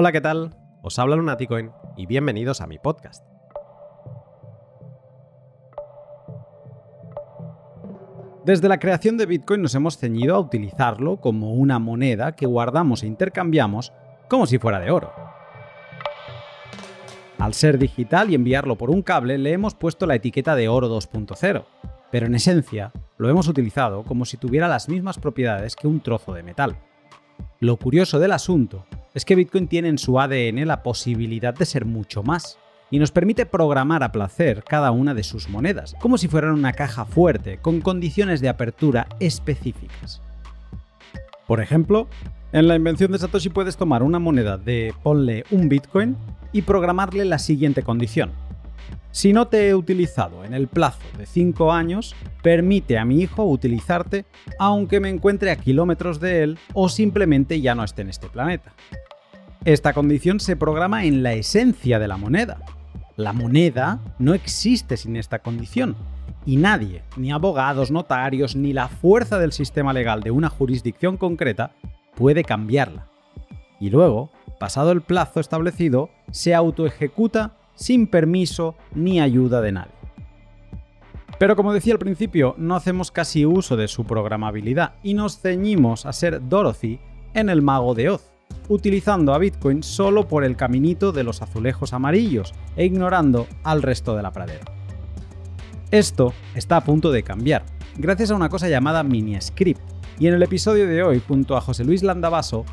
Hola, ¿qué tal? Os habla Lunaticoin y bienvenidos a mi podcast. Desde la creación de Bitcoin nos hemos ceñido a utilizarlo como una moneda que guardamos e intercambiamos como si fuera de oro. Al ser digital y enviarlo por un cable le hemos puesto la etiqueta de oro 2.0, pero en esencia lo hemos utilizado como si tuviera las mismas propiedades que un trozo de metal. Lo curioso del asunto es que Bitcoin tiene en su ADN la posibilidad de ser mucho más y nos permite programar a placer cada una de sus monedas, como si fueran una caja fuerte, con condiciones de apertura específicas. Por ejemplo, en la invención de Satoshi puedes tomar una moneda de ponle un Bitcoin y programarle la siguiente condición. Si no te he utilizado en el plazo de 5 años, permite a mi hijo utilizarte aunque me encuentre a kilómetros de él o simplemente ya no esté en este planeta. Esta condición se programa en la esencia de la moneda. La moneda no existe sin esta condición, y nadie, ni abogados, notarios, ni la fuerza del sistema legal de una jurisdicción concreta, puede cambiarla. Y luego, pasado el plazo establecido, se autoejecuta sin permiso ni ayuda de nadie. Pero como decía al principio, no hacemos casi uso de su programabilidad y nos ceñimos a ser Dorothy en el mago de Oz, utilizando a Bitcoin solo por el caminito de los azulejos amarillos e ignorando al resto de la pradera. Esto está a punto de cambiar, gracias a una cosa llamada MiniScript, y en el episodio de hoy, junto a José Luis Landavaso,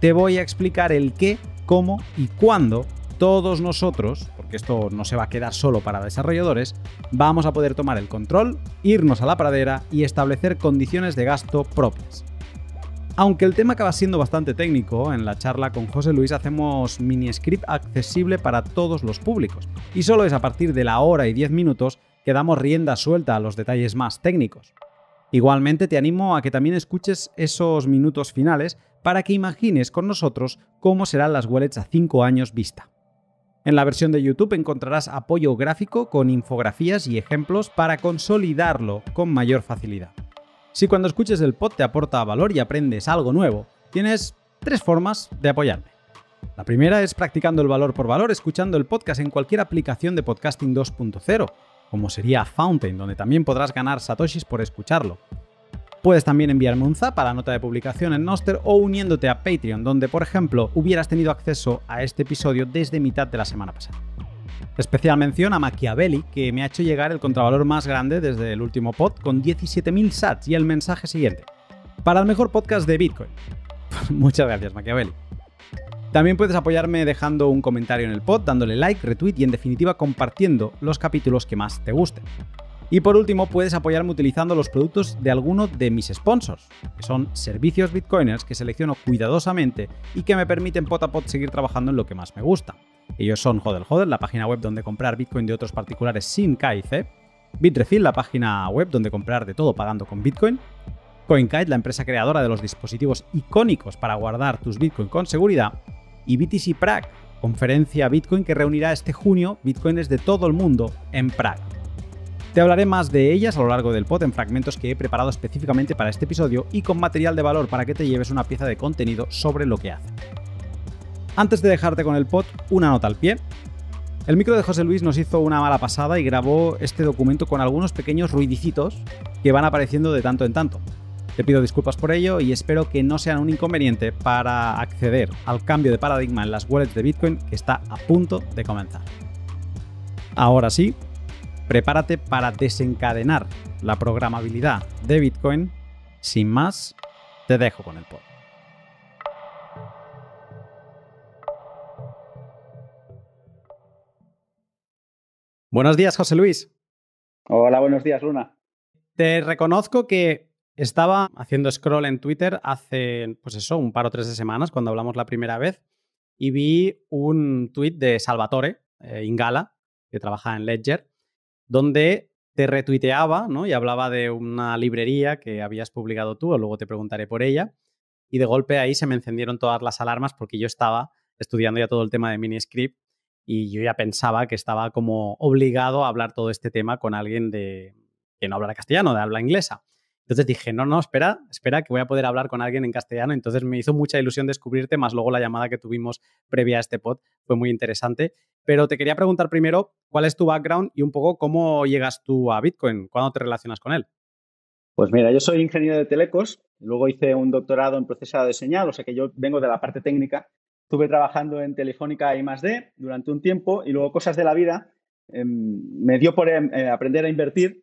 te voy a explicar el qué, cómo y cuándo todos nosotros, porque esto no se va a quedar solo para desarrolladores, vamos a poder tomar el control, irnos a la pradera y establecer condiciones de gasto propias. Aunque el tema acaba siendo bastante técnico, en la charla con José Luis hacemos mini script accesible para todos los públicos, y solo es a partir de la hora y 10 minutos que damos rienda suelta a los detalles más técnicos. Igualmente te animo a que también escuches esos minutos finales para que imagines con nosotros cómo serán las wallets a 5 años vista. En la versión de YouTube encontrarás apoyo gráfico con infografías y ejemplos para consolidarlo con mayor facilidad. Si cuando escuches el pod te aporta valor y aprendes algo nuevo, tienes tres formas de apoyarme. La primera es practicando el valor por valor, escuchando el podcast en cualquier aplicación de podcasting 2.0, como sería Fountain, donde también podrás ganar satoshis por escucharlo. Puedes también enviarme un zap a la nota de publicación en Noster o uniéndote a Patreon, donde por ejemplo hubieras tenido acceso a este episodio desde mitad de la semana pasada. Especial mención a Machiavelli, que me ha hecho llegar el contravalor más grande desde el último pod, con 17.000 sats y el mensaje siguiente. Para el mejor podcast de Bitcoin. Muchas gracias, Machiavelli. También puedes apoyarme dejando un comentario en el pod, dándole like, retweet y en definitiva compartiendo los capítulos que más te gusten. Y por último, puedes apoyarme utilizando los productos de alguno de mis sponsors, que son servicios bitcoiners que selecciono cuidadosamente y que me permiten pot a pot seguir trabajando en lo que más me gusta. Ellos son Hodel la página web donde comprar Bitcoin de otros particulares sin KIC, Bitrefill, la página web donde comprar de todo pagando con Bitcoin, CoinKite, la empresa creadora de los dispositivos icónicos para guardar tus Bitcoin con seguridad, y BTC Prague, conferencia Bitcoin que reunirá este junio Bitcoiners de todo el mundo en Prague. Te hablaré más de ellas a lo largo del pod en fragmentos que he preparado específicamente para este episodio y con material de valor para que te lleves una pieza de contenido sobre lo que hace. Antes de dejarte con el pod, una nota al pie. El micro de José Luis nos hizo una mala pasada y grabó este documento con algunos pequeños ruidicitos que van apareciendo de tanto en tanto. Te pido disculpas por ello y espero que no sean un inconveniente para acceder al cambio de paradigma en las wallets de Bitcoin que está a punto de comenzar. Ahora sí, prepárate para desencadenar la programabilidad de Bitcoin. Sin más, te dejo con el pod. Buenos días, José Luis. Hola, buenos días, Luna. Te reconozco que estaba haciendo scroll en Twitter hace, pues eso, un par o tres de semanas, cuando hablamos la primera vez, y vi un tuit de Salvatore eh, Ingala, que trabaja en Ledger, donde te retuiteaba ¿no? y hablaba de una librería que habías publicado tú, o luego te preguntaré por ella, y de golpe ahí se me encendieron todas las alarmas porque yo estaba estudiando ya todo el tema de Miniscript y yo ya pensaba que estaba como obligado a hablar todo este tema con alguien de que no hablara castellano, de habla inglesa. Entonces dije, no, no, espera, espera, que voy a poder hablar con alguien en castellano. Entonces me hizo mucha ilusión descubrirte, más luego la llamada que tuvimos previa a este pod fue muy interesante. Pero te quería preguntar primero cuál es tu background y un poco cómo llegas tú a Bitcoin, cuándo te relacionas con él. Pues mira, yo soy ingeniero de telecos, luego hice un doctorado en procesado de señal, o sea que yo vengo de la parte técnica. Estuve trabajando en Telefónica y más D durante un tiempo y luego cosas de la vida em, me dio por em, eh, aprender a invertir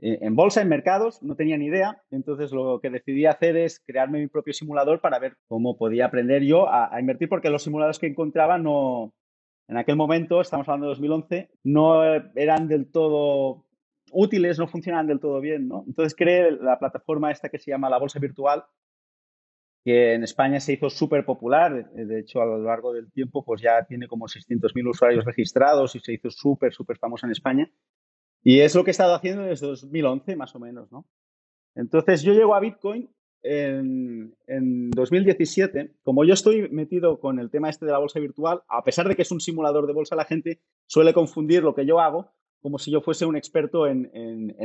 eh, en bolsa, en mercados, no tenía ni idea. Entonces lo que decidí hacer es crearme mi propio simulador para ver cómo podía aprender yo a, invertir, porque los simuladores que encontraba no, en aquel momento, estamos hablando de 2011, no eran del todo útiles, no funcionaban del todo bien. Entonces creé la plataforma esta que se llama la Bolsa Virtual, que en España se hizo súper popular. De hecho, a lo largo del tiempo, pues ya tiene como 600.000 usuarios registrados y se hizo súper, súper famosa en España. Y es lo que he estado haciendo desde 2011, más o menos, ¿no? Entonces, yo llego a Bitcoin en, 2017. Como yo estoy metido con el tema este de la bolsa virtual, a pesar de que es un simulador de bolsa, la gente suele confundir lo que yo hago como si yo fuese un experto en,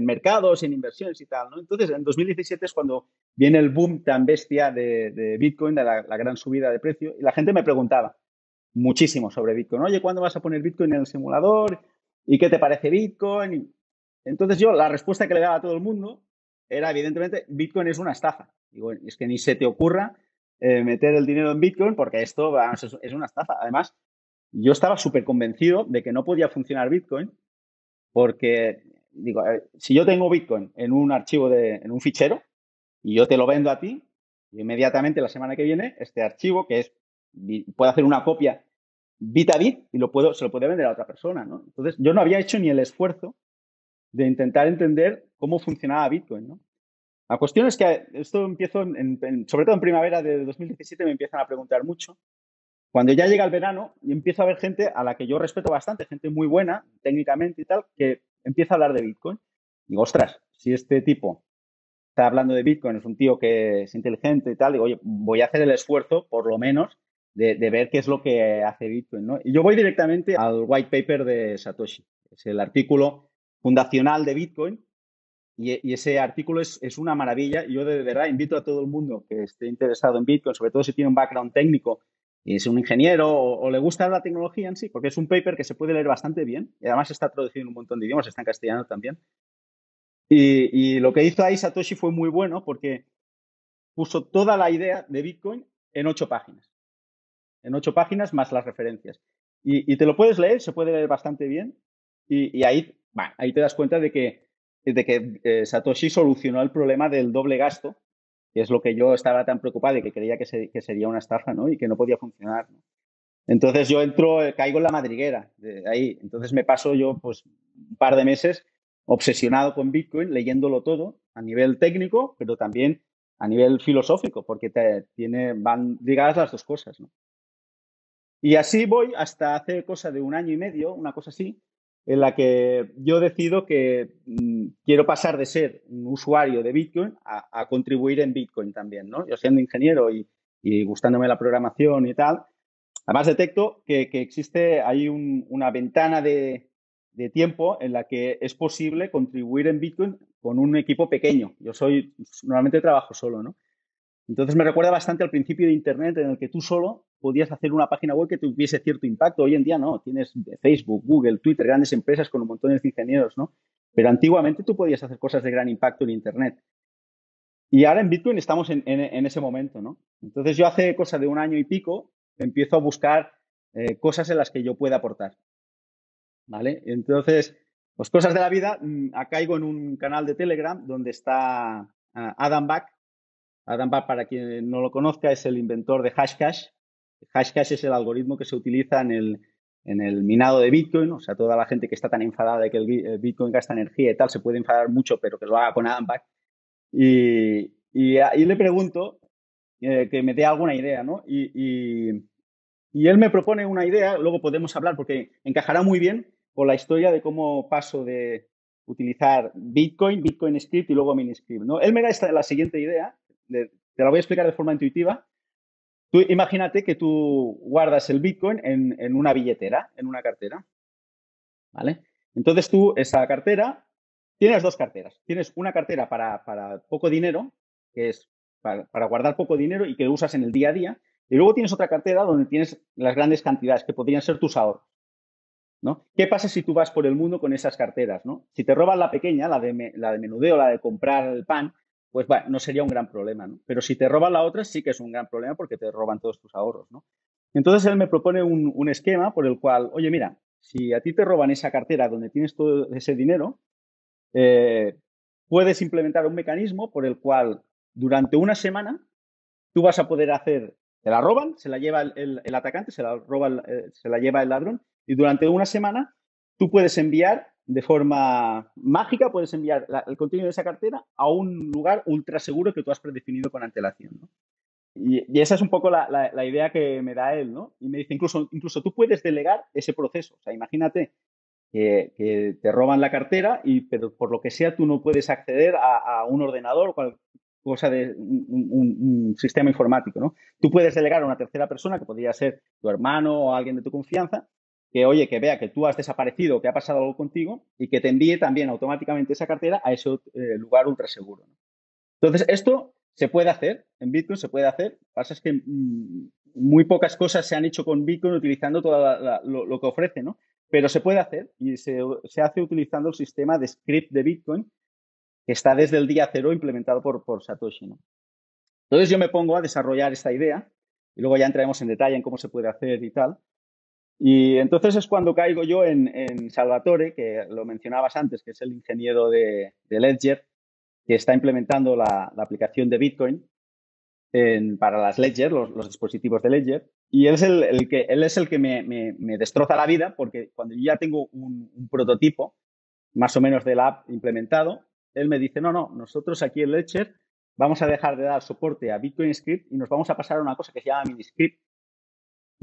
mercados, en inversiones y tal, ¿no? Entonces, en 2017 es cuando viene el boom tan bestia de, Bitcoin, de la, la gran subida de precio, y la gente me preguntaba muchísimo sobre Bitcoin. Oye, ¿cuándo vas a poner Bitcoin en el simulador? ¿y qué te parece Bitcoin? Entonces yo la respuesta que le daba a todo el mundo era, evidentemente, Bitcoin es una estafa. es que ni se te ocurra eh, meter el dinero en Bitcoin porque esto es una estafa. Además, yo estaba súper convencido de que no podía funcionar Bitcoin porque, digo, si yo tengo Bitcoin en un archivo, de, en un fichero, y yo te lo vendo a ti, inmediatamente la semana que viene, este archivo, que es, puede hacer una copia bit a bit y lo puedo, se lo puede vender a otra persona, ¿no? Entonces, yo no había hecho ni el esfuerzo de intentar entender cómo funcionaba Bitcoin, ¿no? La cuestión es que esto empiezo, sobre todo en primavera de 2017 me empiezan a preguntar mucho. Cuando ya llega el verano, y empiezo a ver gente a la que yo respeto bastante, gente muy buena técnicamente y tal, que empieza a hablar de Bitcoin. Digo, ostras, si este tipo está hablando de Bitcoin, es un tío que es inteligente y tal, digo, oye, voy a hacer el esfuerzo, por lo menos, de, ver qué es lo que hace Bitcoin. ¿no? Y yo voy directamente al white paper de Satoshi, es el artículo fundacional de Bitcoin. Y, ese artículo es, una maravilla. Yo de, verdad invito a todo el mundo que esté interesado en Bitcoin, sobre todo si tiene un background técnico y es un ingeniero o, le gusta la tecnología en sí, porque es un paper que se puede leer bastante bien y además está traducido en un montón de idiomas, está en castellano también. Y, y lo que hizo ahí Satoshi fue muy bueno porque puso toda la idea de Bitcoin en ocho páginas en ocho páginas más las referencias. Y, te lo puedes leer, se puede leer bastante bien y, ahí, ahí te das cuenta de que, de que eh, Satoshi solucionó el problema del doble gasto, que es lo que yo estaba tan preocupado y que creía que, sería una estafa ¿no? y que no podía funcionar. Entonces yo entro, eh, caigo en la madriguera de ahí. Entonces me paso yo pues, un par de meses obsesionado con Bitcoin, leyéndolo todo a nivel técnico, pero también a nivel filosófico, porque te, tiene, van ligadas las dos cosas. ¿no? Y así voy hasta hace cosa de un año y medio, una cosa así, en la que yo decido que mm, quiero pasar de ser un usuario de Bitcoin a, contribuir en Bitcoin también, ¿no? Yo siendo ingeniero y, gustándome la programación y tal, además detecto que, existe, ahí una ventana de, de tiempo en la que es posible contribuir en Bitcoin con un equipo pequeño. Yo soy, normalmente trabajo solo, ¿no? Entonces me recuerda bastante al principio de Internet en el que tú solo podías hacer una página web que tuviese cierto impacto. Hoy en día no, tienes Facebook, Google, Twitter, grandes empresas con un montón de ingenieros, ¿no? Pero antiguamente tú podías hacer cosas de gran impacto en Internet. Y ahora en Bitcoin estamos en, ese momento, ¿no? Entonces yo hace cosa de un año y pico empiezo a buscar eh, cosas en las que yo pueda aportar, ¿vale? Entonces, pues cosas de la vida, mm, acaigo en un canal de Telegram donde está ah, Adam Back. Adam Back, para quien no lo conozca, es el inventor de Hashcash, Hashcash es el algoritmo que se utiliza en el, minado de Bitcoin, o sea, toda la gente que está tan enfadada de que el Bitcoin gasta energía y tal, se puede enfadar mucho, pero que lo haga con Adam Y, y, le pregunto eh, que me dé alguna idea, ¿no? Y, él me propone una idea, luego podemos hablar, porque encajará muy bien con la historia de cómo paso de utilizar Bitcoin, Bitcoin Script y luego Miniscript, ¿no? Él me da esta, la siguiente idea, te la voy a explicar de forma intuitiva, Tú imagínate que tú guardas el Bitcoin en, una billetera, en una cartera. ¿Vale? Entonces tú, esa cartera, tienes dos carteras. Tienes una cartera para, poco dinero, que es para, guardar poco dinero y que usas en el día a día. Y luego tienes otra cartera donde tienes las grandes cantidades, que podrían ser tus ahorros. ¿no? ¿Qué pasa si tú vas por el mundo con esas carteras? ¿no? Si te roban la pequeña, la de, la de menudeo, la de comprar el pan, pues bueno, no sería un gran problema, ¿no? Pero si te roban la otra, sí que es un gran problema porque te roban todos tus ahorros, ¿no? Entonces él me propone un, esquema por el cual, oye, mira, si a ti te roban esa cartera donde tienes todo ese dinero, eh, puedes implementar un mecanismo por el cual durante una semana tú vas a poder hacer, te la roban, se la lleva el, atacante, se la, roba eh, se la lleva el ladrón, y durante una semana tú puedes enviar de forma mágica, puedes enviar el contenido de esa cartera a un lugar ultra seguro que tú has predefinido con antelación. Y, esa es un poco la, idea que me da él, ¿no? Y me dice, incluso, incluso tú puedes delegar ese proceso. O sea, imagínate que, te roban la cartera, y, pero por lo que sea tú no puedes acceder a, un ordenador o a cosa de un, sistema informático, Tú puedes delegar a una tercera persona, que podría ser tu hermano o alguien de tu confianza, que oye, que vea que tú has desaparecido, que ha pasado algo contigo y que te envíe también automáticamente esa cartera a ese eh, lugar ultra seguro. Entonces, esto se puede hacer, en Bitcoin se puede hacer. Lo que pasa es que mm, muy pocas cosas se han hecho con Bitcoin utilizando todo lo, que ofrece, ¿no? Pero se puede hacer y se, se, hace utilizando el sistema de script de Bitcoin que está desde el día cero implementado por, por Satoshi, ¿no? Entonces yo me pongo a desarrollar esta idea y luego ya entraremos en detalle en cómo se puede hacer y tal. Y entonces es cuando caigo yo en, Salvatore, que lo mencionabas antes, que es el ingeniero de, Ledger, que está implementando la, aplicación de Bitcoin para las Ledger, los, dispositivos de Ledger. Y él es el, que, él es el que me, destroza la vida porque cuando yo ya tengo un, prototipo más o menos de la app implementado, él me dice, no, no, nosotros aquí en Ledger vamos a dejar de dar soporte a Bitcoin Script y nos vamos a pasar a una cosa que se llama Miniscript,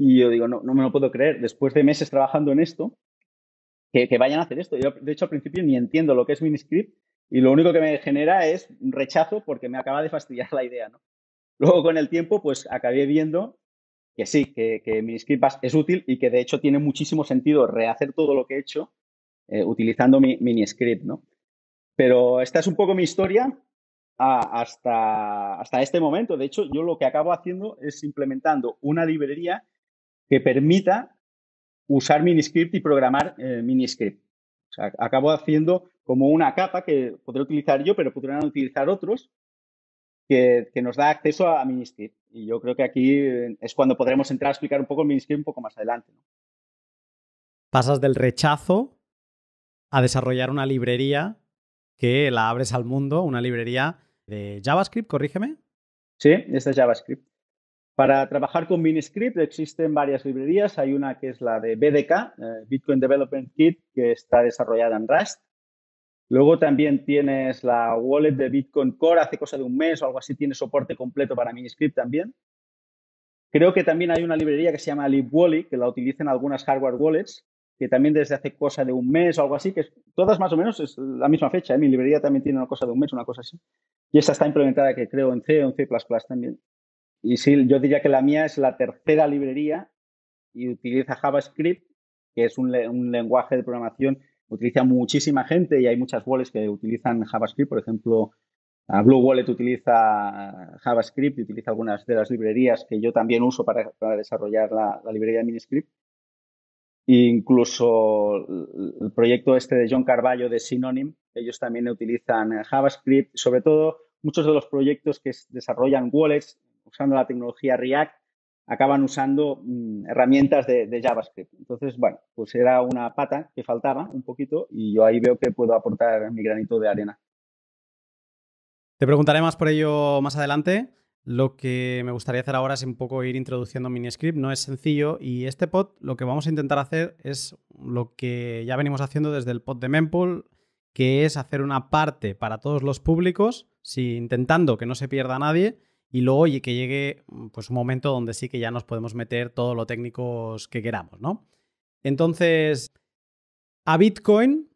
y yo digo, no, no me lo puedo creer, después de meses trabajando en esto, que, vayan a hacer esto. Yo, de hecho, al principio ni entiendo lo que es Miniscript y lo único que me genera es un rechazo porque me acaba de fastidiar la idea, ¿no? Luego, con el tiempo, pues acabé viendo que sí, que, que Miniscript es útil y que de hecho tiene muchísimo sentido rehacer todo lo que he hecho eh, utilizando mi, Miniscript, ¿no? Pero esta es un poco mi historia hasta, hasta este momento. De hecho, yo lo que acabo haciendo es implementando una librería que permita usar Miniscript y programar eh, Miniscript. O sea, acabo haciendo como una capa que podré utilizar yo, pero podrán utilizar otros, que, nos da acceso a, Miniscript. Y yo creo que aquí eh, es cuando podremos entrar a explicar un poco el Miniscript un poco más adelante. Pasas del rechazo a desarrollar una librería que la abres al mundo, una librería de JavaScript, corrígeme. Sí, esta es JavaScript. Para trabajar con Miniscript existen varias librerías. Hay una que es la de BDK, eh, Bitcoin Development Kit, que está desarrollada en Rust. Luego también tienes la wallet de Bitcoin Core, hace cosa de un mes o algo así, tiene soporte completo para Miniscript también. Creo que también hay una librería que se llama LibWallet, que la utilizan algunas hardware wallets, que también desde hace cosa de un mes o algo así, que todas más o menos es la misma fecha. ¿eh? Mi librería también tiene una cosa de un mes, una cosa así. Y esta está implementada, que creo, en C o en C++ también. Y sí, yo diría que la mía es la tercera librería y utiliza JavaScript, que es un, un lenguaje de programación utiliza muchísima gente y hay muchas wallets que utilizan JavaScript. Por ejemplo, Blue Wallet utiliza JavaScript y utiliza algunas de las librerías que yo también uso para, para desarrollar la, la, librería de Miniscript. E incluso el proyecto este de John Carballo de Synonym, ellos también utilizan JavaScript. Sobre todo, muchos de los proyectos que desarrollan wallets usando la tecnología React, acaban usando mm, herramientas de, JavaScript. Entonces, bueno, pues era una pata que faltaba un poquito y yo ahí veo que puedo aportar mi granito de arena. Te preguntaré más por ello más adelante. Lo que me gustaría hacer ahora es un poco ir introduciendo miniscript. No es sencillo y este pod lo que vamos a intentar hacer es lo que ya venimos haciendo desde el pod de Mempool, que es hacer una parte para todos los públicos, si, intentando que no se pierda nadie y luego oye, que llegue mm, pues, un momento donde sí que ya nos podemos meter todo lo técnicos que queramos, ¿no? Entonces, a Bitcoin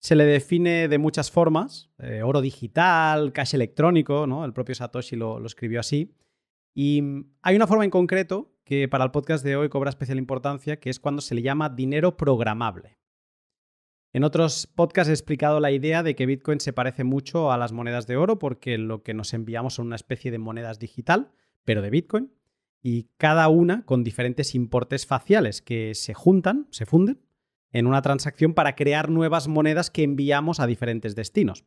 se le define de muchas formas, eh, oro digital, cash electrónico, ¿no? El propio Satoshi lo escribió así. Y mm, hay una forma en concreto que para el podcast de hoy cobra especial importancia, que es cuando se le llama dinero programable. En otros podcasts he explicado la idea de que Bitcoin se parece mucho a las monedas de oro porque lo que nos enviamos son una especie de monedas digital, pero de Bitcoin, y cada una con diferentes importes faciales que se juntan, se funden, en una transacción para crear nuevas monedas que enviamos a diferentes destinos.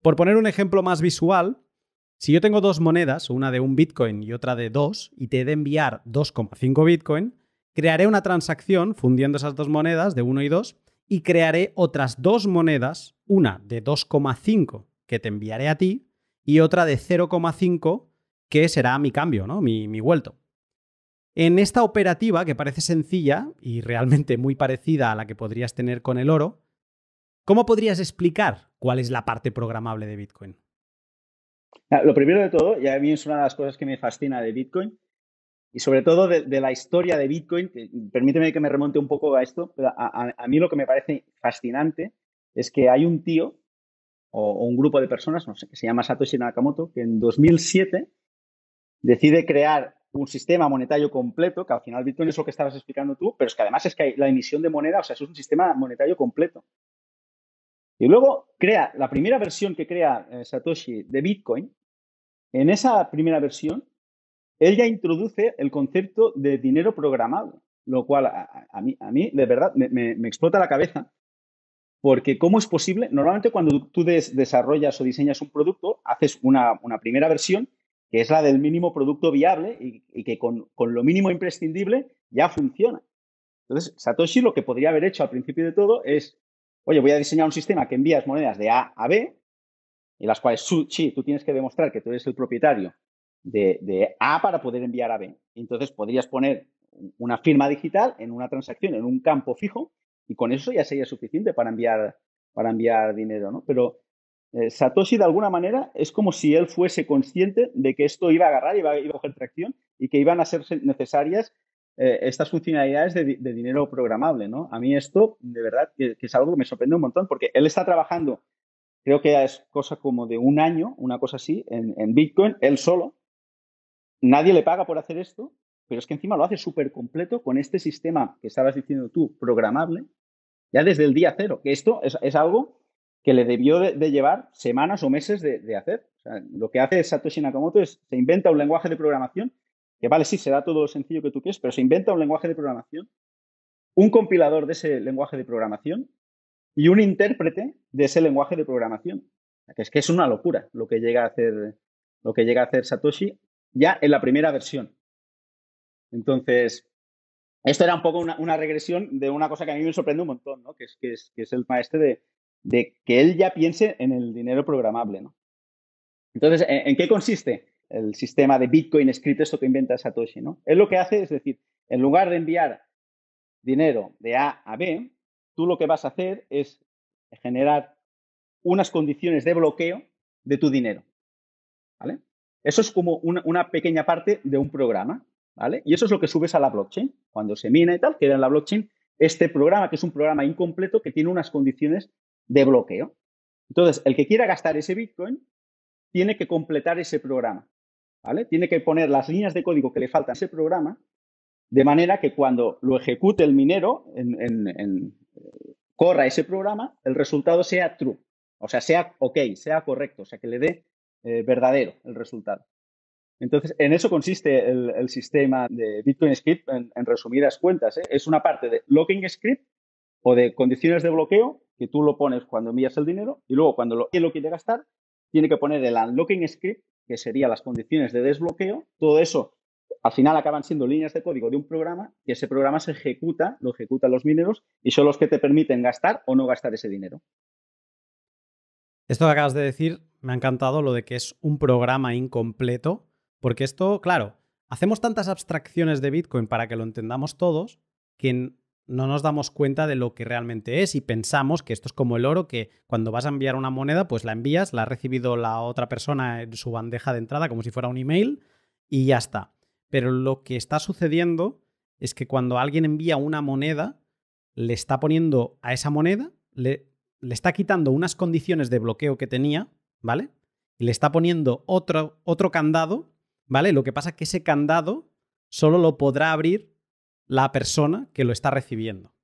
Por poner un ejemplo más visual, si yo tengo dos monedas, una de un Bitcoin y otra de dos, y te he de enviar 2,5 Bitcoin, crearé una transacción fundiendo esas dos monedas de uno y 2 y crearé otras dos monedas, una de 2,5 que te enviaré a ti y otra de 0,5 que será mi cambio, ¿no? mi, mi vuelto. En esta operativa, que parece sencilla y realmente muy parecida a la que podrías tener con el oro, ¿cómo podrías explicar cuál es la parte programable de Bitcoin? Ah, lo primero de todo, ya a mí es una de las cosas que me fascina de Bitcoin, y sobre todo de, la historia de Bitcoin, permíteme que me remonte un poco a esto, a, mí lo que me parece fascinante es que hay un tío o, un grupo de personas, no sé, que se llama Satoshi Nakamoto, que en 2007 decide crear un sistema monetario completo, que al final Bitcoin es lo que estabas explicando tú, pero es que además es que hay la emisión de moneda, o sea, es un sistema monetario completo. Y luego crea la primera versión que crea eh, Satoshi de Bitcoin. En esa primera versión ella introduce el concepto de dinero programado, lo cual a, mí, a mí, de verdad, me, explota la cabeza, porque ¿cómo es posible? Normalmente cuando tú desarrollas o diseñas un producto, haces una, primera versión, que es la del mínimo producto viable y, que con, lo mínimo imprescindible ya funciona. Entonces, Satoshi lo que podría haber hecho al principio de todo es, oye, voy a diseñar un sistema que envías monedas de A a B, y las cuales sí, tú tienes que demostrar que tú eres el propietario de, A para poder enviar a B. Entonces podrías poner una firma digital en una transacción, en un campo fijo, y con eso ya sería suficiente para enviar, para enviar dinero, ¿no? Pero eh, Satoshi, de alguna manera, es como si él fuese consciente de que esto iba a agarrar, iba, iba a coger tracción y que iban a ser necesarias eh, estas funcionalidades de, dinero programable, ¿no? A mí esto, de verdad, que, es algo que me sorprende un montón, porque él está trabajando, creo que es cosa como de un año, una cosa así, en Bitcoin, él solo, nadie le paga por hacer esto, pero es que encima lo hace súper completo con este sistema que estabas diciendo tú, programable, ya desde el día cero. Que esto es, algo que le debió de, llevar semanas o meses de, hacer. lo que hace Satoshi Nakamoto es, se inventa un lenguaje de programación, que vale, sí, será todo lo sencillo que tú quieres, pero se inventa un lenguaje de programación, un compilador de ese lenguaje de programación y un intérprete de ese lenguaje de programación. que es que es una locura lo que llega a hacer, lo que llega a hacer Satoshi ya en la primera versión. Entonces, esto era un poco una, regresión de una cosa que a mí me sorprende un montón, ¿no? que, es, el maestro de, que él ya piense en el dinero programable. ¿no? Entonces, ¿en, qué consiste el sistema de Bitcoin Script, esto que inventa Satoshi? ¿no? Él lo que hace es decir, en lugar de enviar dinero de A a B, tú lo que vas a hacer es generar unas condiciones de bloqueo de tu dinero. ¿Vale? Eso es como una, pequeña parte de un programa, ¿vale? Y eso es lo que subes a la blockchain. Cuando se mina y tal, queda en la blockchain este programa, que es un programa incompleto que tiene unas condiciones de bloqueo. Entonces, el que quiera gastar ese Bitcoin tiene que completar ese programa, ¿vale? Tiene que poner las líneas de código que le faltan a ese programa, de manera que cuando lo ejecute el minero, corra ese programa, el resultado sea true, o sea, sea ok, sea correcto, o sea, que le dé eh, verdadero el resultado. Entonces, en eso consiste el, sistema de Bitcoin Script, en, resumidas cuentas. ¿eh? Es una parte de locking script o de condiciones de bloqueo, que tú lo pones cuando envías el dinero, y luego cuando lo, él lo quiere gastar, tiene que poner el unlocking script, que sería las condiciones de desbloqueo. Todo eso, al final, acaban siendo líneas de código de un programa, y ese programa se ejecuta, lo ejecutan los mineros, y son los que te permiten gastar o no gastar ese dinero. Esto que acabas de decir me ha encantado lo de que es un programa incompleto, porque esto, claro, hacemos tantas abstracciones de Bitcoin para que lo entendamos todos, que no nos damos cuenta de lo que realmente es y pensamos que esto es como el oro, que cuando vas a enviar una moneda, pues la envías, la ha recibido la otra persona en su bandeja de entrada como si fuera un email y ya está. Pero lo que está sucediendo es que cuando alguien envía una moneda, le está poniendo a esa moneda, le, le está quitando unas condiciones de bloqueo que tenía ¿vale? Y le está poniendo otro, otro candado, ¿vale? Lo que pasa es que ese candado solo lo podrá abrir la persona que lo está recibiendo,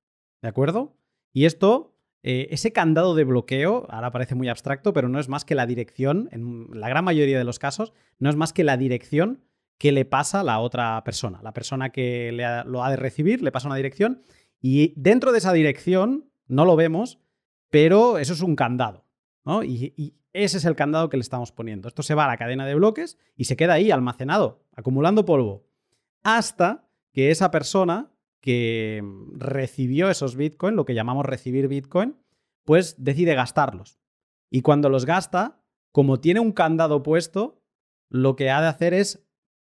¿de acuerdo? Y esto, eh, ese candado de bloqueo, ahora parece muy abstracto, pero no es más que la dirección, en la gran mayoría de los casos, no es más que la dirección que le pasa la otra persona. La persona que le lo ha de recibir le pasa una dirección y dentro de esa dirección, no lo vemos, pero eso es un candado. ¿no? y, ese es el candado que le estamos poniendo. Esto se va a la cadena de bloques y se queda ahí almacenado, acumulando polvo, hasta que esa persona que mm, recibió esos Bitcoin, lo que llamamos recibir Bitcoin, pues decide gastarlos. Y cuando los gasta, como tiene un candado puesto, lo que ha de hacer es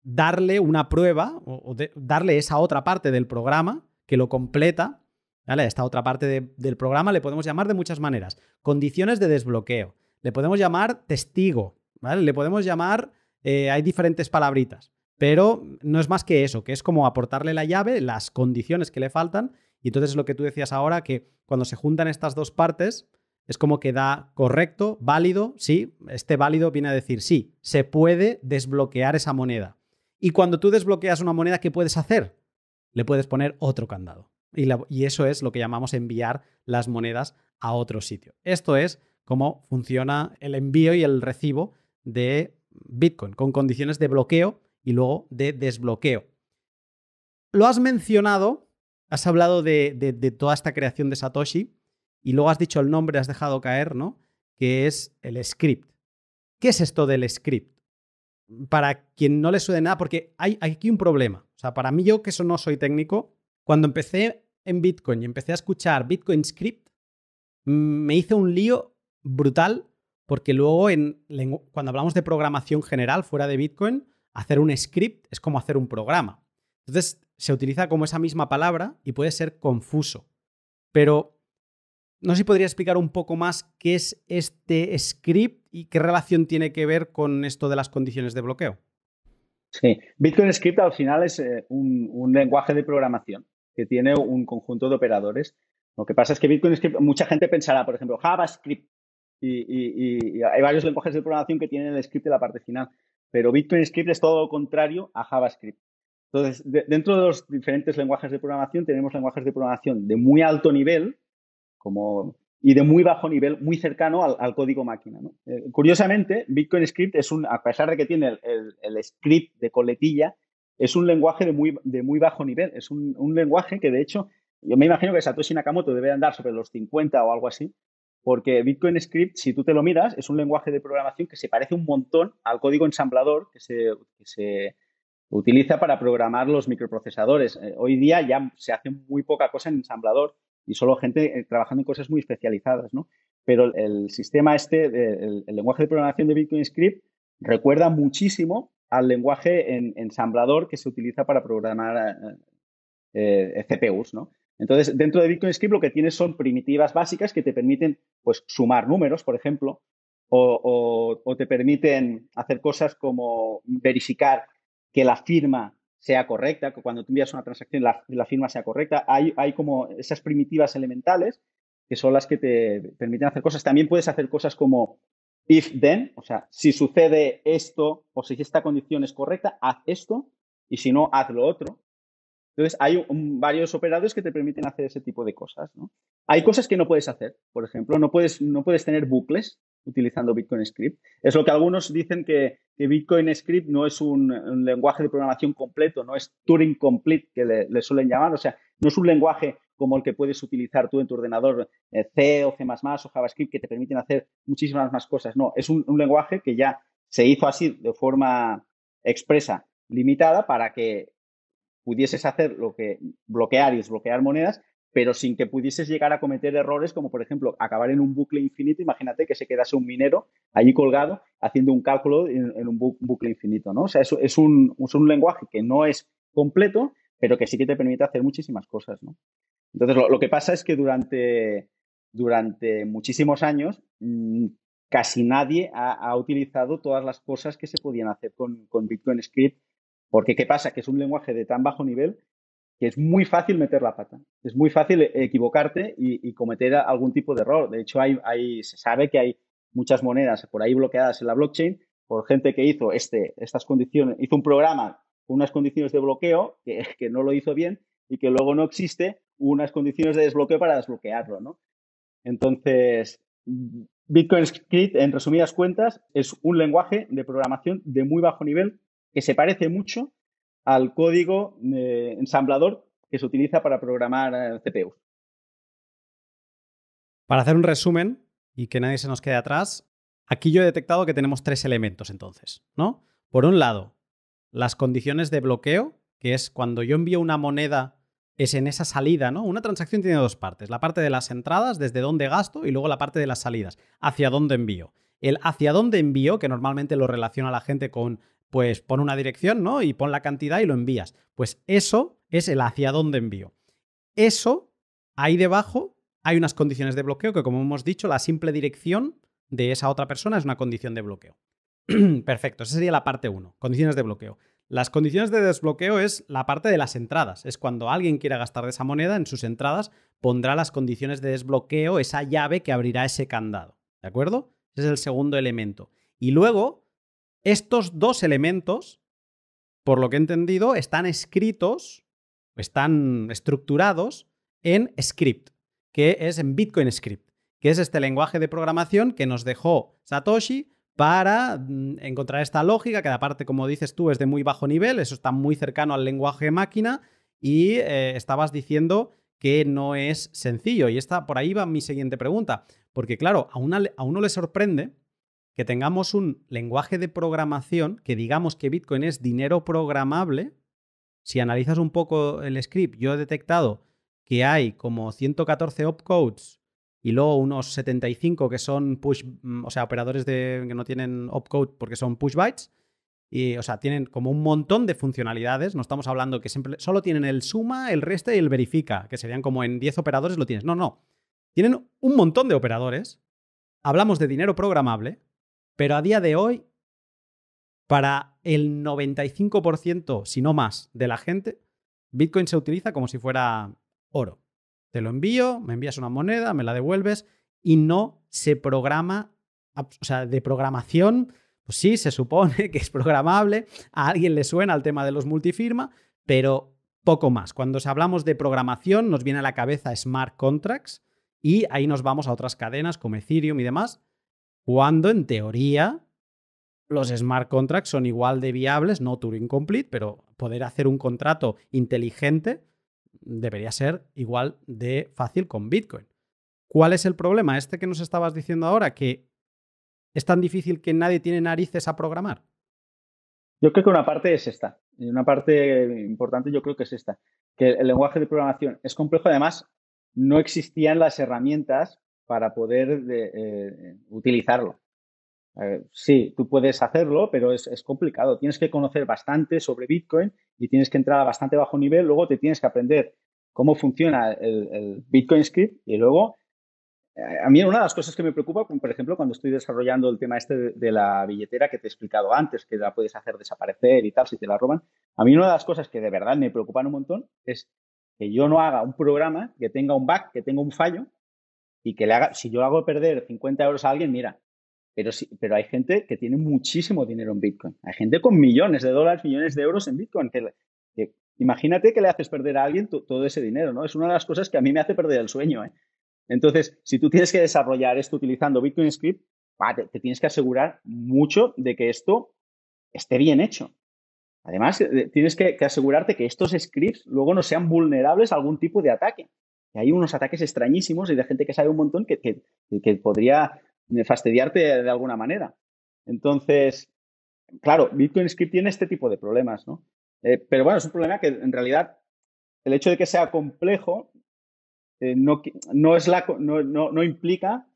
darle una prueba o darle esa otra parte del programa que lo completa. Esta otra parte del programa le podemos llamar de muchas maneras. Condiciones de desbloqueo. Le podemos llamar testigo, ¿vale? Le podemos llamar, eh, hay diferentes palabritas, pero no es más que eso, que es como aportarle la llave, las condiciones que le faltan, y entonces es lo que tú decías ahora, que cuando se juntan estas dos partes, es como que da correcto, válido, sí, este válido viene a decir, sí, se puede desbloquear esa moneda. Y cuando tú desbloqueas una moneda, ¿qué puedes hacer? Le puedes poner otro candado. y, eso es lo que llamamos enviar las monedas a otro sitio. Esto es cómo funciona el envío y el recibo de Bitcoin, con condiciones de bloqueo y luego de desbloqueo. Lo has mencionado, has hablado de, toda esta creación de Satoshi y luego has dicho el nombre, has dejado caer, ¿no? Que es el script. ¿Qué es esto del script? Para quien no le suene nada, porque hay, aquí un problema. O sea, para mí yo que eso no soy técnico, cuando empecé en Bitcoin y empecé a escuchar Bitcoin Script, mm, me hice un lío brutal porque luego en, cuando hablamos de programación general fuera de Bitcoin, hacer un script es como hacer un programa. Entonces se utiliza como esa misma palabra y puede ser confuso. Pero no sé si podría explicar un poco más qué es este script y qué relación tiene que ver con esto de las condiciones de bloqueo. Sí, Bitcoin Script al final es eh, un, un, lenguaje de programación que tiene un conjunto de operadores. Lo que pasa es que Bitcoin Script, mucha gente pensará, por ejemplo, JavaScript, y, y, hay varios lenguajes de programación que tienen el script en la parte final, pero Bitcoin Script es todo lo contrario a JavaScript. Entonces, dentro de los diferentes lenguajes de programación tenemos lenguajes de programación de muy alto nivel como, y de muy bajo nivel, muy cercano al, código máquina. Eh, curiosamente, Bitcoin Script es un, a pesar de que tiene el, script de coletilla, es un lenguaje de muy, de muy bajo nivel. Es un, un lenguaje que, de hecho, yo me imagino que Satoshi Nakamoto debe andar sobre los 50 o algo así, porque Bitcoin Script, si tú te lo miras, es un lenguaje de programación que se parece un montón al código ensamblador que se, utiliza para programar los microprocesadores. Eh, hoy día ya se hace muy poca cosa en ensamblador y solo gente eh, trabajando en cosas muy especializadas, ¿no? Pero el sistema este, el, lenguaje de programación de Bitcoin Script recuerda muchísimo al lenguaje ensamblador que se utiliza para programar eh, CPUs, ¿no? Entonces, dentro de Bitcoin Script lo que tienes son primitivas básicas que te permiten pues, sumar números, por ejemplo, o, te permiten hacer cosas como verificar que la firma sea correcta, que cuando tú envías una transacción la, firma sea correcta. hay, como esas primitivas elementales que son las que te permiten hacer cosas. También puedes hacer cosas como if then, o sea, si sucede esto o si esta condición es correcta, haz esto y si no, haz lo otro. Entonces, hay varios operadores que te permiten hacer ese tipo de cosas. Hay cosas que no puedes hacer, por ejemplo, no puedes, no puedes tener bucles utilizando Bitcoin Script. Es lo que algunos dicen que, Bitcoin Script no es un, lenguaje de programación completo, no es Turing Complete que le, suelen llamar, o sea, no es un lenguaje como el que puedes utilizar tú en tu ordenador eh, C o C++ o JavaScript que te permiten hacer muchísimas más cosas. No, es un lenguaje que ya se hizo así de forma expresa, limitada, para que pudieses hacer lo que bloquear y desbloquear monedas, pero sin que pudieses llegar a cometer errores como, por ejemplo, acabar en un bucle infinito. Imagínate que se quedase un minero allí colgado haciendo un cálculo en, un bucle infinito, ¿no? O sea, es, es, un, lenguaje que no es completo, pero que sí que te permite hacer muchísimas cosas, ¿no? Entonces, lo, que pasa es que durante, durante muchísimos años mm, casi nadie ha, utilizado todas las cosas que se podían hacer con, con Bitcoin Script porque ¿qué pasa? Que es un lenguaje de tan bajo nivel que es muy fácil meter la pata, es muy fácil equivocarte y, cometer algún tipo de error. De hecho, hay, se sabe que hay muchas monedas por ahí bloqueadas en la blockchain por gente que hizo este, estas condiciones, hizo un programa con unas condiciones de bloqueo que, que no lo hizo bien y que luego no existe unas condiciones de desbloqueo para desbloquearlo, ¿no? Entonces, Bitcoin Script, en resumidas cuentas, es un lenguaje de programación de muy bajo nivel que se parece mucho al código eh, ensamblador que se utiliza para programar eh, CPU. Para hacer un resumen y que nadie se nos quede atrás, aquí yo he detectado que tenemos tres elementos entonces, ¿no? Por un lado, las condiciones de bloqueo, que es cuando yo envío una moneda es en esa salida, ¿no? Una transacción tiene dos partes, la parte de las entradas, desde dónde gasto, y luego la parte de las salidas, hacia dónde envío. El hacia dónde envío, que normalmente lo relaciona la gente con pues pon una dirección, ¿no? Y pon la cantidad y lo envías. Pues eso es el hacia dónde envío. Eso, ahí debajo, hay unas condiciones de bloqueo que, como hemos dicho, la simple dirección de esa otra persona es una condición de bloqueo. Perfecto, esa sería la parte 1, condiciones de bloqueo. Las condiciones de desbloqueo es la parte de las entradas. Es cuando alguien quiera gastar de esa moneda en sus entradas, pondrá las condiciones de desbloqueo, esa llave que abrirá ese candado. ¿De acuerdo? Ese es el segundo elemento. Y luego estos dos elementos, por lo que he entendido, están escritos, están estructurados en script, que es en Bitcoin Script, que es este lenguaje de programación que nos dejó Satoshi para mm, encontrar esta lógica, que aparte, como dices tú, es de muy bajo nivel, eso está muy cercano al lenguaje máquina, y eh, estabas diciendo que no es sencillo. Y esta, por ahí va mi siguiente pregunta, porque claro, a uno le sorprende que tengamos un lenguaje de programación, que digamos que Bitcoin es dinero programable. Si analizas un poco el script, yo he detectado que hay como 114 opcodes y luego unos 75 que son push, mm, o sea, operadores que no tienen opcode porque son push bytes. Y, o sea, tienen como un montón de funcionalidades. No estamos hablando que solo tienen el suma, el resta y el verifica, que serían como en 10 operadores lo tienes. No, no. Tienen un montón de operadores. Hablamos de dinero programable pero a día de hoy, para el 95%, si no más, de la gente, Bitcoin se utiliza como si fuera oro. Te lo envío, me envías una moneda, me la devuelves y no se programa, o sea, de programación, pues sí, se supone que es programable, a alguien le suena el tema de los multifirma, pero poco más. Cuando hablamos de programación nos viene a la cabeza smart contracts y ahí nos vamos a otras cadenas como Ethereum y demás, cuando en teoría los smart contracts son igual de viables, no Turing Complete, pero poder hacer un contrato inteligente debería ser igual de fácil con Bitcoin. ¿Cuál es el problema? Este que nos estabas diciendo ahora, que es tan difícil que nadie tiene narices a programar. Yo creo que una parte es esta. Una parte importante yo creo que es esta. Que el lenguaje de programación es complejo. Además, no existían las herramientas para poder eh, eh, utilizarlo. Eh, sí, tú puedes hacerlo, pero es, complicado. Tienes que conocer bastante sobre Bitcoin y tienes que entrar a bastante bajo nivel. Luego te tienes que aprender cómo funciona el, Bitcoin Script y luego a mí una de las cosas que me preocupa, por ejemplo, cuando estoy desarrollando el tema este de, de, la billetera que te he explicado antes, que la puedes hacer desaparecer y tal si te la roban, a mí una de las cosas que de verdad me preocupan un montón es que yo no haga un programa que tenga un bug, que tenga un fallo, y que le haga, si yo hago perder 50 euros a alguien, mira, pero, pero hay gente que tiene muchísimo dinero en Bitcoin, hay gente con millones de dólares, millones de euros en Bitcoin, que, imagínate que le haces perder a alguien todo ese dinero, ¿no? Es una de las cosas que a mí me hace perder el sueño, ¿eh? Entonces, si tú tienes que desarrollar esto utilizando Bitcoin Script, te, tienes que asegurar mucho de que esto esté bien hecho. Además, eh, tienes que, asegurarte que estos scripts luego no sean vulnerables a algún tipo de ataque hay unos ataques extrañísimos y de gente que sabe un montón que, que, podría fastidiarte de alguna manera. Entonces, claro, Bitcoin Script tiene este tipo de problemas, ¿no? Eh, pero bueno, es un problema que en realidad el hecho de que sea complejo eh, no, no, no, implica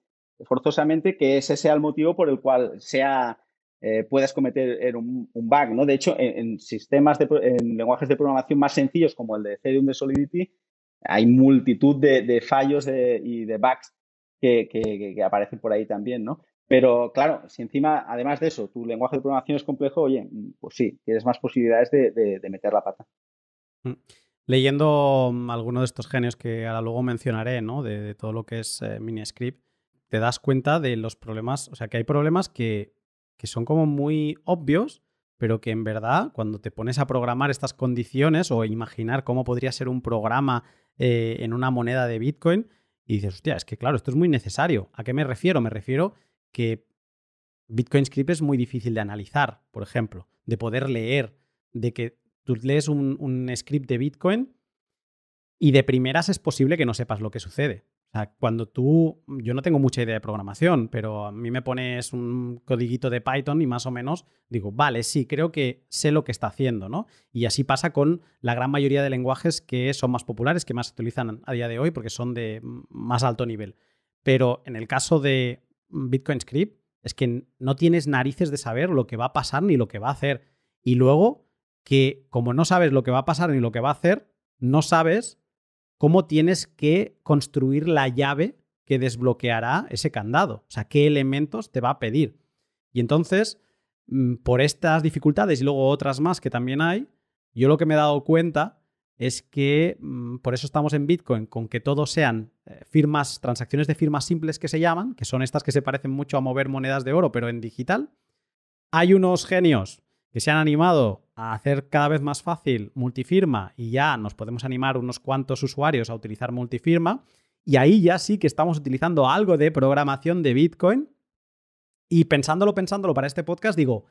forzosamente que ese sea el motivo por el cual sea, eh, puedas cometer un, bug, ¿no? De hecho, en, sistemas, en lenguajes de programación más sencillos como el de Ethereum de Solidity, hay multitud de, fallos eh, y de bugs que, aparecen por ahí también, ¿no? Pero claro, si encima, además de eso, tu lenguaje de programación es complejo, oye, pues sí, tienes más posibilidades de, meter la pata. Mm. Leyendo mm, alguno de estos genios que ahora luego mencionaré, ¿no? De, todo lo que es eh, Miniscript, te das cuenta de los problemas, o sea, que hay problemas que, que son como muy obvios, pero que en verdad cuando te pones a programar estas condiciones o imaginar cómo podría ser un programa eh, en una moneda de Bitcoin. Y dices, hostia, es que claro, esto es muy necesario. ¿A qué me refiero? Me refiero que Bitcoin Script es muy difícil de analizar, por ejemplo, de poder leer, de que tú lees un script de Bitcoin y de primeras es posible que no sepas lo que sucede. O sea, cuando tú, yo no tengo mucha idea de programación, pero a mí me pones un codiguito de Python y más o menos digo, vale, sí, creo que sé lo que está haciendo, ¿no? Y así pasa con la gran mayoría de lenguajes que son más populares, que más se utilizan a día de hoy porque son de más alto nivel. Pero en el caso de Bitcoin Script, es que no tienes narices de saber lo que va a pasar ni lo que va a hacer. Y luego, que como no sabes lo que va a pasar ni lo que va a hacer, no sabes cómo tienes que construir la llave que desbloqueará ese candado, o sea, qué elementos te va a pedir. Y entonces, mm, por estas dificultades y luego otras más que también hay, yo lo que me he dado cuenta es que mm, por eso estamos en Bitcoin, con que todos sean eh, firmas, transacciones de firmas simples que se llaman, que son estas que se parecen mucho a mover monedas de oro, pero en digital. Hay unos genios que se han animado a hacer cada vez más fácil multifirma y ya nos podemos animar unos cuantos usuarios a utilizar multifirma. Y ahí ya sí que estamos utilizando algo de programación de Bitcoin. Y pensándolo, pensándolo para este podcast, digo,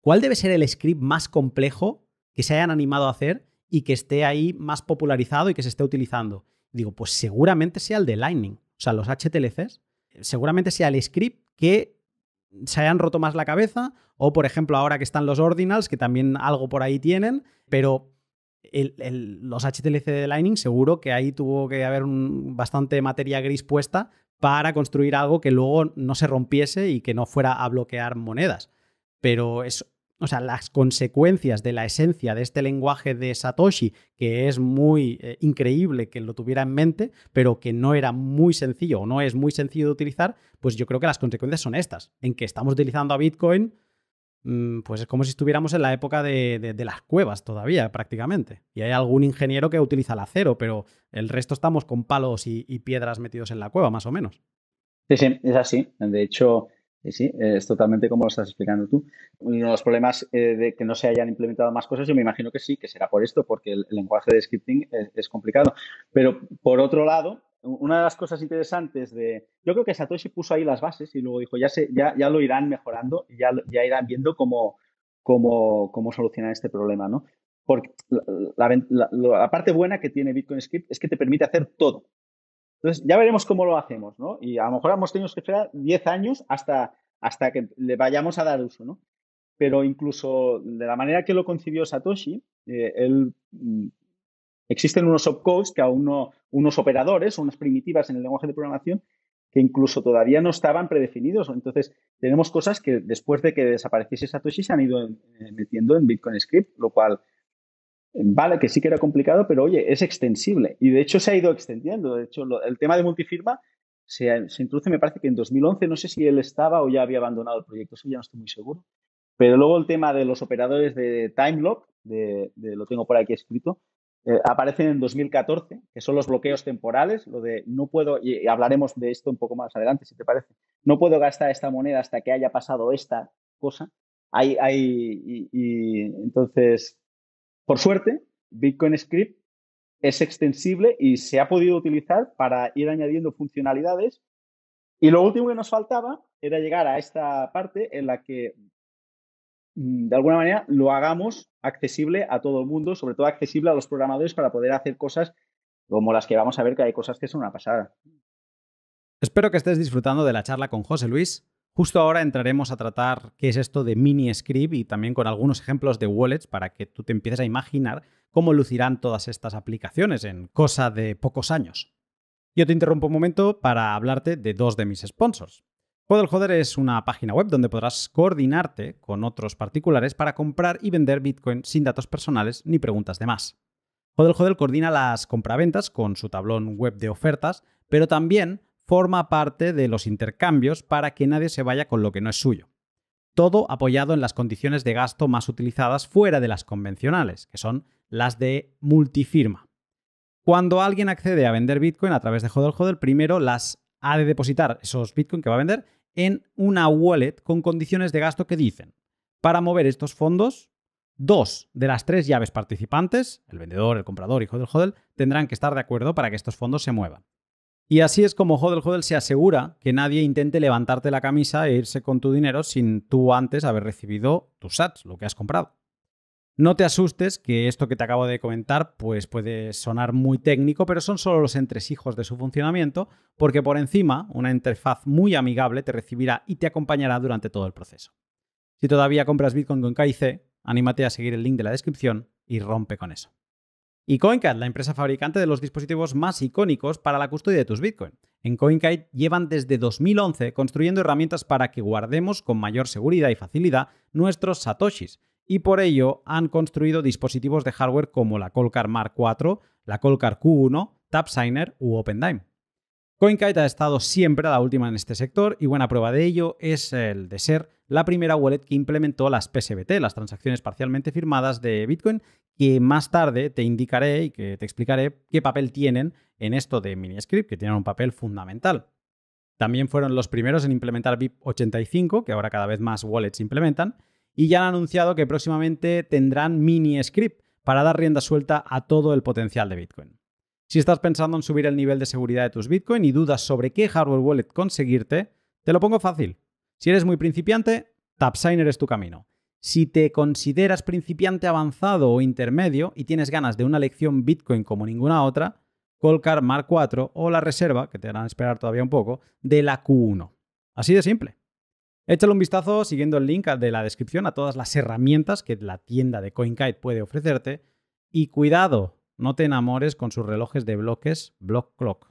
¿cuál debe ser el script más complejo que se hayan animado a hacer y que esté ahí más popularizado y que se esté utilizando? Digo, pues seguramente sea el de Lightning, o sea, los HTLCs. Seguramente sea el script que se hayan roto más la cabeza, o por ejemplo ahora que están los Ordinals, que también algo por ahí tienen, pero los HTLC de Lightning seguro que ahí tuvo que haber un, bastante materia gris puesta para construir algo que luego no se rompiese y que no fuera a bloquear monedas. Pero es o sea, las consecuencias de la esencia de este lenguaje de Satoshi, que es muy eh, increíble que lo tuviera en mente, pero que no era muy sencillo o no es muy sencillo de utilizar, pues yo creo que las consecuencias son estas, en que estamos utilizando a Bitcoin, mm, pues es como si estuviéramos en la época de, las cuevas todavía, prácticamente. Y hay algún ingeniero que utiliza el acero, pero el resto estamos con palos y, y piedras metidos en la cueva, más o menos. Sí, sí, es así. De hecho, sí, es totalmente como lo estás explicando tú. Uno de los problemas eh, de que no se hayan implementado más cosas, yo me imagino que sí, que será por esto, porque el, lenguaje de scripting es, complicado. Pero por otro lado, una de las cosas interesantes de. Yo creo que Satoshi puso ahí las bases y luego dijo, ya, se, ya, lo irán mejorando y ya, irán viendo cómo, solucionar este problema, ¿no? Porque la, la parte buena que tiene Bitcoin Script es que te permite hacer todo. Entonces, ya veremos cómo lo hacemos, ¿no? Y a lo mejor hemos tenido que esperar 10 años hasta, hasta que le vayamos a dar uso, ¿no? Pero incluso de la manera que lo concibió Satoshi, eh, él, mm, existen unos opcodes que aún no, unos operadores, unas primitivas en el lenguaje de programación que incluso todavía no estaban predefinidos. Entonces, tenemos cosas que después de que desapareciese Satoshi se han ido eh, metiendo en Bitcoin Script, lo cual Vale, que sí que era complicado, pero oye, es extensible. Y de hecho se ha ido extendiendo. De hecho, el tema de multifirma se, introduce, me parece que en 2011, no sé si él estaba o ya había abandonado el proyecto, eso ya no estoy muy seguro. Pero luego el tema de los operadores de time lock de, lo tengo por aquí escrito, eh, aparecen en 2014, que son los bloqueos temporales, lo de no puedo, y hablaremos de esto un poco más adelante, si te parece, no puedo gastar esta moneda hasta que haya pasado esta cosa. Hay, hay, y entonces por suerte, Bitcoin Script es extensible y se ha podido utilizar para ir añadiendo funcionalidades. Y lo último que nos faltaba era llegar a esta parte en la que, mm, de alguna manera, lo hagamos accesible a todo el mundo, sobre todo accesible a los programadores para poder hacer cosas como las que vamos a ver, que hay cosas que son una pasada. Espero que estés disfrutando de la charla con José Luis Justo ahora entraremos a tratar qué es esto de mini script y también con algunos ejemplos de wallets para que tú te empieces a imaginar cómo lucirán todas estas aplicaciones en cosa de pocos años. Yo te interrumpo un momento para hablarte de dos de mis sponsors. Hodder es una página web donde podrás coordinarte con otros particulares para comprar y vender Bitcoin sin datos personales ni preguntas de más. Hodel coordina las compraventas con su tablón web de ofertas, pero también forma parte de los intercambios para que nadie se vaya con lo que no es suyo. Todo apoyado en las condiciones de gasto más utilizadas fuera de las convencionales, que son las de multifirma. Cuando alguien accede a vender Bitcoin a través de HODL primero las ha de depositar esos Bitcoin que va a vender en una wallet con condiciones de gasto que dicen, para mover estos fondos, dos de las tres llaves participantes, el vendedor, el comprador y HODL tendrán que estar de acuerdo para que estos fondos se muevan. Y así es como Hodel Hodel se asegura que nadie intente levantarte la camisa e irse con tu dinero sin tú antes haber recibido tus sats, lo que has comprado. No te asustes que esto que te acabo de comentar pues puede sonar muy técnico, pero son solo los entresijos de su funcionamiento, porque por encima una interfaz muy amigable te recibirá y te acompañará durante todo el proceso. Si todavía compras Bitcoin con KIC, anímate a seguir el link de la descripción y rompe con eso y CoinKite, la empresa fabricante de los dispositivos más icónicos para la custodia de tus Bitcoin. En CoinKite llevan desde 2011 construyendo herramientas para que guardemos con mayor seguridad y facilidad nuestros satoshis, y por ello han construido dispositivos de hardware como la Colcar Mark IV, la Colcar Q1, TapSigner u OpenDime. CoinKite ha estado siempre a la última en este sector y buena prueba de ello es el de ser la primera wallet que implementó las PSBT, las transacciones parcialmente firmadas de Bitcoin, que más tarde te indicaré y que te explicaré qué papel tienen en esto de Miniscript, que tienen un papel fundamental. También fueron los primeros en implementar BIP 85, que ahora cada vez más wallets implementan, y ya han anunciado que próximamente tendrán Miniscript para dar rienda suelta a todo el potencial de Bitcoin. Si estás pensando en subir el nivel de seguridad de tus Bitcoin y dudas sobre qué hardware wallet conseguirte, te lo pongo fácil. Si eres muy principiante, TapSigner es tu camino. Si te consideras principiante avanzado o intermedio y tienes ganas de una lección Bitcoin como ninguna otra, Colcar Mark 4 o la reserva, que te harán esperar todavía un poco, de la Q1. Así de simple. Échale un vistazo siguiendo el link de la descripción a todas las herramientas que la tienda de CoinKite puede ofrecerte y cuidado, no te enamores con sus relojes de bloques Block Clock.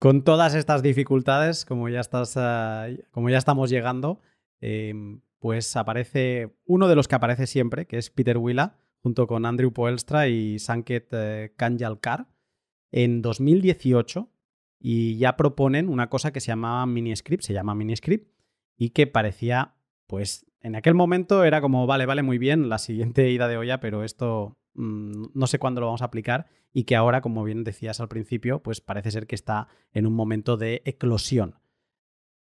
Con todas estas dificultades, como ya, ah, estamos llegando, em, pues aparece uno de los que aparece siempre, que es Peter Willa, junto con Andrew Poelstra y Sanket eh, Kanyalkar, en 2018, y ya proponen una cosa que se llamaba Miniscript, se llama Miniscript, y que parecía, pues, en aquel momento era como, vale, vale, muy bien, la siguiente ida de olla, pero esto mm, no sé cuándo lo vamos a aplicar, y que ahora, como bien decías al principio, pues parece ser que está en un momento de eclosión.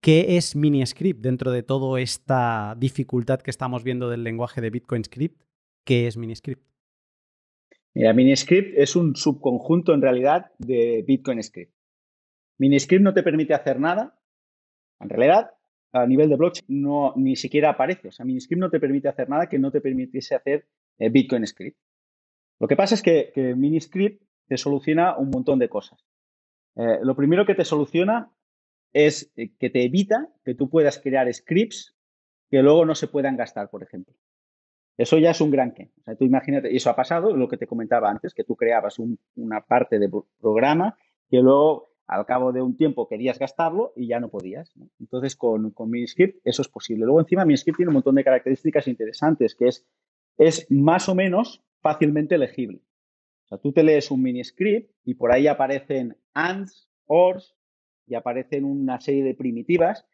¿Qué es MiniScript dentro de toda esta dificultad que estamos viendo del lenguaje de Bitcoin Script? ¿Qué es MiniScript? Mira, MiniScript es un subconjunto en realidad de Bitcoin Script. MiniScript no te permite hacer nada. En realidad, a nivel de blockchain, no, ni siquiera aparece. O sea, MiniScript no te permite hacer nada que no te permitiese hacer eh, Bitcoin Script. Lo que pasa es que, MiniScript te soluciona un montón de cosas. Eh, lo primero que te soluciona es eh, que te evita que tú puedas crear scripts que luego no se puedan gastar, por ejemplo. Eso ya es un gran que. O sea, tú imagínate, y eso ha pasado, lo que te comentaba antes, que tú creabas una parte de programa que luego al cabo de un tiempo querías gastarlo y ya no podías. Entonces, con, con Miniscript eso es posible. Luego, encima, Miniscript tiene un montón de características interesantes, que es, es más o menos fácilmente legible. O sea, tú te lees un Miniscript y por ahí aparecen ands, ors, y aparecen una serie de primitivas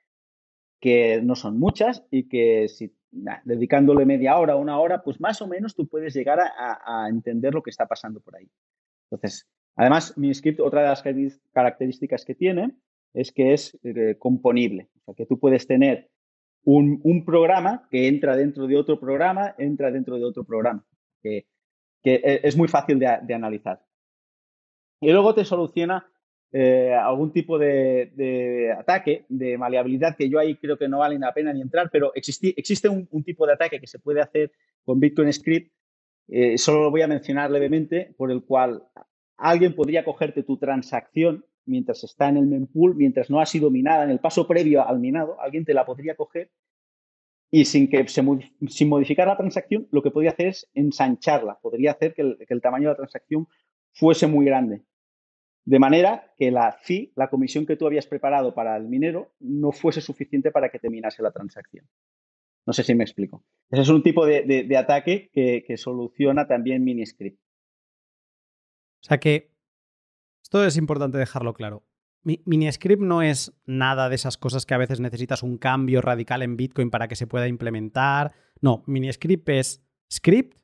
que no son muchas y que si dedicándole media hora o una hora, pues más o menos tú puedes llegar a, entender lo que está pasando por ahí. Entonces, además, mi script, otra de las características que tiene es que es eh, componible, o sea, que tú puedes tener un, programa que entra dentro de otro programa, entra dentro de otro programa, que, eh, es muy fácil de analizar. Y luego te soluciona eh, algún tipo de, ataque, de maleabilidad, que yo ahí creo que no vale la pena ni entrar, pero existe un, tipo de ataque que se puede hacer con Bitcoin Script, eh, solo lo voy a mencionar levemente, por el cual alguien podría cogerte tu transacción mientras está en el mempool, mientras no ha sido minada, en el paso previo al minado, alguien te la podría coger y sin, que sin modificar la transacción, lo que podría hacer es ensancharla, podría hacer que el tamaño de la transacción fuese muy grande. De manera que la FI, la comisión que tú habías preparado para el minero, no fuese suficiente para que terminase la transacción. No sé si me explico. Ese es un tipo de, ataque que, soluciona también Miniscript. O sea que esto es importante dejarlo claro. Miniscript no es nada de esas cosas que a veces necesitas un cambio radical en Bitcoin para que se pueda implementar. No, Miniscript es script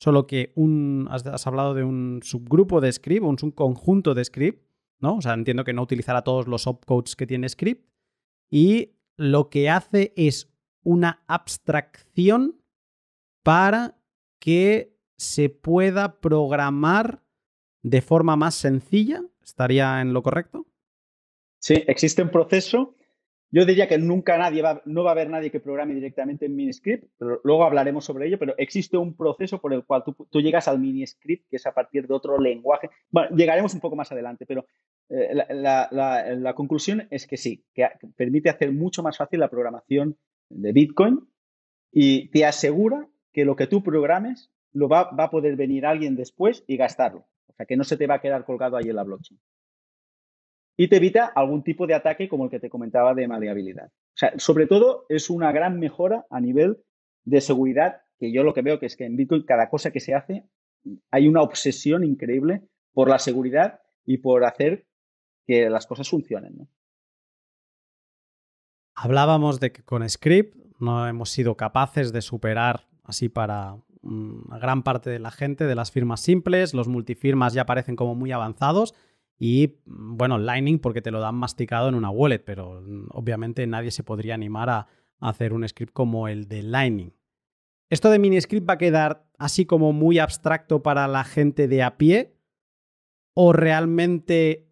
solo que un, has, hablado de un subgrupo de script, un subconjunto de script, ¿no? O sea, entiendo que no utilizará todos los opcodes que tiene script y lo que hace es una abstracción para que se pueda programar de forma más sencilla. ¿Estaría en lo correcto? Sí, existe un proceso yo diría que nunca nadie va, no va a haber nadie que programe directamente en miniscript, pero luego hablaremos sobre ello, pero existe un proceso por el cual tú, llegas al miniscript, que es a partir de otro lenguaje. Bueno, llegaremos un poco más adelante, pero eh, la, conclusión es que sí, que permite hacer mucho más fácil la programación de Bitcoin y te asegura que lo que tú programes lo va, va a poder venir alguien después y gastarlo. O sea, que no se te va a quedar colgado ahí en la blockchain y te evita algún tipo de ataque como el que te comentaba de maleabilidad. O sea, sobre todo es una gran mejora a nivel de seguridad, que yo lo que veo que es que en Bitcoin cada cosa que se hace hay una obsesión increíble por la seguridad y por hacer que las cosas funcionen. Hablábamos de que con Script no hemos sido capaces de superar así para mm, gran parte de la gente de las firmas simples, los multifirmas ya parecen como muy avanzados y mm, bueno, Lightning porque te lo dan masticado en una wallet, pero mm, obviamente nadie se podría animar a hacer un script como el de Lightning. Esto de miniscript va a quedar así como muy abstracto para la gente de a pie o realmente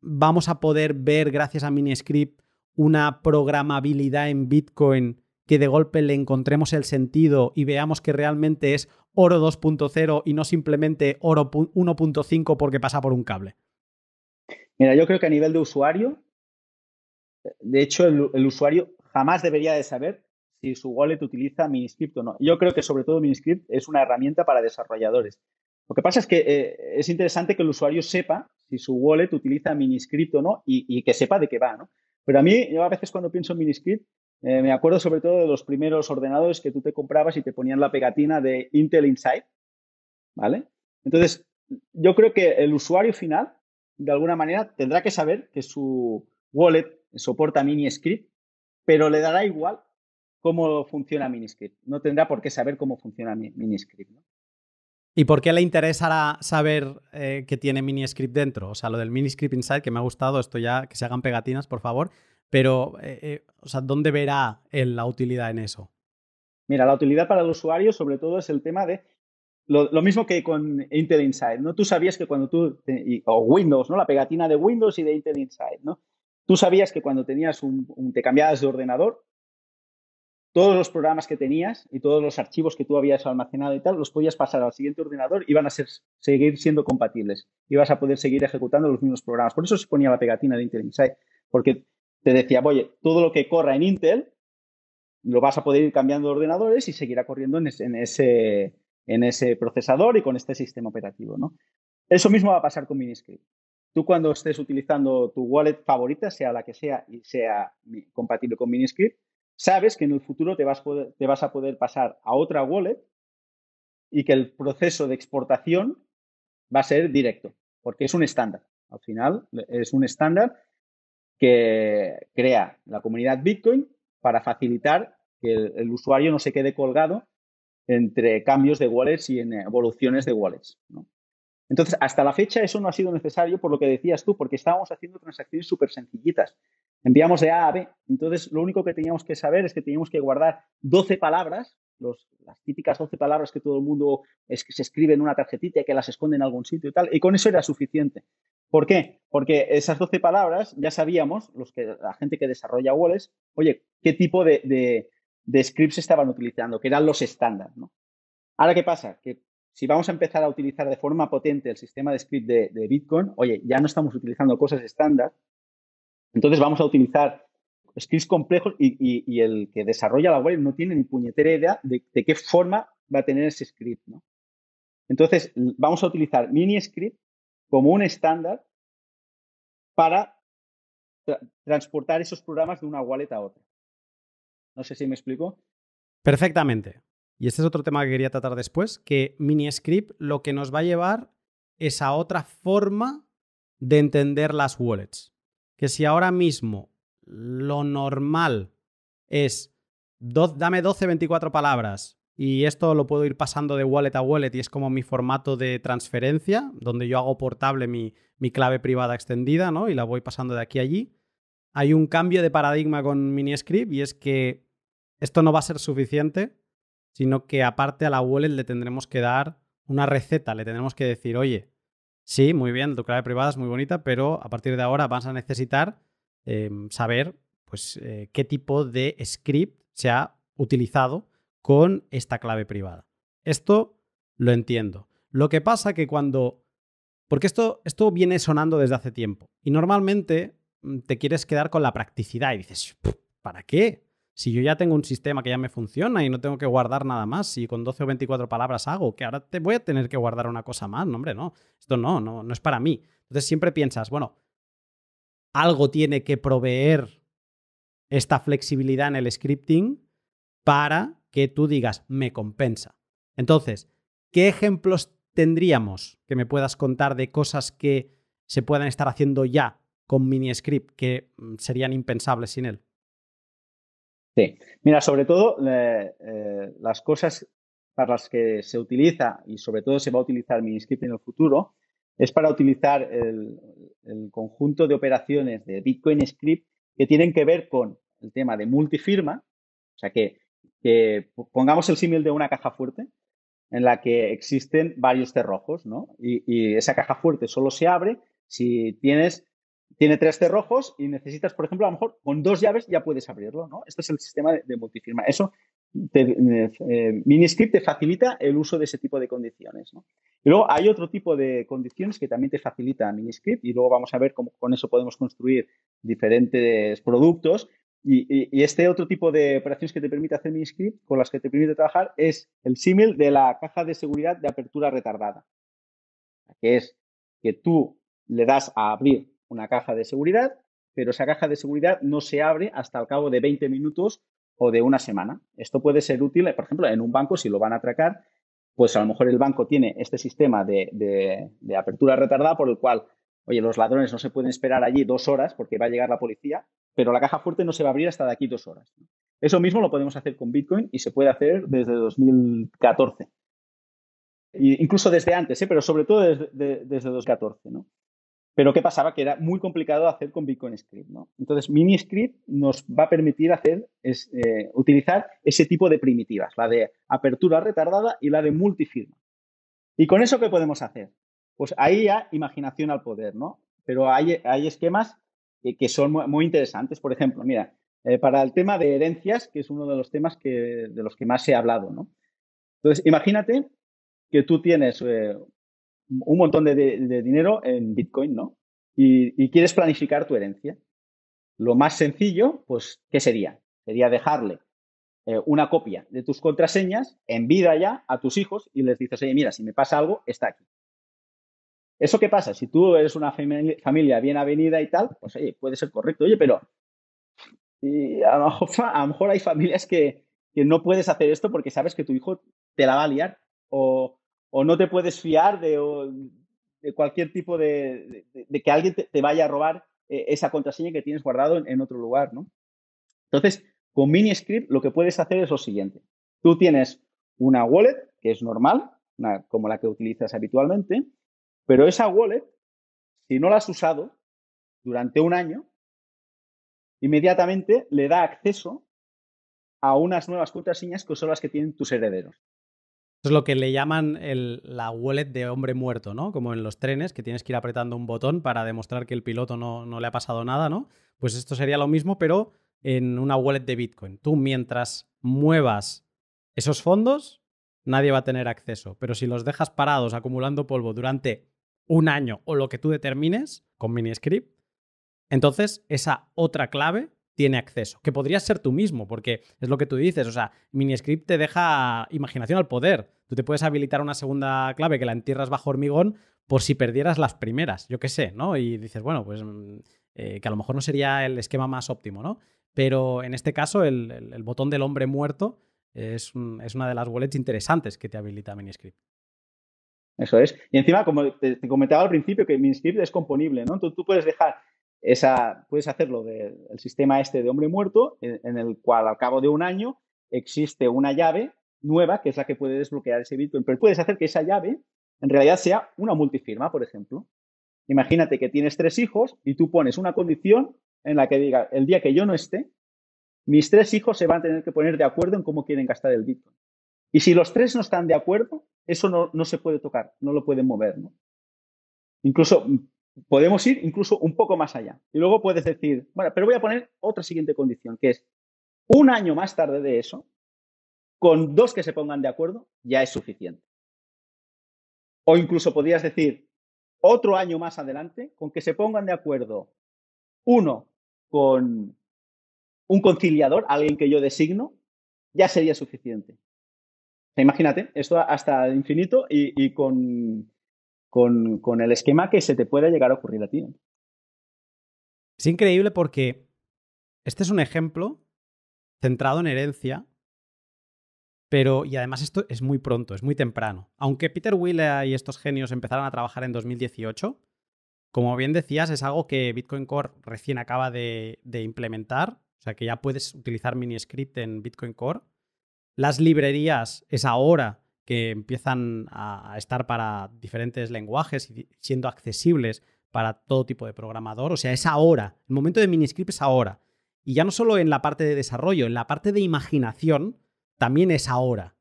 vamos a poder ver gracias a miniscript una programabilidad en Bitcoin que de golpe le encontremos el sentido y veamos que realmente es oro 2.0 y no simplemente oro 1.5 porque pasa por un cable. Mira, yo creo que a nivel de usuario, de hecho, el, usuario jamás debería de saber si su wallet utiliza Miniscript o no. Yo creo que sobre todo Miniscript es una herramienta para desarrolladores. Lo que pasa es que eh, es interesante que el usuario sepa si su wallet utiliza Miniscript o no y, que sepa de qué va, ¿no? Pero a mí, yo a veces cuando pienso en Miniscript, eh, me acuerdo sobre todo de los primeros ordenadores que tú te comprabas y te ponían la pegatina de Intel Inside, ¿vale? Entonces, yo creo que el usuario final de alguna manera, tendrá que saber que su wallet soporta MiniScript, pero le dará igual cómo funciona MiniScript. No tendrá por qué saber cómo funciona MiniScript. ¿Y por qué le interesará saber eh, que tiene MiniScript dentro? O sea, lo del MiniScript Inside, que me ha gustado, esto ya, que se hagan pegatinas, por favor. Pero, eh, eh, o sea, ¿dónde verá la utilidad en eso? Mira, la utilidad para el usuario sobre todo es el tema de lo, mismo que con Intel Inside, ¿no? Tú sabías que cuando tú, o Windows, ¿no? La pegatina de Windows y de Intel Inside, ¿no? Tú sabías que cuando tenías un, te cambiabas de ordenador, todos los programas que tenías y todos los archivos que tú habías almacenado y tal, los podías pasar al siguiente ordenador y iban a ser, seguir siendo compatibles. Y vas a poder seguir ejecutando los mismos programas. Por eso se ponía la pegatina de Intel Inside, porque te decía, oye, todo lo que corra en Intel lo vas a poder ir cambiando de ordenadores y seguirá corriendo en ese en ese procesador y con este sistema operativo. ¿no? Eso mismo va a pasar con Miniscript. Tú cuando estés utilizando tu wallet favorita, sea la que sea y sea compatible con Miniscript, sabes que en el futuro te vas, vas a poder pasar a otra wallet y que el proceso de exportación va a ser directo, porque es un estándar. Al final es un estándar que crea la comunidad Bitcoin para facilitar que el usuario no se quede colgado entre cambios de wallets y en evoluciones de wallets. Entonces, hasta la fecha eso no ha sido necesario por lo que decías tú, porque estábamos haciendo transacciones súper sencillitas. Enviamos de A a B. Entonces, lo único que teníamos que saber es que teníamos que guardar 12 palabras, las típicas 12 palabras que todo el mundo se escribe en una tarjetita, que las esconde en algún sitio y tal. Y con eso era suficiente. ¿Por qué? Porque esas 12 palabras ya sabíamos, los que, la gente que desarrolla wallets, oye, qué tipo de de scripts estaban utilizando, que eran los estándar. ¿no? Ahora, ¿qué pasa? Que si vamos a empezar a utilizar de forma potente el sistema de script de, Bitcoin, oye, ya no estamos utilizando cosas estándar, entonces vamos a utilizar scripts complejos y, el que desarrolla la web no tiene ni puñetera idea de, qué forma va a tener ese script. ¿no? Entonces, vamos a utilizar mini script como un estándar para transportar esos programas de una wallet a otra. No sé si me explico. Perfectamente. Y este es otro tema que quería tratar después, que MiniScript lo que nos va a llevar es a otra forma de entender las wallets. Que si ahora mismo lo normal es dame 12, 24 palabras y esto lo puedo ir pasando de wallet a wallet y es como mi formato de transferencia, donde yo hago portable mi, mi clave privada extendida ¿no? y la voy pasando de aquí a allí. Hay un cambio de paradigma con MiniScript y es que esto no va a ser suficiente, sino que aparte a la wallet le tendremos que dar una receta, le tendremos que decir, oye, sí, muy bien, tu clave privada es muy bonita, pero a partir de ahora vas a necesitar em, saber pues, eh, qué tipo de script se ha utilizado con esta clave privada. Esto lo entiendo. Lo que pasa que cuando... Porque esto, esto viene sonando desde hace tiempo y normalmente mm, te quieres quedar con la practicidad y dices, ¿para qué? Si yo ya tengo un sistema que ya me funciona y no tengo que guardar nada más, si con 12 o 24 palabras hago, que ahora te voy a tener que guardar una cosa más, no, hombre, no, esto no, no, no es para mí. Entonces siempre piensas, bueno, algo tiene que proveer esta flexibilidad en el scripting para que tú digas, me compensa. Entonces, ¿qué ejemplos tendríamos que me puedas contar de cosas que se puedan estar haciendo ya con mini script que mm, serían impensables sin él? Sí, mira, sobre todo eh, eh, las cosas para las que se utiliza y sobre todo se va a utilizar Miniscript en el futuro es para utilizar el, conjunto de operaciones de Bitcoin Script que tienen que ver con el tema de multifirma, o sea que, pongamos el símil de una caja fuerte en la que existen varios cerrojos, ¿no? y esa caja fuerte solo se abre si tienes tiene tres cerrojos y necesitas, por ejemplo, a lo mejor con dos llaves ya puedes abrirlo, ¿no? Este es el sistema de, multifirma. Eso, eh, eh, Miniscript te facilita el uso de ese tipo de condiciones, ¿no? Y luego hay otro tipo de condiciones que también te facilita Miniscript y luego vamos a ver cómo con eso podemos construir diferentes productos. Y, este otro tipo de operaciones que te permite hacer Miniscript, con las que te permite trabajar, es el símil de la caja de seguridad de apertura retardada, que es que tú le das a abrir una caja de seguridad, pero esa caja de seguridad no se abre hasta el cabo de 20 minutos o de una semana. Esto puede ser útil, por ejemplo, en un banco, si lo van a atracar, pues a lo mejor el banco tiene este sistema de, apertura retardada por el cual, oye, los ladrones no se pueden esperar allí dos horas porque va a llegar la policía, pero la caja fuerte no se va a abrir hasta de aquí dos horas. Eso mismo lo podemos hacer con Bitcoin y se puede hacer desde 2014. incluso desde antes, ¿eh? pero sobre todo desde, desde 2014. ¿no? Pero ¿qué pasaba? Que era muy complicado hacer con Bitcoin Script. ¿no? Entonces, MiniScript nos va a permitir hacer es, eh, utilizar ese tipo de primitivas, la de apertura retardada y la de multifirma. ¿Y con eso qué podemos hacer? Pues ahí ya imaginación al poder, ¿no? Pero hay, hay esquemas que, son muy, interesantes. Por ejemplo, mira, eh, para el tema de herencias, que es uno de los temas que, de los que más he hablado, ¿no? Entonces, imagínate que tú tienes eh, un montón de, dinero en Bitcoin, ¿no? Y, quieres planificar tu herencia. Lo más sencillo, pues, ¿qué sería? Sería dejarle eh, una copia de tus contraseñas en vida ya a tus hijos y les dices, oye, mira, si me pasa algo, está aquí. ¿Eso qué pasa? Si tú eres una familia bien avenida y tal, pues, oye, puede ser correcto. Oye, pero a, lo mejor, hay familias que, que no puedes hacer esto porque sabes que tu hijo te la va a liar o, o no te puedes fiar de, cualquier tipo de, que alguien te, vaya a robar eh, esa contraseña que tienes guardado en, otro lugar, ¿no? Entonces, con MiniScript lo que puedes hacer es lo siguiente. Tú tienes una wallet, que es normal, como la que utilizas habitualmente, pero esa wallet, si no la has usado durante un año, inmediatamente le da acceso a unas nuevas contraseñas que son las que tienen tus herederos es lo que le llaman la wallet de hombre muerto, ¿no? Como en los trenes, que tienes que ir apretando un botón para demostrar que el piloto no, no le ha pasado nada, ¿no? Pues esto sería lo mismo, pero en una wallet de Bitcoin. Tú mientras muevas esos fondos, nadie va a tener acceso. Pero si los dejas parados acumulando polvo durante un año o lo que tú determines con Miniscript, entonces esa otra clave tiene acceso, que podrías ser tú mismo, porque es lo que tú dices, o sea, Miniscript te deja imaginación al poder, tú te puedes habilitar una segunda clave que la entierras bajo hormigón por si perdieras las primeras, yo qué sé, ¿no? Y dices, bueno, pues mm, eh, que a lo mejor no sería el esquema más óptimo, ¿no? Pero en este caso, el, botón del hombre muerto es, una de las wallets interesantes que te habilita Miniscript. Eso es. Y encima, como te, comentaba al principio, que Miniscript es componible, ¿no? Entonces tú puedes dejar puedes hacerlo del sistema este de hombre muerto, en, el cual al cabo de un año existe una llave nueva, que es la que puede desbloquear ese Bitcoin, pero puedes hacer que esa llave en realidad sea una multifirma, por ejemplo. Imagínate que tienes tres hijos y tú pones una condición en la que diga, el día que yo no esté, mis tres hijos se van a tener que poner de acuerdo en cómo quieren gastar el Bitcoin. Y si los tres no están de acuerdo, eso no, se puede tocar, no lo pueden mover. Incluso podemos ir incluso un poco más allá. Y luego puedes decir, bueno, pero voy a poner otra siguiente condición, que es un año más tarde de eso, con dos que se pongan de acuerdo, ya es suficiente. O incluso podrías decir, otro año más adelante, con que se pongan de acuerdo uno con un conciliador, alguien que yo designo, ya sería suficiente. Imagínate, esto hasta el infinito y, y con con, el esquema que se te puede llegar a ocurrir a ti. Es increíble porque este es un ejemplo centrado en herencia, pero y además esto es muy pronto, es muy temprano. Aunque Peter Wheeler y estos genios empezaron a trabajar en 2018, como bien decías, es algo que Bitcoin Core recién acaba de, de implementar, o sea que ya puedes utilizar Miniscript en Bitcoin Core. Las librerías es ahora que empiezan a estar para diferentes lenguajes y siendo accesibles para todo tipo de programador. O sea, es ahora. El momento de Miniscript es ahora. Y ya no solo en la parte de desarrollo, en la parte de imaginación también es ahora.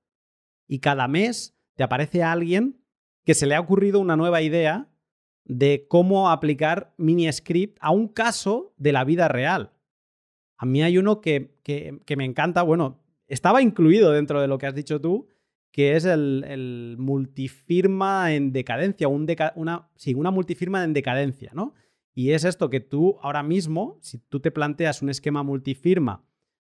Y cada mes te aparece alguien que se le ha ocurrido una nueva idea de cómo aplicar Miniscript a un caso de la vida real. A mí hay uno que, que me encanta, bueno, estaba incluido dentro de lo que has dicho tú, que es el, multifirma en decadencia, una, multifirma en decadencia, ¿no? Y es esto que tú ahora mismo, si tú te planteas un esquema multifirma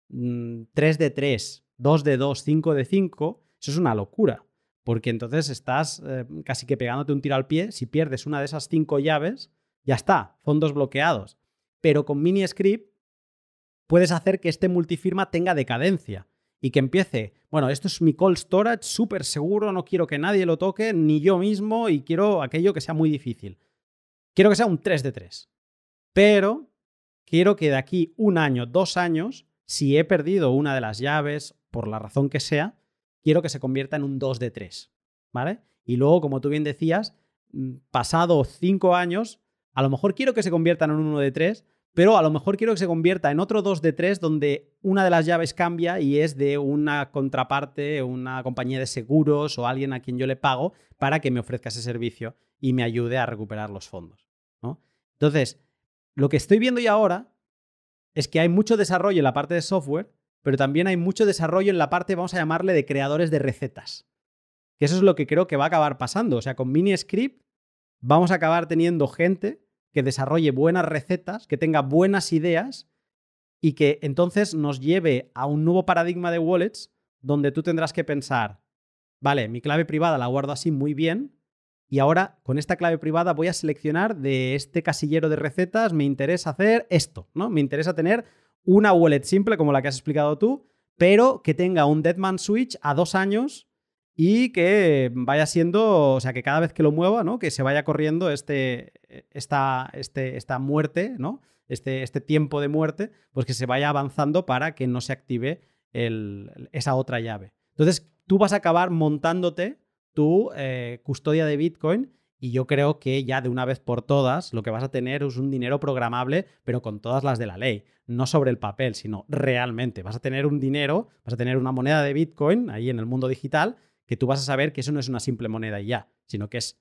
3 mm, de 3, 2 de 2, 5 de 5, eso es una locura, porque entonces estás eh, casi que pegándote un tiro al pie, si pierdes una de esas cinco llaves, ya está, fondos bloqueados. Pero con mini script puedes hacer que este multifirma tenga decadencia y que empiece, bueno, esto es mi cold storage súper seguro, no quiero que nadie lo toque, ni yo mismo, y quiero aquello que sea muy difícil. Quiero que sea un 3 de 3. Pero quiero que de aquí un año, dos años, si he perdido una de las llaves, por la razón que sea, quiero que se convierta en un 2 de 3. ¿Vale? Y luego, como tú bien decías, mm, pasado cinco años, a lo mejor quiero que se convierta en un 1 de 3, pero a lo mejor quiero que se convierta en otro 2 de 3 donde una de las llaves cambia y es de una contraparte, una compañía de seguros o alguien a quien yo le pago para que me ofrezca ese servicio y me ayude a recuperar los fondos. Entonces, lo que estoy viendo ya ahora es que hay mucho desarrollo en la parte de software, pero también hay mucho desarrollo en la parte, vamos a llamarle, de creadores de recetas. Que eso es lo que creo que va a acabar pasando. O sea, con Miniscript vamos a acabar teniendo gente que desarrolle buenas recetas, que tenga buenas ideas y que entonces nos lleve a un nuevo paradigma de wallets donde tú tendrás que pensar, vale, mi clave privada la guardo así muy bien y ahora con esta clave privada voy a seleccionar de este casillero de recetas, me interesa hacer esto, ¿no? Me interesa tener una wallet simple como la que has explicado tú, pero que tenga un Deadman Switch a dos años y que vaya siendo, o sea, que cada vez que lo mueva, ¿no? Que se vaya corriendo este, esta, este, esta muerte, ¿no? Este, este tiempo de muerte, pues que se vaya avanzando para que no se active esa otra llave. Entonces, tú vas a acabar montándote tu eh, custodia de Bitcoin y yo creo que ya de una vez por todas lo que vas a tener es un dinero programable, pero con todas las de la ley, no sobre el papel, sino realmente. Vas a tener un dinero, vas a tener una moneda de Bitcoin ahí en el mundo digital que tú vas a saber que eso no es una simple moneda y ya, sino que es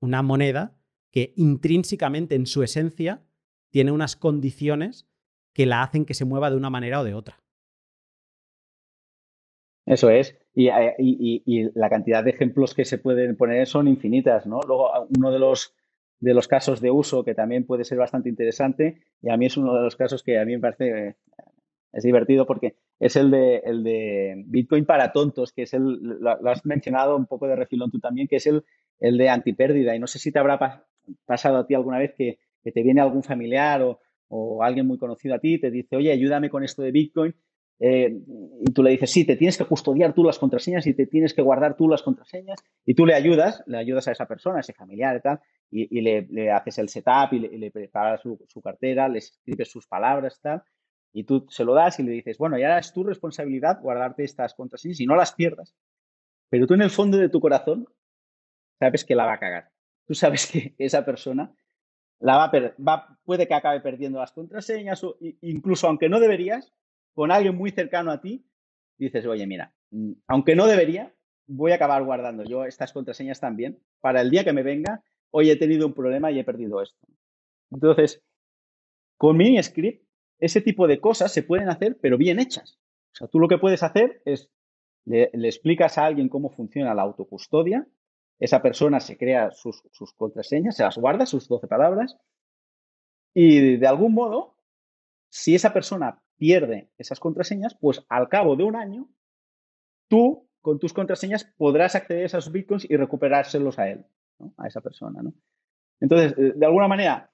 una moneda que intrínsecamente en su esencia tiene unas condiciones que la hacen que se mueva de una manera o de otra. Eso es. Y, eh, la cantidad de ejemplos que se pueden poner son infinitas, ¿no? Luego, uno de los, de los casos de uso que también puede ser bastante interesante, y a mí es uno de los casos que a mí me parece eh, es divertido porque es el de, Bitcoin para tontos, que es el, lo, has mencionado un poco de refilón tú también, que es el, el de antipérdida. Y no sé si te habrá pasado a ti alguna vez que, te viene algún familiar o, alguien muy conocido a ti te dice, oye, ayúdame con esto de Bitcoin. Eh, y tú le dices, sí, te tienes que custodiar tú las contraseñas y te tienes que guardar tú las contraseñas. Y tú le ayudas, le ayudas a esa persona, a ese familiar y tal, y, le, haces el setup y le, preparas su, su, cartera, le escribes sus palabras y tal. Y tú se lo das y le dices, bueno, ya es tu responsabilidad guardarte estas contraseñas y no las pierdas. Pero tú en el fondo de tu corazón sabes que la va a cagar. Tú sabes que esa persona la va, puede que acabe perdiendo las contraseñas o incluso aunque no deberías, con alguien muy cercano a ti, dices, oye, mira, mm, aunque no debería, voy a acabar guardando yo estas contraseñas también para el día que me venga, hoy he tenido un problema y he perdido esto. Entonces, con mi script ese tipo de cosas se pueden hacer, pero bien hechas. O sea, tú lo que puedes hacer es, le, explicas a alguien cómo funciona la autocustodia, esa persona se crea sus, contraseñas, se las guarda, sus 12 palabras, y de algún modo, si esa persona pierde esas contraseñas, pues al cabo de un año, tú con tus contraseñas podrás acceder a esos bitcoins y recuperárselos a él, a esa persona. ¿no? Entonces, eh, de alguna manera,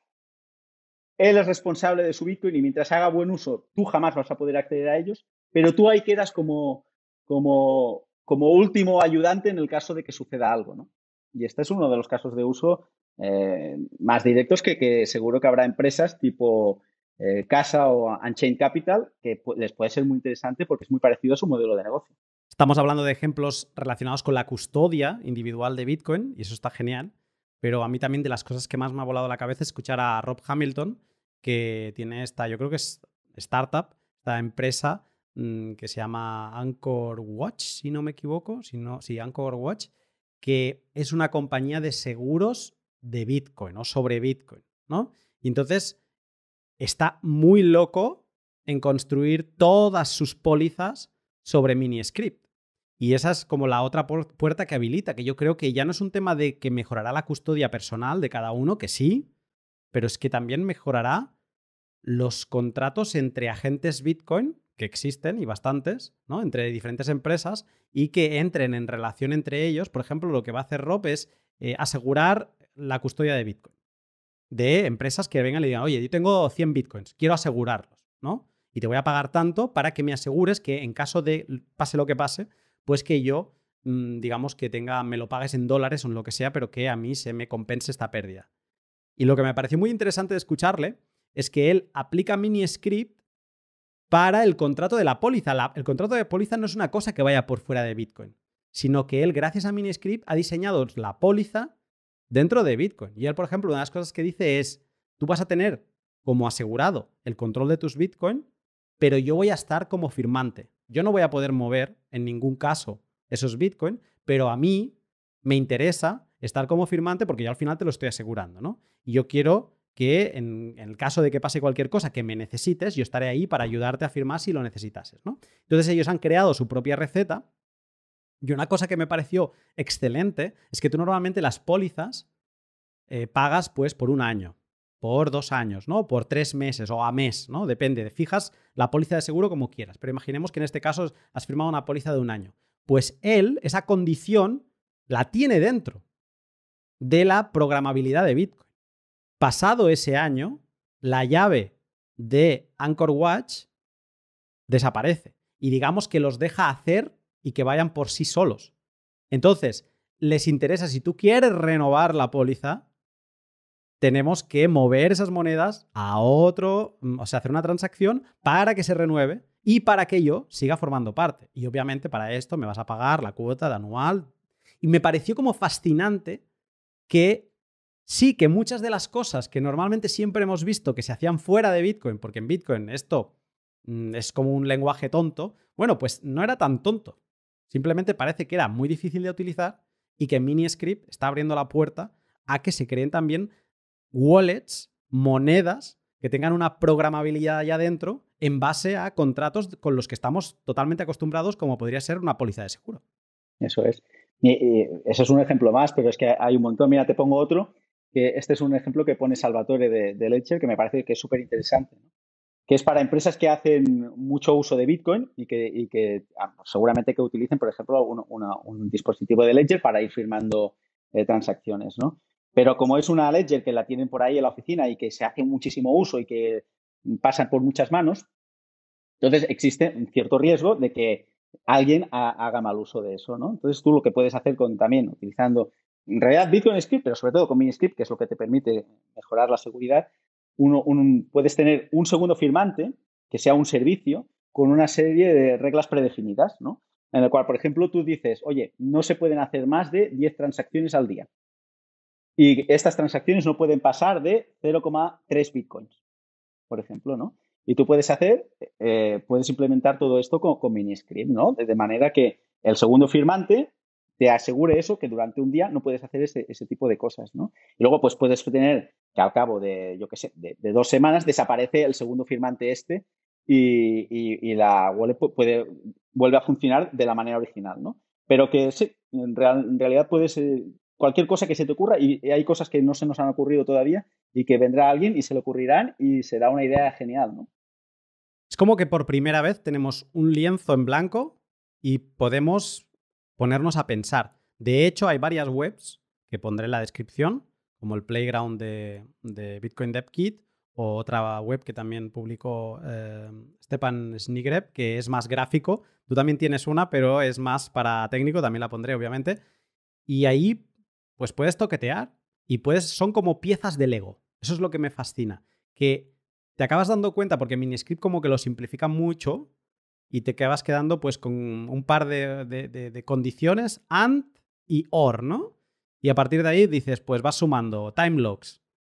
él es responsable de su Bitcoin y mientras haga buen uso, tú jamás vas a poder acceder a ellos, pero tú ahí quedas como, como, último ayudante en el caso de que suceda algo, ¿no? Y este es uno de los casos de uso eh, más directos que, seguro que habrá empresas tipo eh, Casa o Unchained Capital que les puede ser muy interesante porque es muy parecido a su modelo de negocio. Estamos hablando de ejemplos relacionados con la custodia individual de Bitcoin y eso está genial pero a mí también de las cosas que más me ha volado la cabeza es escuchar a Rob Hamilton, que tiene esta, yo creo que es startup, esta empresa mm, que se llama Anchor Watch, si no me equivoco, si no, sí, Anchor Watch, que es una compañía de seguros de Bitcoin o sobre Bitcoin, ¿no? Y entonces está muy loco en construir todas sus pólizas sobre MiniScript. Y esa es como la otra puerta que habilita, que yo creo que ya no es un tema de que mejorará la custodia personal de cada uno, que sí, pero es que también mejorará los contratos entre agentes Bitcoin, que existen y bastantes, ¿no? Entre diferentes empresas y que entren en relación entre ellos. Por ejemplo, lo que va a hacer Rob es eh, asegurar la custodia de Bitcoin. De empresas que vengan y digan, oye, yo tengo 100 Bitcoins, quiero asegurarlos, ¿no? Y te voy a pagar tanto para que me asegures que en caso de pase lo que pase, pues que yo, mm, digamos que tenga, me lo pagues en dólares o en lo que sea, pero que a mí se me compense esta pérdida. Y lo que me pareció muy interesante de escucharle es que él aplica Miniscript para el contrato de la póliza. el contrato de póliza no es una cosa que vaya por fuera de Bitcoin, sino que él, gracias a Miniscript, ha diseñado la póliza dentro de Bitcoin. Y él, por ejemplo, una de las cosas que dice es, tú vas a tener como asegurado el control de tus Bitcoin, pero yo voy a estar como firmante. Yo no voy a poder mover en ningún caso esos Bitcoin, pero a mí me interesa estar como firmante porque yo al final te lo estoy asegurando, ¿no? Y yo quiero que en, el caso de que pase cualquier cosa que me necesites, yo estaré ahí para ayudarte a firmar si lo necesitases, ¿no? Entonces ellos han creado su propia receta y una cosa que me pareció excelente es que tú normalmente las pólizas eh, pagas pues por un año, por dos años, ¿no? Por tres meses o a mes, ¿no? Depende, fijas la póliza de seguro como quieras, pero imaginemos que en este caso has firmado una póliza de un año. Pues él, esa condición, la tiene dentro de la programabilidad de Bitcoin. Pasado ese año, la llave de Anchor Watch desaparece y digamos que los deja hacer y que vayan por sí solos. Entonces, les interesa, si tú quieres renovar la póliza, tenemos que mover esas monedas a otro, mm, o sea, hacer una transacción para que se renueve y para que yo siga formando parte. Y obviamente para esto me vas a pagar la cuota de anual. Y me pareció como fascinante que sí que muchas de las cosas que normalmente siempre hemos visto que se hacían fuera de Bitcoin, porque en Bitcoin esto mm, es como un lenguaje tonto, bueno, pues no era tan tonto. Simplemente parece que era muy difícil de utilizar y que MiniScript está abriendo la puerta a que se creen también wallets, monedas que tengan una programabilidad allá adentro en base a contratos con los que estamos totalmente acostumbrados, como podría ser una póliza de seguro. Eso es. Eh, Eso es un ejemplo más, pero es que hay un montón. Mira, te pongo otro este es un ejemplo que pone Salvatore de, Ledger, que me parece que es súper interesante, que es para empresas que hacen mucho uso de Bitcoin y que, ah, pues seguramente que utilicen, por ejemplo, un, dispositivo de Ledger para ir firmando eh, transacciones, Pero como es una Ledger que la tienen por ahí en la oficina y que se hace muchísimo uso y que pasan por muchas manos, entonces existe un cierto riesgo de que alguien haga mal uso de eso, Entonces tú lo que puedes hacer también utilizando en realidad Bitcoin Script, pero sobre todo con MiniScript, que es lo que te permite mejorar la seguridad, puedes tener un segundo firmante, que sea un servicio, con una serie de reglas predefinidas, ¿no? En el cual, por ejemplo, tú dices, oye, no se pueden hacer más de 10 transacciones al día. Y estas transacciones no pueden pasar de 0,3 bitcoins, por ejemplo, ¿no? Y tú puedes hacer, eh, puedes implementar todo esto con, con, MiniScript, ¿no? De manera que el segundo firmante te asegure eso, que durante un día no puedes hacer ese, tipo de cosas, ¿no? Y luego, pues puedes tener que al cabo de, yo qué sé, de, dos semanas desaparece el segundo firmante este y, la wallet puede, vuelve a funcionar de la manera original, ¿no? Pero que sí, en, realidad puede ser eh, cualquier cosa que se te ocurra, y, hay cosas que no se nos han ocurrido todavía y que vendrá alguien y se le ocurrirán y será una idea genial, ¿no? Es como que por primera vez tenemos un lienzo en blanco y podemos ponernos a pensar. De hecho, hay varias webs que pondré en la descripción, como el Playground de, Bitcoin Dev Kit o otra web que también publicó eh, Stepan Snigreb, que es más gráfico. Tú también tienes una, pero es más para técnico, también la pondré, obviamente. Y ahí, pues puedes toquetear y puedes, son como piezas de Lego. Eso es lo que me fascina, que te acabas dando cuenta, porque Miniscript como que lo simplifica mucho, y te acabas quedando pues con un par de, condiciones AND y OR, ¿no? Y a partir de ahí dices, pues vas sumando time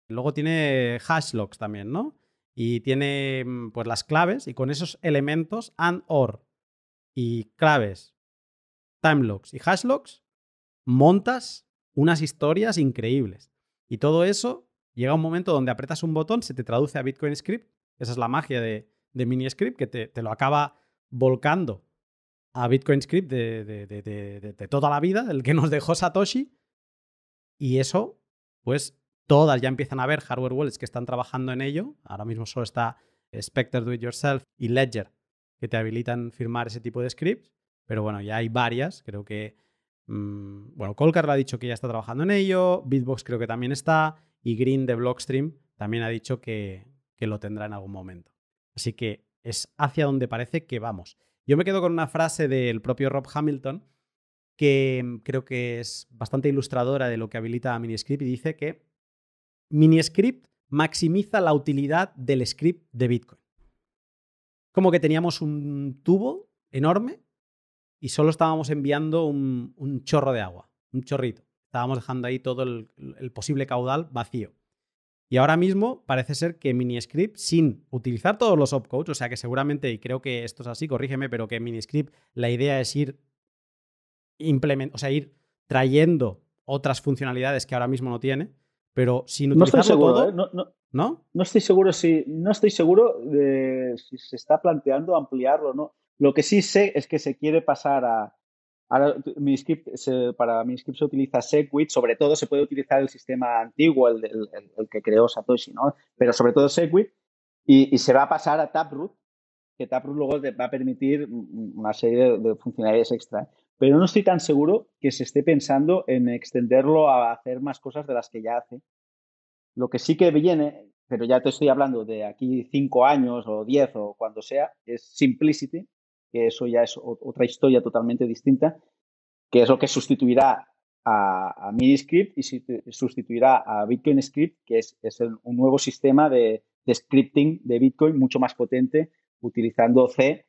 Luego tiene hash locks también, ¿no? Y tiene mm, pues las claves y con esos elementos AND, OR y claves, time y hash locks montas unas historias increíbles. Y todo eso llega un momento donde apretas un botón, se te traduce a Bitcoin Script. Esa es la magia de, de que te, te lo acaba volcando a Bitcoin Script de, toda la vida, el que nos dejó Satoshi. Y eso, pues todas ya empiezan a ver hardware wallets que están trabajando en ello. Ahora mismo solo está Spectre Do It Yourself y Ledger, que te habilitan firmar ese tipo de scripts. Pero bueno, ya hay varias. Creo que, mm, bueno, Colcar ha dicho que ya está trabajando en ello, Bitbox creo que también está, y Green de Blockstream también ha dicho que lo tendrá en algún momento. Así que es hacia donde parece que vamos. Yo me quedo con una frase del propio Rob Hamilton que mm, creo que es bastante ilustradora de lo que habilita Miniscript y dice que Miniscript maximiza la utilidad del script de Bitcoin. Como que teníamos un tubo enorme y solo estábamos enviando un, chorro de agua, un chorrito. Estábamos dejando ahí todo el posible caudal vacío. Y ahora mismo parece ser que Miniscript, sin utilizar todos los opcodes, o sea que seguramente, y creo que esto es así, corrígeme, pero que Miniscript la idea es ir o sea, ir trayendo otras funcionalidades que ahora mismo no tiene, pero sin utilizarlo todo, ¿eh? no, no, no, no, estoy seguro si no estoy seguro de si se está planteando ampliarlo, ¿no? Lo que sí sé es que se quiere pasar a, Ahora mi script para mi script se utiliza Segwit, sobre todo se puede utilizar el sistema antiguo, el, que creó Satoshi, ¿no? Pero sobre todo Segwit y, se va a pasar a Taproot, que Taproot luego te va a permitir una serie de, de funcionalidades extra. ¿eh? Pero no estoy tan seguro que se esté pensando en extenderlo a hacer más cosas de las que ya hace. Lo que sí que viene, pero ya te estoy hablando de aquí cinco años o diez o cuando sea, es Simplicity, que eso ya es otra historia totalmente distinta, que es lo que sustituirá a, a Miniscript y sustituirá a Bitcoin Script, que es, un nuevo sistema de, scripting de Bitcoin mucho más potente utilizando C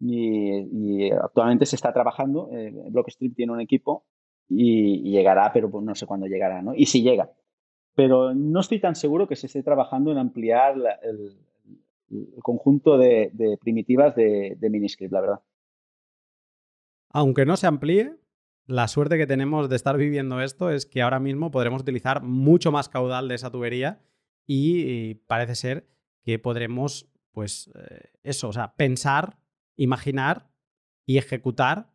y, actualmente se está trabajando. Eh, Blockstream tiene un equipo y, llegará, pero pues no sé cuándo llegará, ¿no? Y si llega. Pero no estoy tan seguro que se esté trabajando en ampliar el, el conjunto de, primitivas de, Miniscript, la verdad. Aunque no se amplíe, la suerte que tenemos de estar viviendo esto es que ahora mismo podremos utilizar mucho más caudal de esa tubería y parece ser que podremos, pues, eh, eso, o sea, pensar, imaginar y ejecutar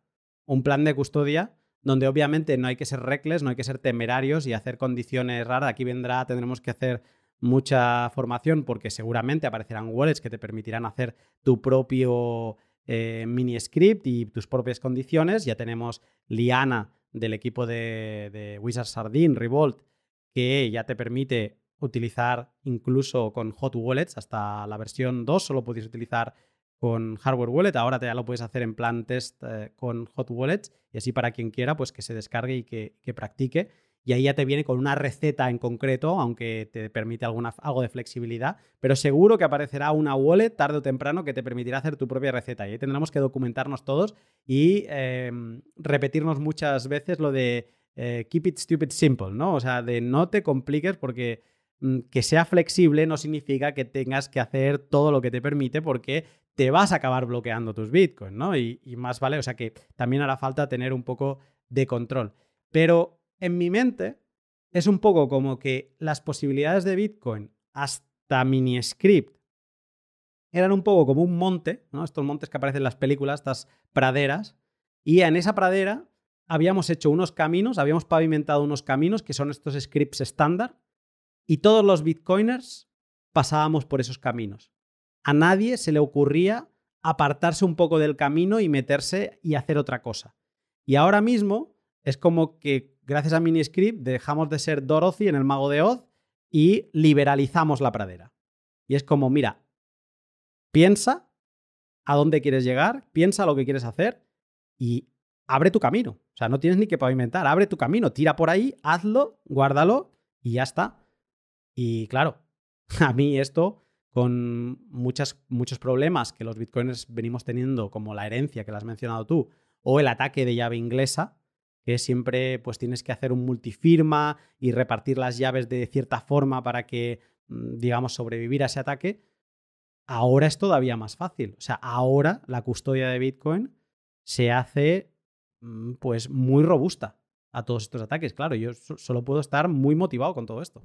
un plan de custodia donde obviamente no hay que ser recles, no hay que ser temerarios y hacer condiciones raras. Aquí vendrá, tendremos que hacer mucha formación porque seguramente aparecerán wallets que te permitirán hacer tu propio eh, mini script y tus propias condiciones. Ya tenemos Liana del equipo de, Wizard Sardine, Revolt, que ya te permite utilizar incluso con hot wallets, hasta la versión 2 solo podías utilizar con hardware wallet, ahora ya lo puedes hacer en plan test eh, con hot wallets y así para quien quiera pues que se descargue y que practique y ahí ya te viene con una receta en concreto, aunque te permite alguna, algo de flexibilidad, pero seguro que aparecerá una wallet tarde o temprano que te permitirá hacer tu propia receta y ahí tendremos que documentarnos todos y em, repetirnos muchas veces lo de eh, keep it stupid simple, ¿no? O sea, de no te compliques porque mm, que sea flexible no significa que tengas que hacer todo lo que te permite porque te vas a acabar bloqueando tus bitcoins, ¿no? Y, y más vale, o sea que también hará falta tener un poco de control. Pero en mi mente es un poco como que las posibilidades de Bitcoin hasta miniscript eran un poco como un monte, ¿no? estos montes que aparecen en las películas, estas praderas, y en esa pradera habíamos hecho unos caminos, habíamos pavimentado unos caminos que son estos scripts estándar, y todos los bitcoiners pasábamos por esos caminos. A nadie se le ocurría apartarse un poco del camino y meterse y hacer otra cosa. Y ahora mismo es como que gracias a Miniscript dejamos de ser Dorothy en el Mago de Oz y liberalizamos la pradera. Y es como, mira, piensa a dónde quieres llegar, piensa lo que quieres hacer y abre tu camino. O sea, no tienes ni que pavimentar, abre tu camino, tira por ahí, hazlo, guárdalo y ya está. Y claro, a mí esto con muchas, muchos problemas que los bitcoins venimos teniendo, como la herencia que la has mencionado tú, o el ataque de llave inglesa, que siempre pues tienes que hacer un multifirma y repartir las llaves de cierta forma para que, mm, digamos, sobrevivir a ese ataque, ahora es todavía más fácil. O sea, ahora la custodia de Bitcoin se hace mm, pues muy robusta a todos estos ataques. Claro, yo solo puedo estar muy motivado con todo esto.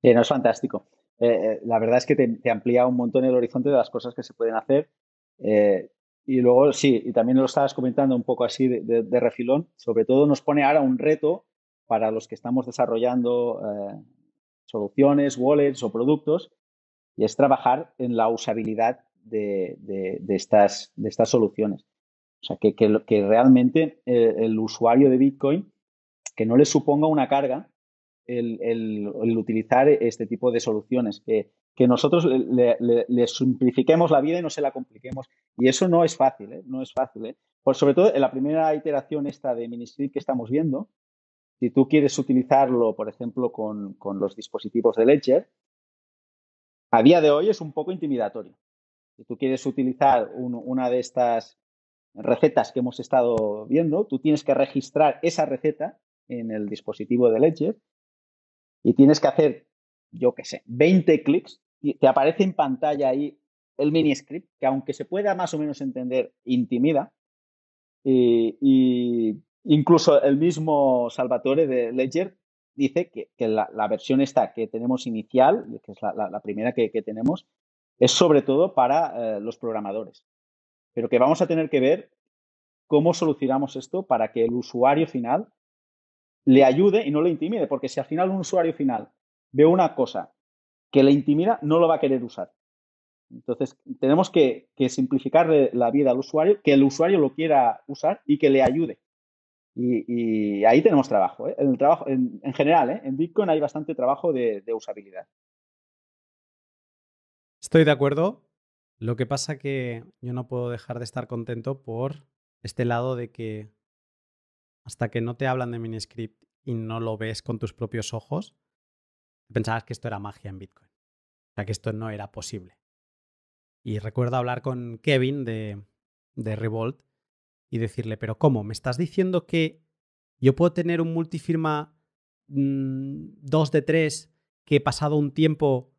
Sí, no es fantástico. Eh, eh, la verdad es que te, amplía un montón el horizonte de las cosas que se pueden hacer eh, y luego, sí, y también lo estabas comentando un poco así de, refilón, sobre todo nos pone ahora un reto para los que estamos desarrollando eh, soluciones, wallets o productos, y es trabajar en la usabilidad de, estas, de estas soluciones. O sea, que, realmente eh, el, usuario de Bitcoin, que no le suponga una carga el, utilizar este tipo de soluciones, que nosotros le, simplifiquemos la vida y no se la compliquemos. Y eso no es fácil, ¿eh? no es fácil. ¿eh? Por sobre todo en la primera iteración esta de Ministry que estamos viendo, si tú quieres utilizarlo, por ejemplo, con, los dispositivos de Ledger, a día de hoy es un poco intimidatorio. Si tú quieres utilizar una de estas recetas que hemos estado viendo, tú tienes que registrar esa receta en el dispositivo de Ledger y tienes que hacer, yo qué sé, 20 clics te aparece en pantalla ahí el mini script, que aunque se pueda más o menos entender, intimida. Y, incluso el mismo Salvatore de Ledger dice que, la, versión esta que tenemos inicial, que es la, primera que, tenemos, es sobre todo para eh, los programadores. Pero que vamos a tener que ver cómo solucionamos esto para que el usuario final le ayude y no le intimide, porque si al final un usuario final ve una cosa que le intimida no lo va a querer usar. Entonces, tenemos que, simplificar simplificarle la vida al usuario, que el usuario lo quiera usar y que le ayude. Y, ahí tenemos trabajo. ¿eh? El trabajo en, general, ¿eh? en Bitcoin hay bastante trabajo de, de usabilidad. Estoy de acuerdo. Lo que pasa que yo no puedo dejar de estar contento por este lado de que hasta que no te hablan de miniscript y no lo ves con tus propios ojos, pensabas que esto era magia en Bitcoin. O sea, que esto no era posible. Y recuerdo hablar con Kevin de, de Revolt y decirle, pero ¿cómo? ¿Me estás diciendo que yo puedo tener un multifirma 2 mm, de 3 que pasado un tiempo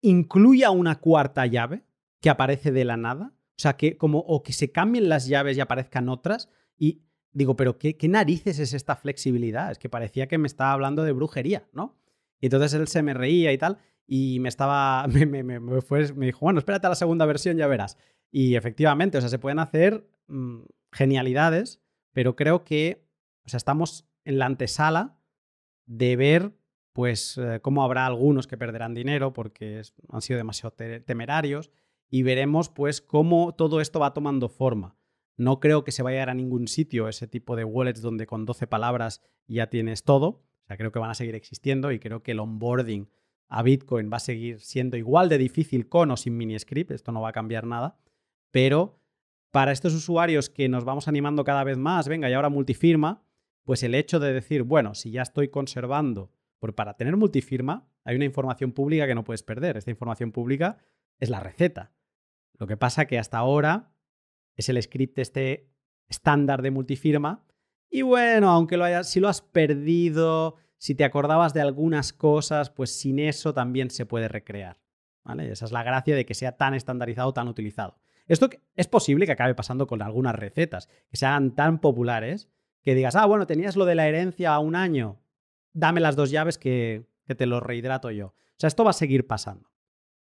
incluya una cuarta llave que aparece de la nada? O sea, que como o que se cambien las llaves y aparezcan otras. Y digo, pero qué narices es esta flexibilidad? Es que parecía que me estaba hablando de brujería, ¿no? Y entonces él se me reía y tal, y me estaba, me, me, fue, me dijo, bueno, espérate a la segunda versión, ya verás. Y efectivamente, o sea, se pueden hacer mm, genialidades, pero creo que, o sea, estamos en la antesala de ver, pues, eh, cómo habrá algunos que perderán dinero porque han sido demasiado temerarios y veremos, pues, cómo todo esto va tomando forma. No creo que se vaya a, a ningún sitio ese tipo de wallets donde con 12 palabras ya tienes todo, o sea, creo que van a seguir existiendo y creo que el onboarding a Bitcoin va a seguir siendo igual de difícil con o sin miniscript, esto no va a cambiar nada, pero para estos usuarios que nos vamos animando cada vez más, venga, y ahora multifirma, pues el hecho de decir, bueno, si ya estoy conservando, por para tener multifirma hay una información pública que no puedes perder, esta información pública es la receta. Lo que pasa que hasta ahora es el script este estándar de multifirma y bueno, aunque lo hayas, si lo has perdido, si te acordabas de algunas cosas, pues sin eso también se puede recrear. ¿vale? Esa es la gracia de que sea tan estandarizado, tan utilizado. Esto es posible que acabe pasando con algunas recetas, que sean tan populares que digas, ah, bueno, tenías lo de la herencia a un año, dame las dos llaves que, que te lo rehidrato yo. O sea, esto va a seguir pasando.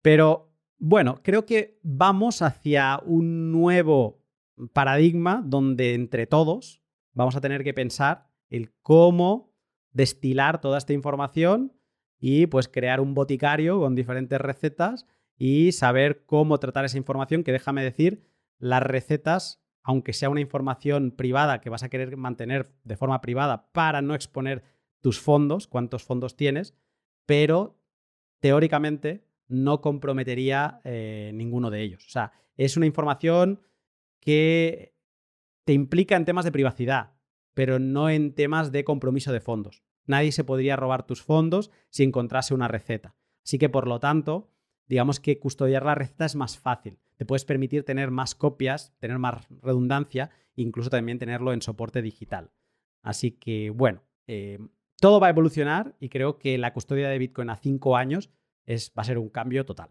Pero bueno, creo que vamos hacia un nuevo paradigma donde entre todos, vamos a tener que pensar el cómo destilar toda esta información y pues crear un boticario con diferentes recetas y saber cómo tratar esa información, que déjame decir, las recetas, aunque sea una información privada que vas a querer mantener de forma privada para no exponer tus fondos, cuántos fondos tienes, pero teóricamente no comprometería eh, ninguno de ellos. O sea, es una información que te implica en temas de privacidad, pero no en temas de compromiso de fondos. Nadie se podría robar tus fondos si encontrase una receta. Así que, por lo tanto, digamos que custodiar la receta es más fácil. Te puedes permitir tener más copias, tener más redundancia, incluso también tenerlo en soporte digital. Así que, bueno, eh, todo va a evolucionar y creo que la custodia de Bitcoin a cinco años es, va a ser un cambio total.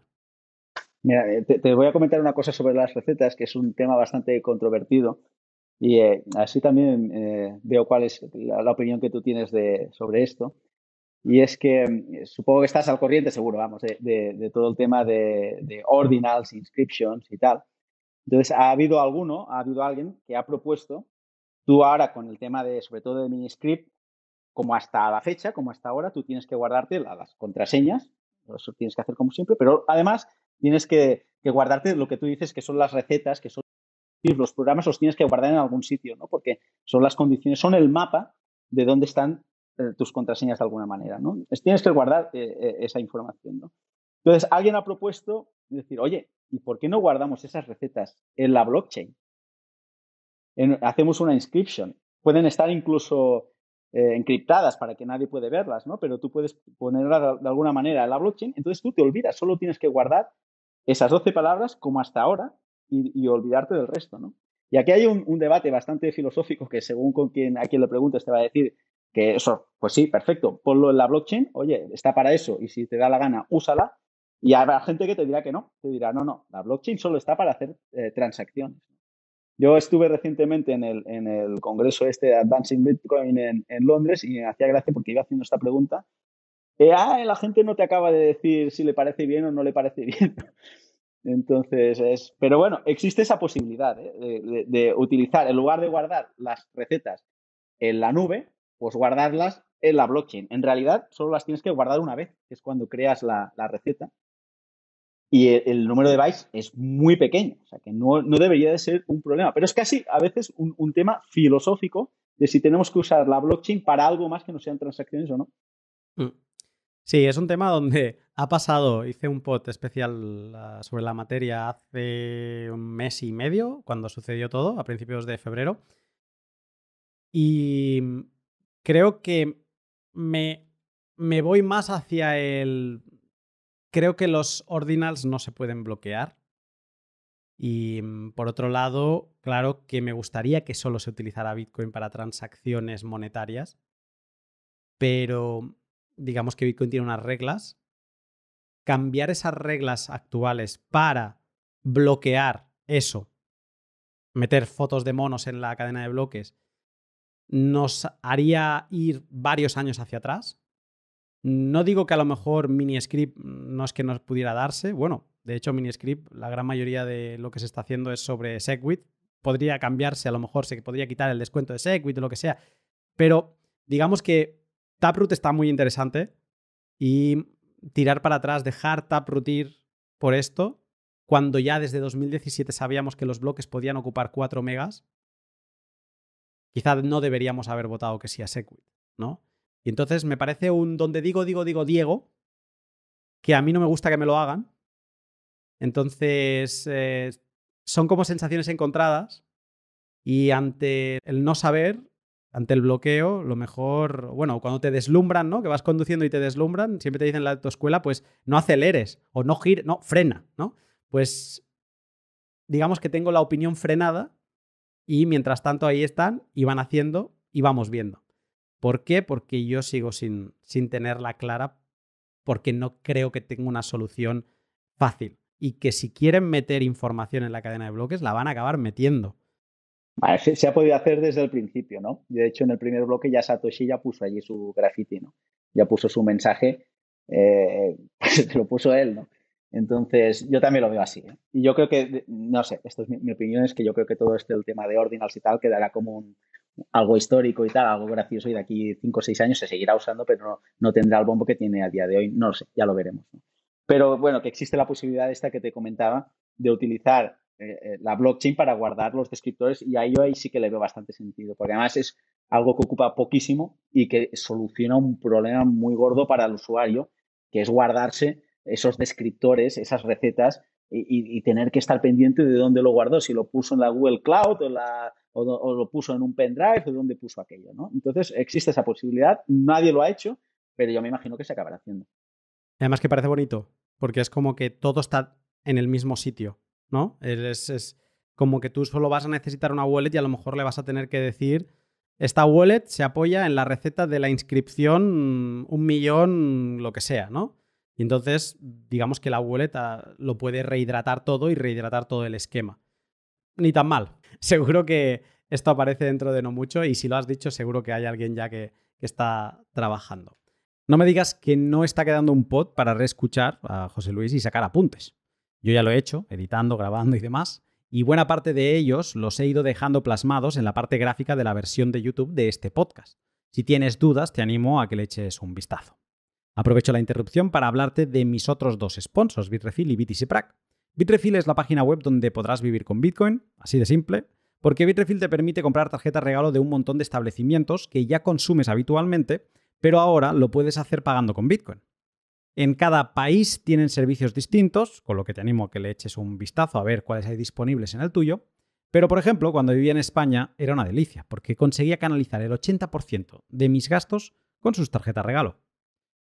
Mira, eh, te voy a comentar una cosa sobre las recetas, que es un tema bastante controvertido y eh, así también eh, veo cuál es la, opinión que tú tienes de, sobre esto. Y es que mm, supongo que estás al corriente, seguro, vamos, de, todo el tema de, de, ordinals, inscriptions y tal. Entonces, ha habido alguno, ha habido alguien que ha propuesto, tú ahora con el tema de, sobre todo de miniscript, como hasta la fecha, como hasta ahora, tú tienes que guardarte las contraseñas, eso tienes que hacer como siempre, pero además tienes que guardarte lo que tú dices que son las recetas, que son los programas los tienes que guardar en algún sitio, ¿no? Porque son las condiciones, son el mapa de dónde están eh, tus contraseñas de alguna manera, ¿no? tienes que guardar eh, eh, esa información, ¿no? Entonces, alguien ha propuesto decir, oye, ¿y por qué no guardamos esas recetas en la blockchain? hacemos una inscripción Pueden estar incluso encriptadas para que nadie puede verlas, ¿no? Pero tú puedes ponerlas de alguna manera en la blockchain, entonces tú te olvidas, solo tienes que guardar esas 12 palabras como hasta ahora y, olvidarte del resto, ¿no? Y aquí hay un, debate bastante filosófico que según con quien, a quien le preguntes te va a decir que eso, pues sí, perfecto, ponlo en la blockchain, oye, está para eso y si te da la gana, úsala. Y habrá gente que te dirá que no, te dirá, no, no, la blockchain solo está para hacer eh, transacciones. Yo estuve recientemente en el, en el congreso este de Advancing Bitcoin en, Londres y me hacía gracia porque iba haciendo esta pregunta. Eh, ah, la gente no te acaba de decir si le parece bien o no le parece bien. Entonces, es, pero bueno, existe esa posibilidad ¿eh? de, utilizar, en lugar de guardar las recetas en la nube, pues guardarlas en la blockchain. En realidad, solo las tienes que guardar una vez, que es cuando creas la, receta. Y el, número de bytes es muy pequeño, o sea que no, debería de ser un problema. Pero es casi a veces un, tema filosófico de si tenemos que usar la blockchain para algo más que no sean transacciones o no. Mm. Sí, es un tema donde ha pasado, hice un pot especial ah, sobre la materia hace un mes y medio, cuando sucedió todo, a principios de febrero. Y creo que me, me voy más hacia el... Creo que los ordinals no se pueden bloquear. Y mm, por otro lado, claro que me gustaría que solo se utilizara Bitcoin para transacciones monetarias, pero digamos que Bitcoin tiene unas reglas, cambiar esas reglas actuales para bloquear eso, meter fotos de monos en la cadena de bloques, nos haría ir varios años hacia atrás. No digo que a lo mejor Miniscript no es que nos pudiera darse. Bueno, de hecho, Miniscript, la gran mayoría de lo que se está haciendo es sobre Segwit. Podría cambiarse, a lo mejor se podría quitar el descuento de Segwit o lo que sea. Pero digamos que Taproot está muy interesante y tirar para atrás, dejar Taproot ir por esto, cuando ya desde 2017 sabíamos que los bloques podían ocupar 4 megas, quizá no deberíamos haber votado que sea a ¿no? Y entonces me parece un donde digo, digo, digo, Diego, que a mí no me gusta que me lo hagan. Entonces, eh, son como sensaciones encontradas y ante el no saber ante el bloqueo, lo mejor, bueno, cuando te deslumbran, ¿no? Que vas conduciendo y te deslumbran, siempre te dicen en la autoescuela, pues no aceleres o no gires, no, frena, ¿no? Pues digamos que tengo la opinión frenada y mientras tanto ahí están y van haciendo y vamos viendo. ¿Por qué? Porque yo sigo sin, sin tenerla clara porque no creo que tenga una solución fácil y que si quieren meter información en la cadena de bloques la van a acabar metiendo se, ha podido hacer desde el principio, ¿no? De hecho, en el primer bloque ya Satoshi ya puso allí su graffiti, ¿no? Ya puso su mensaje, eh, pues lo puso él, ¿no? Entonces, yo también lo veo así. ¿eh? Y yo creo que, no sé, esto es mi, opinión, es que yo creo que todo este el tema de ordinals y tal quedará como un, algo histórico y tal, algo gracioso y de aquí cinco o seis años se seguirá usando, pero no, tendrá el bombo que tiene a día de hoy. No lo sé, ya lo veremos. Pero bueno, que existe la posibilidad esta que te comentaba de utilizar eh, eh, la blockchain para guardar los descriptores y a ello ahí sí que le veo bastante sentido, porque además es algo que ocupa poquísimo y que soluciona un problema muy gordo para el usuario, que es guardarse esos descriptores, esas recetas y, tener que estar pendiente de dónde lo guardó, si lo puso en la Google Cloud o, lo puso en un pendrive o dónde puso aquello, ¿no? Entonces existe esa posibilidad, nadie lo ha hecho, pero yo me imagino que se acabará haciendo. Además que parece bonito, porque es como que todo está en el mismo sitio. ¿no? Es, es, como que tú solo vas a necesitar una wallet y a lo mejor le vas a tener que decir, esta wallet se apoya en la receta de la inscripción un millón, lo que sea, ¿no? Y entonces, digamos que la wallet ah, lo puede rehidratar todo y rehidratar todo el esquema. Ni tan mal. Seguro que esto aparece dentro de no mucho y si lo has dicho, seguro que hay alguien ya que, que está trabajando. No me digas que no está quedando un pod para reescuchar a José Luis y sacar apuntes. Yo ya lo he hecho, editando, grabando y demás, y buena parte de ellos los he ido dejando plasmados en la parte gráfica de la versión de YouTube de este podcast. Si tienes dudas, te animo a que le eches un vistazo. Aprovecho la interrupción para hablarte de mis otros dos sponsors, Bitrefill y BTC Bitrefill es la página web donde podrás vivir con Bitcoin, así de simple, porque Bitrefill te permite comprar tarjetas regalo de un montón de establecimientos que ya consumes habitualmente, pero ahora lo puedes hacer pagando con Bitcoin. En cada país tienen servicios distintos, con lo que te animo a que le eches un vistazo a ver cuáles hay disponibles en el tuyo. Pero, por ejemplo, cuando vivía en España era una delicia, porque conseguía canalizar el 80% de mis gastos con sus tarjetas regalo.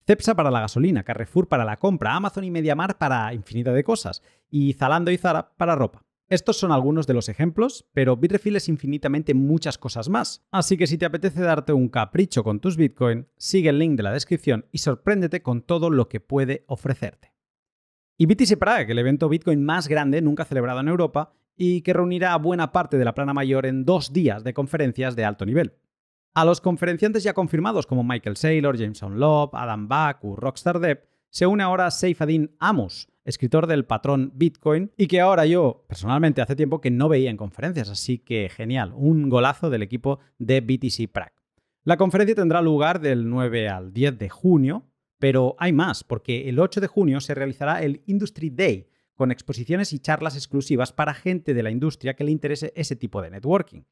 Cepsa para la gasolina, Carrefour para la compra, Amazon y Mediamar para infinidad de cosas, y Zalando y Zara para ropa. Estos son algunos de los ejemplos, pero Bitrefill es infinitamente muchas cosas más. Así que si te apetece darte un capricho con tus Bitcoin, sigue el link de la descripción y sorpréndete con todo lo que puede ofrecerte. Y BTC Prague, el evento Bitcoin más grande nunca celebrado en Europa y que reunirá a buena parte de la plana mayor en dos días de conferencias de alto nivel. A los conferenciantes ya confirmados como Michael Saylor, Jameson Love, Adam Baku, Rockstar Depp, se une ahora Seifadin Amos, escritor del patrón Bitcoin, y que ahora yo personalmente hace tiempo que no veía en conferencias, así que genial, un golazo del equipo de BTC Prague. La conferencia tendrá lugar del 9 al 10 de junio, pero hay más, porque el 8 de junio se realizará el Industry Day, con exposiciones y charlas exclusivas para gente de la industria que le interese ese tipo de networking.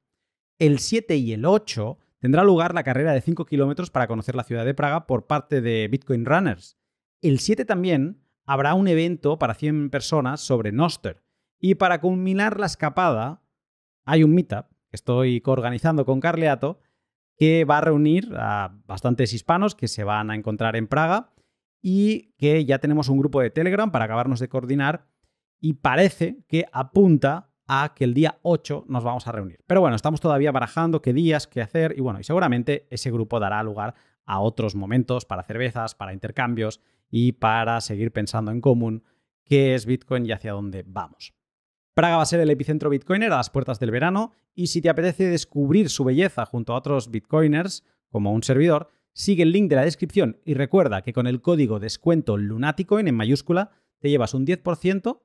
El 7 y el 8 tendrá lugar la carrera de 5 kilómetros para conocer la ciudad de Praga por parte de Bitcoin Runners. El 7 también habrá un evento para 100 personas sobre Noster. Y para culminar la escapada, hay un meetup que estoy organizando con Carleato que va a reunir a bastantes hispanos que se van a encontrar en Praga y que ya tenemos un grupo de Telegram para acabarnos de coordinar y parece que apunta a que el día 8 nos vamos a reunir. Pero bueno, estamos todavía barajando qué días, qué hacer y bueno, y seguramente ese grupo dará lugar a otros momentos para cervezas, para intercambios y para seguir pensando en común qué es Bitcoin y hacia dónde vamos. Praga va a ser el epicentro bitcoiner a las puertas del verano y si te apetece descubrir su belleza junto a otros bitcoiners, como un servidor, sigue el link de la descripción y recuerda que con el código descuento Lunaticoin en mayúscula te llevas un 10%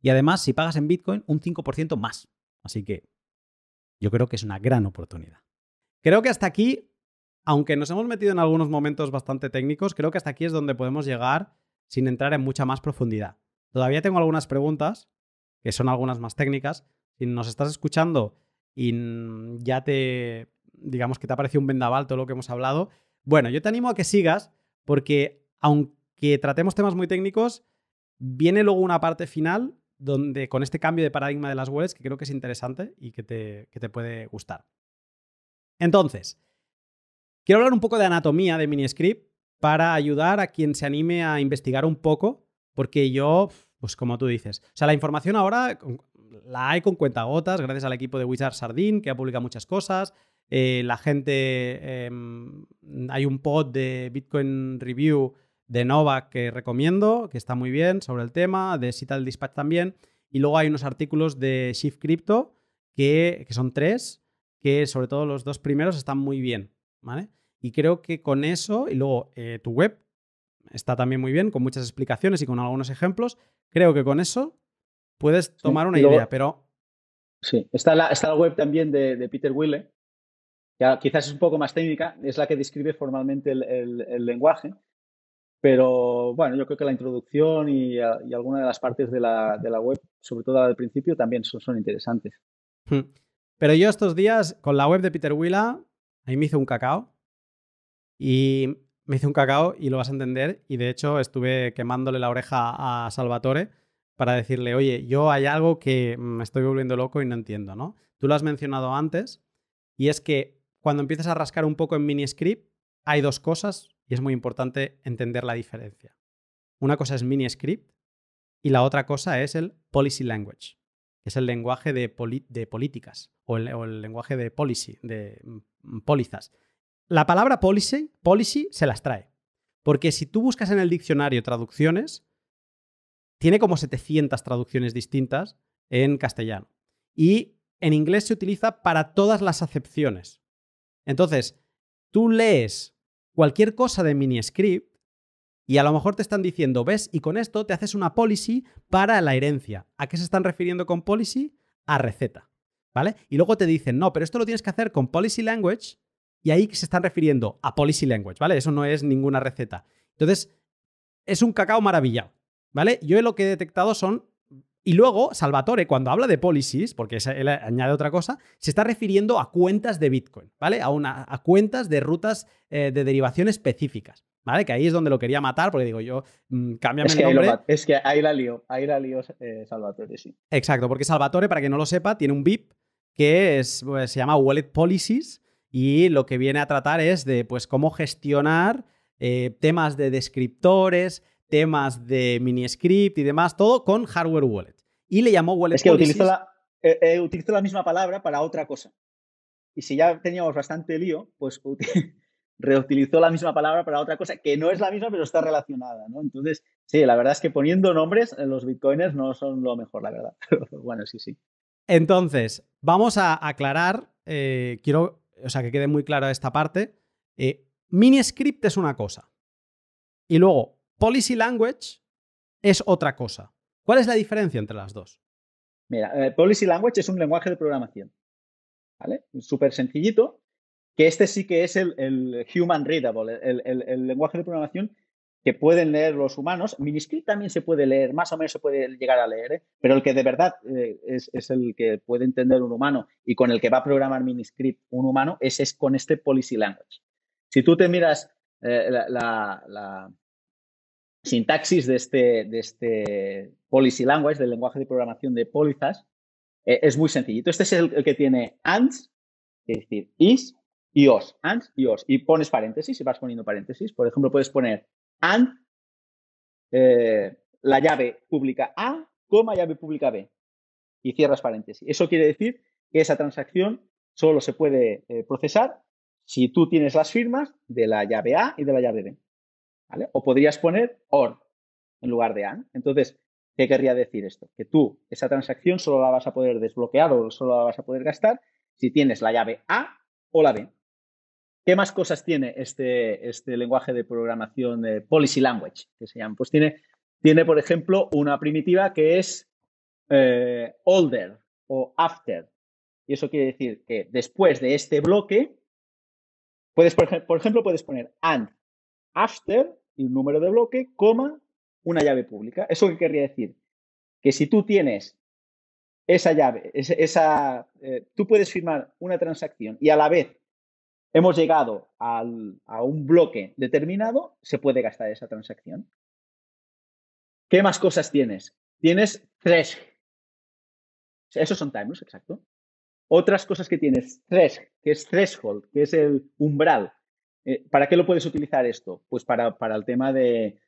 y además si pagas en Bitcoin un 5% más. Así que yo creo que es una gran oportunidad. Creo que hasta aquí aunque nos hemos metido en algunos momentos bastante técnicos, creo que hasta aquí es donde podemos llegar sin entrar en mucha más profundidad. Todavía tengo algunas preguntas, que son algunas más técnicas. Si nos estás escuchando y ya te, digamos que te ha parecido un vendaval todo lo que hemos hablado, bueno, yo te animo a que sigas porque aunque tratemos temas muy técnicos, viene luego una parte final donde con este cambio de paradigma de las webs que creo que es interesante y que te, que te puede gustar. Entonces, Quiero hablar un poco de anatomía de Miniscript para ayudar a quien se anime a investigar un poco, porque yo, pues como tú dices, o sea, la información ahora la hay con cuentagotas, gracias al equipo de Wizard Sardín que ha publicado muchas cosas. Eh, la gente, em, hay un pod de Bitcoin Review de Nova que recomiendo, que está muy bien sobre el tema, de Cital Dispatch también. Y luego hay unos artículos de Shift Crypto, que son tres, que sobre todo los dos primeros están muy bien. Y creo que con eso, y luego eh, tu web está también muy bien, con muchas explicaciones y con algunos ejemplos, creo que con eso puedes tomar una idea, pero... Sí, está la, está la web también de, Peter Wille, que quizás es un poco más técnica, es la que describe formalmente el, lenguaje, pero bueno, yo creo que la introducción y, alguna de las partes de la, web, sobre todo al principio, también son, interesantes. Hmm. Pero yo estos días, con la web de Peter Wille Ahí me hizo un cacao y me hizo un cacao y lo vas a entender. Y de hecho estuve quemándole la oreja a Salvatore para decirle, oye, yo hay algo que me estoy volviendo loco y no entiendo, ¿no? Tú lo has mencionado antes y es que cuando empiezas a rascar un poco en miniscript hay dos cosas y es muy importante entender la diferencia. Una cosa es miniscript y la otra cosa es el policy language, que es el lenguaje de, políticas o el, o el lenguaje de policy, de mm, Mm, pólizas. La palabra policy, policy se las trae. Porque si tú buscas en el diccionario traducciones, tiene como 700 traducciones distintas en castellano. Y en inglés se utiliza para todas las acepciones. Entonces, tú lees cualquier cosa de miniscript y a lo mejor te están diciendo, ves, y con esto te haces una policy para la herencia. ¿A qué se están refiriendo con policy? A receta. ¿vale? Y luego te dicen, no, pero esto lo tienes que hacer con policy language y ahí se están refiriendo a policy language, ¿vale? Eso no es ninguna receta. Entonces, es un cacao maravillado, ¿vale? Yo lo que he detectado son... Y luego, Salvatore, cuando habla de policies, porque él añade otra cosa, se está refiriendo a cuentas de Bitcoin, ¿vale? A, una, a cuentas de rutas eh, de derivación específicas. ¿Vale? Que ahí es donde lo quería matar, porque digo yo, cambia mm, cámbiame el nombre. es que ahí la lío, ahí la lío eh, Salvatore, sí. Exacto, porque Salvatore, para que no lo sepa, tiene un VIP que es, pues, se llama Wallet Policies y lo que viene a tratar es de pues, cómo gestionar eh, temas de descriptores, temas de mini script y demás, todo con hardware wallet. Y le llamó Wallet es que utilizó la, eh, eh, la misma palabra para otra cosa. Y si ya teníamos bastante lío, pues reutilizó la misma palabra para otra cosa, que no es la misma, pero está relacionada, ¿no? Entonces, sí, la verdad es que poniendo nombres, en los bitcoiners no son lo mejor, la verdad. bueno, sí, sí. Entonces, vamos a aclarar, eh, quiero, o sea, que quede muy claro esta parte. Eh, Miniscript mini es una cosa. Y luego, policy language es otra cosa. ¿Cuál es la diferencia entre las dos? Mira, eh, policy language es un lenguaje de programación. ¿Vale? Súper sencillito. Que este sí que es el, human readable, el lenguaje de programación que pueden leer los humanos. Miniscript también se puede leer, más o menos se puede llegar a leer, ¿eh? pero el que de verdad eh, es, el que puede entender un humano y con el que va a programar Miniscript un humano, ese es con este policy language. Si tú te miras eh, la, sintaxis de este, este policy language, del lenguaje de programación de pólizas, es muy sencillito. Este es el, que tiene ands, es decir, is, y os, ands y os. Y pones paréntesis y vas poniendo paréntesis. Por ejemplo, puedes poner AND, eh, la llave pública A, coma llave pública B. Y cierras paréntesis. Eso quiere decir que esa transacción solo se puede eh, procesar si tú tienes las firmas de la llave A y de la llave B. ¿vale? O podrías poner OR en lugar de AND. Entonces, ¿qué querría decir esto? Que tú esa transacción solo la vas a poder desbloquear o solo la vas a poder gastar si tienes la llave A o la B. ¿Qué más cosas tiene este, este lenguaje de programación de eh, Policy Language, que se llama? Pues tiene, tiene por ejemplo, una primitiva que es eh, older o after. Y eso quiere decir que después de este bloque, puedes, por, ejemplo, puedes poner and, after y un número de bloque, coma, una llave pública. ¿Eso qué querría decir? Que si tú tienes esa llave, esa, eh, tú puedes firmar una transacción y a la vez hemos llegado a un bloque determinado, se puede gastar esa transacción. ¿Qué más cosas tienes? Tienes tres. Esos son timers, exacto. Otras cosas que tienes, tres, que es threshold, que es el umbral. Eh, ¿Para qué lo puedes utilizar esto? Pues para, el tema de,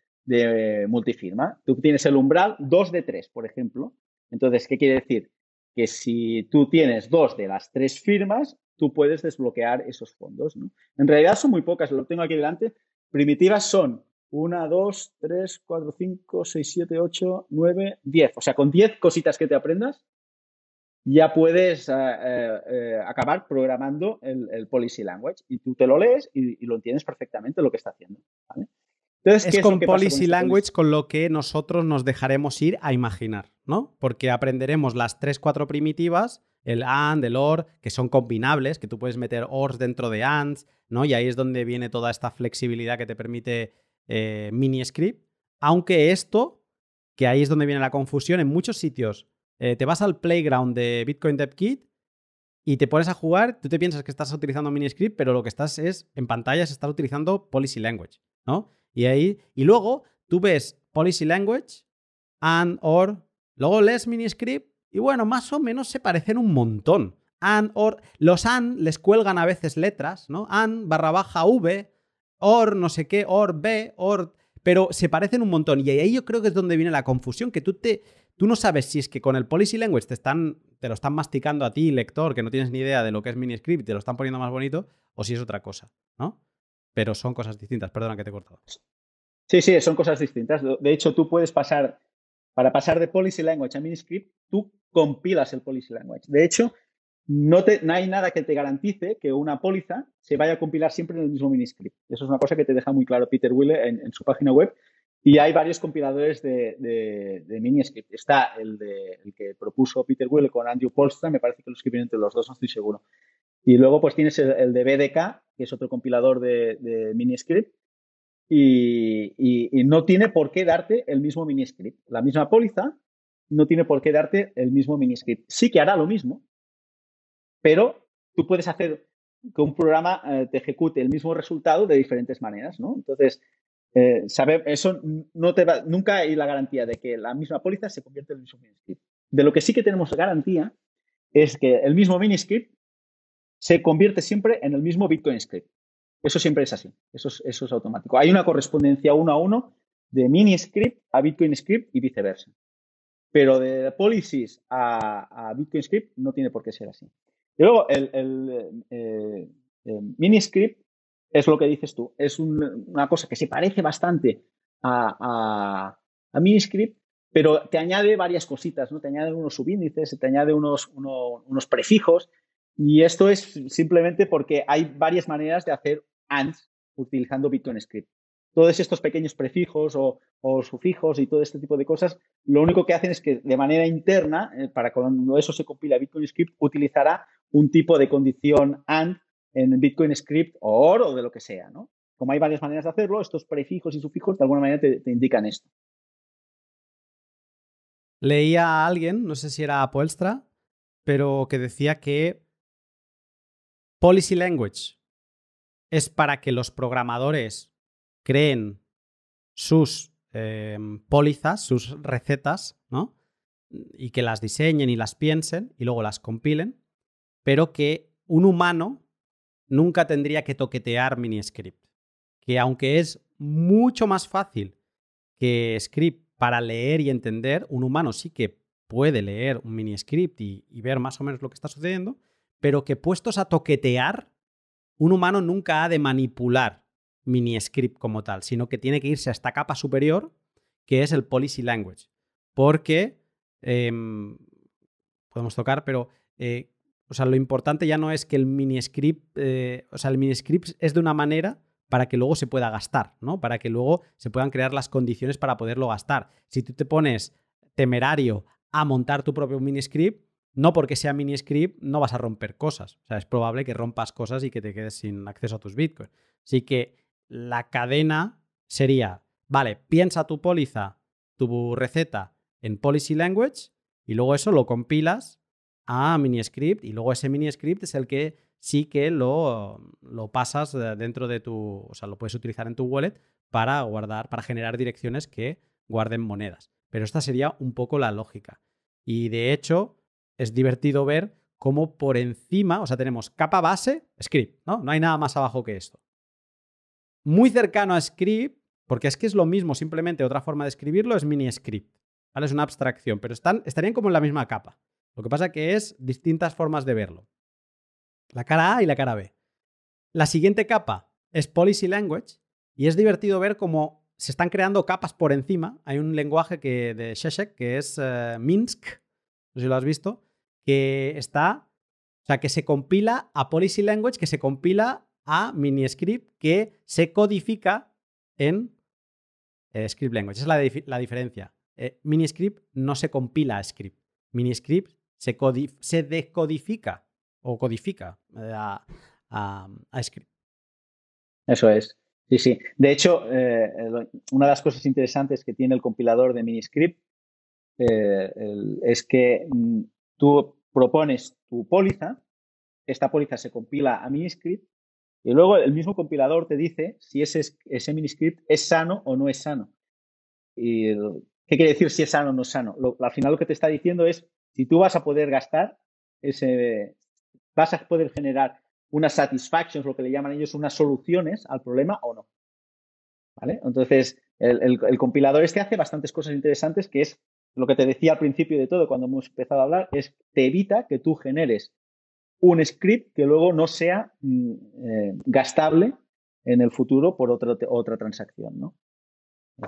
multifirma. Tú tienes el umbral 2 de 3, por ejemplo. Entonces, ¿qué quiere decir? Que si tú tienes dos de las tres firmas, tú puedes desbloquear esos fondos. ¿no? En realidad son muy pocas, lo tengo aquí delante. Primitivas son 1, 2, 3, 4, 5, 6, 7, 8, 9, 10. O sea, con 10 cositas que te aprendas, ya puedes eh, eh, eh, acabar programando el, el, policy language y tú te lo lees y, y lo entiendes perfectamente lo que está haciendo. ¿vale? Entonces, es, es, con este policy language con lo que nosotros nos dejaremos ir a imaginar, ¿no? Porque aprenderemos las 3, 4 primitivas el AND, el OR, que son combinables, que tú puedes meter ORs dentro de ANDs, ¿no? Y ahí es donde viene toda esta flexibilidad que te permite eh, Miniscript. Aunque esto, que ahí es donde viene la confusión, en muchos sitios eh, te vas al playground de Bitcoin DevKit Kit y te pones a jugar, tú te piensas que estás utilizando miniscript, pero lo que estás es, en pantallas estar utilizando policy language, ¿no? Y ahí, y luego tú ves policy language and or, luego lees miniscript y bueno, más o menos se parecen un montón. And, or, los and les cuelgan a veces letras, ¿no? And barra baja V, or no sé qué, or B, or... Pero se parecen un montón. Y ahí yo creo que es donde viene la confusión, que tú te... Tú no sabes si es que con el policy language te, están, te lo están masticando a ti, lector, que no tienes ni idea de lo que es miniscript, y te lo están poniendo más bonito, o si es otra cosa, ¿no? Pero son cosas distintas. Perdona que te he Sí, sí, son cosas distintas. De hecho, tú puedes pasar para pasar de policy language a miniscript, tú compilas el policy language. De hecho, no, te, hay nada que te garantice que una póliza se vaya a compilar siempre en el mismo miniscript. Eso es una cosa que te deja muy claro Peter Wille en, su página web. Y hay varios compiladores de, miniscript. Está el, que propuso Peter Wille con Andrew Polstra, me parece que lo escribieron entre los dos, no estoy seguro. Y luego pues tienes el, de BDK, que es otro compilador de, miniscript, y, no tiene por qué darte el mismo miniscript. La misma póliza no tiene por qué darte el mismo miniscript. Sí que hará lo mismo, pero tú puedes hacer que un programa eh, te ejecute el mismo resultado de diferentes maneras, ¿no? Entonces, eh, eso no te nunca hay la garantía de que la misma póliza se convierta en el mismo miniscript. De lo que sí que tenemos garantía es que el mismo miniscript se convierte siempre en el mismo Bitcoin script. Eso siempre es así, eso es, eso es automático. Hay una correspondencia uno a uno de Miniscript a Bitcoin script y viceversa. Pero de policies a, a Bitcoin script no tiene por qué ser así. Y luego, el, eh, eh, Miniscript es lo que dices tú, es una cosa que se parece bastante a, a, pero te añade varias cositas, ¿no? Te añade unos subíndices, te añade unos, unos prefijos, y esto es simplemente porque hay varias maneras de hacer and utilizando Bitcoin script. Todos estos pequeños prefijos o, sufijos y todo este tipo de cosas, lo único que hacen es que de manera interna, eh, para cuando eso se compila Bitcoin Script, utilizará un tipo de condición and en Bitcoin Script o OR o de lo que sea, ¿no? Como hay varias maneras de hacerlo, estos prefijos y sufijos de alguna manera te, indican esto. Leía a alguien, no sé si era Poelstra, pero que decía que policy language es para que los programadores creen sus em, pólizas, sus recetas, ¿no? Y que las diseñen y las piensen y luego las compilen, pero que un humano nunca tendría que toquetear miniscript. Que aunque es mucho más fácil que script para leer y entender, un humano sí que puede leer un miniscript script y ver más o menos lo que está sucediendo, pero que puestos a toquetear un humano nunca ha de manipular miniscript como tal, sino que tiene que irse a esta capa superior, que es el policy language. Porque em, podemos tocar, pero eh, o sea, lo importante ya no es que el miniscript eh, o sea, el miniscript es de una manera para que luego se pueda gastar, ¿no? Para que luego se puedan crear las condiciones para poderlo gastar. Si tú te pones temerario a montar tu propio miniscript, no porque sea mini script no vas a romper cosas. O sea, es probable que rompas cosas y que te quedes sin acceso a tus bitcoins. Así que la cadena sería, vale, piensa tu póliza, tu receta en policy language y luego eso lo compilas a mini script y luego ese mini script es el que sí que lo, lo pasas dentro de tu, o sea, lo puedes utilizar en tu wallet para guardar, para generar direcciones que guarden monedas. Pero esta sería un poco la lógica. Y de hecho, es divertido ver cómo por encima, o sea, tenemos capa base, script, ¿no? No hay nada más abajo que esto. Muy cercano a script, porque es que es lo mismo, simplemente otra forma de escribirlo es mini script, ¿vale? Es una abstracción, pero están, estarían como en la misma capa. Lo que pasa que es distintas formas de verlo. La cara A y la cara B. La siguiente capa es Policy Language y es divertido ver cómo se están creando capas por encima. Hay un lenguaje que, de Sheshek que es eh, Minsk, no sé si lo has visto, que está, o sea, que se compila a Policy Language, que se compila a MiniScript, que se codifica en eh, Script Language. Esa es la, diferencia. Eh, MiniScript no se compila a Script. MiniScript se, se decodifica o codifica eh, a, Script. Eso es. Sí, sí. De hecho, una de las cosas interesantes que tiene el compilador de Miniscript es que mm, Tú propones tu póliza, esta póliza se compila a miniscript y luego el mismo compilador te dice si ese, ese miniscript es sano o no es sano. Y, ¿Qué quiere decir si es sano o no es sano? al final lo que te está diciendo es si tú vas a poder gastar, ese, vas a poder generar unas satisfactions, lo que le llaman ellos unas soluciones al problema o no. ¿Vale? Entonces, el, el compilador este hace bastantes cosas interesantes que es lo que te decía al principio de todo cuando hemos empezado a hablar, es te evita que tú generes un script que luego no sea mm, eh, gastable en el futuro por otra, otra transacción, ¿no?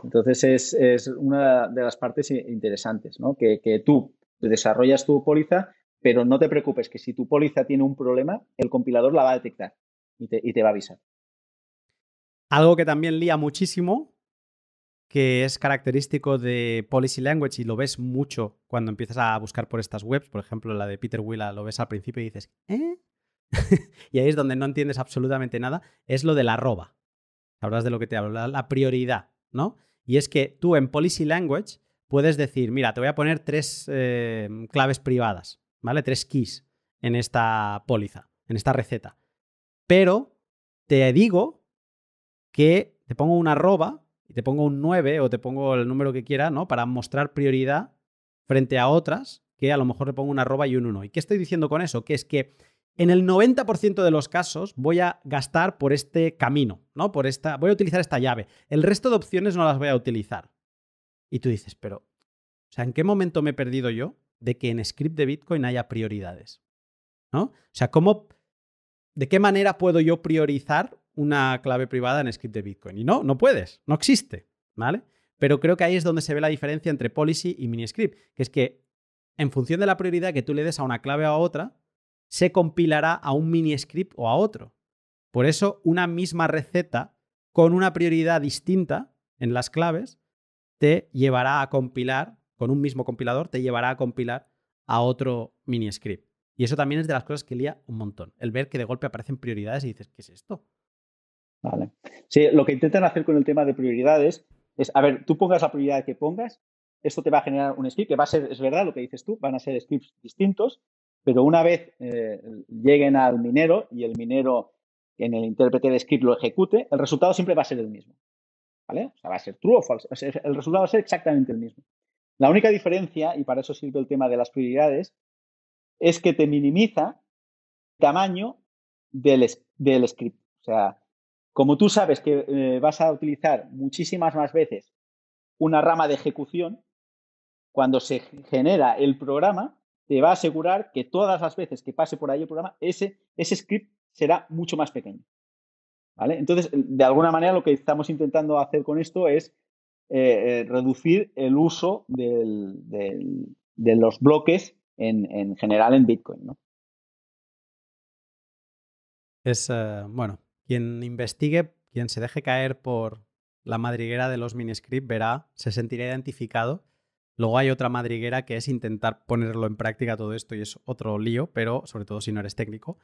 Entonces es, una de las partes interesantes, ¿no? Que, tú desarrollas tu póliza, pero no te preocupes que si tu póliza tiene un problema, el compilador la va a detectar y te, y te va a avisar. Algo que también lía muchísimo que es característico de Policy Language y lo ves mucho cuando empiezas a buscar por estas webs. Por ejemplo, la de Peter Willa lo ves al principio y dices, ¿eh? y ahí es donde no entiendes absolutamente nada, es lo de la arroba. Sabrás de lo que te habla la prioridad, ¿no? Y es que tú en Policy Language puedes decir, mira, te voy a poner tres eh, claves privadas, ¿vale? Tres keys en esta póliza, en esta receta. Pero te digo que te pongo una arroba y te pongo un 9 o te pongo el número que quiera, ¿no? Para mostrar prioridad frente a otras que a lo mejor le pongo una arroba y un 1. ¿Y qué estoy diciendo con eso? Que es que en el 90% de los casos voy a gastar por este camino, ¿no? Por esta, voy a utilizar esta llave. El resto de opciones no las voy a utilizar. Y tú dices, pero, o sea, ¿en qué momento me he perdido yo de que en script de Bitcoin haya prioridades? ¿No? O sea, ¿cómo, de qué manera puedo yo priorizar una clave privada en script de Bitcoin. Y no, no puedes, no existe, ¿vale? Pero creo que ahí es donde se ve la diferencia entre policy y miniscript, que es que en función de la prioridad que tú le des a una clave o a otra, se compilará a un miniscript o a otro. Por eso, una misma receta con una prioridad distinta en las claves te llevará a compilar, con un mismo compilador, te llevará a compilar a otro miniscript. Y eso también es de las cosas que lía un montón. El ver que de golpe aparecen prioridades y dices, ¿qué es esto? Vale. Sí, lo que intentan hacer con el tema de prioridades es, a ver, tú pongas la prioridad que pongas, esto te va a generar un script que va a ser, es verdad lo que dices tú, van a ser scripts distintos, pero una vez eh, lleguen al minero y el minero en el intérprete de script lo ejecute, el resultado siempre va a ser el mismo. ¿Vale? O sea, va a ser true o false. el resultado va a ser exactamente el mismo. La única diferencia, y para eso sirve el tema de las prioridades, es que te minimiza el tamaño del, del script. O sea, como tú sabes que eh, vas a utilizar muchísimas más veces una rama de ejecución, cuando se genera el programa, te va a asegurar que todas las veces que pase por ahí el programa, ese, ese script será mucho más pequeño. ¿Vale? Entonces, de alguna manera, lo que estamos intentando hacer con esto es eh, eh, reducir el uso de los bloques en, general en Bitcoin. ¿no? Es, bueno, quien investigue, quien se deje caer por la madriguera de los miniscript, verá, se sentirá identificado. Luego hay otra madriguera que es intentar ponerlo en práctica todo esto y es otro lío, pero sobre todo si no eres técnico.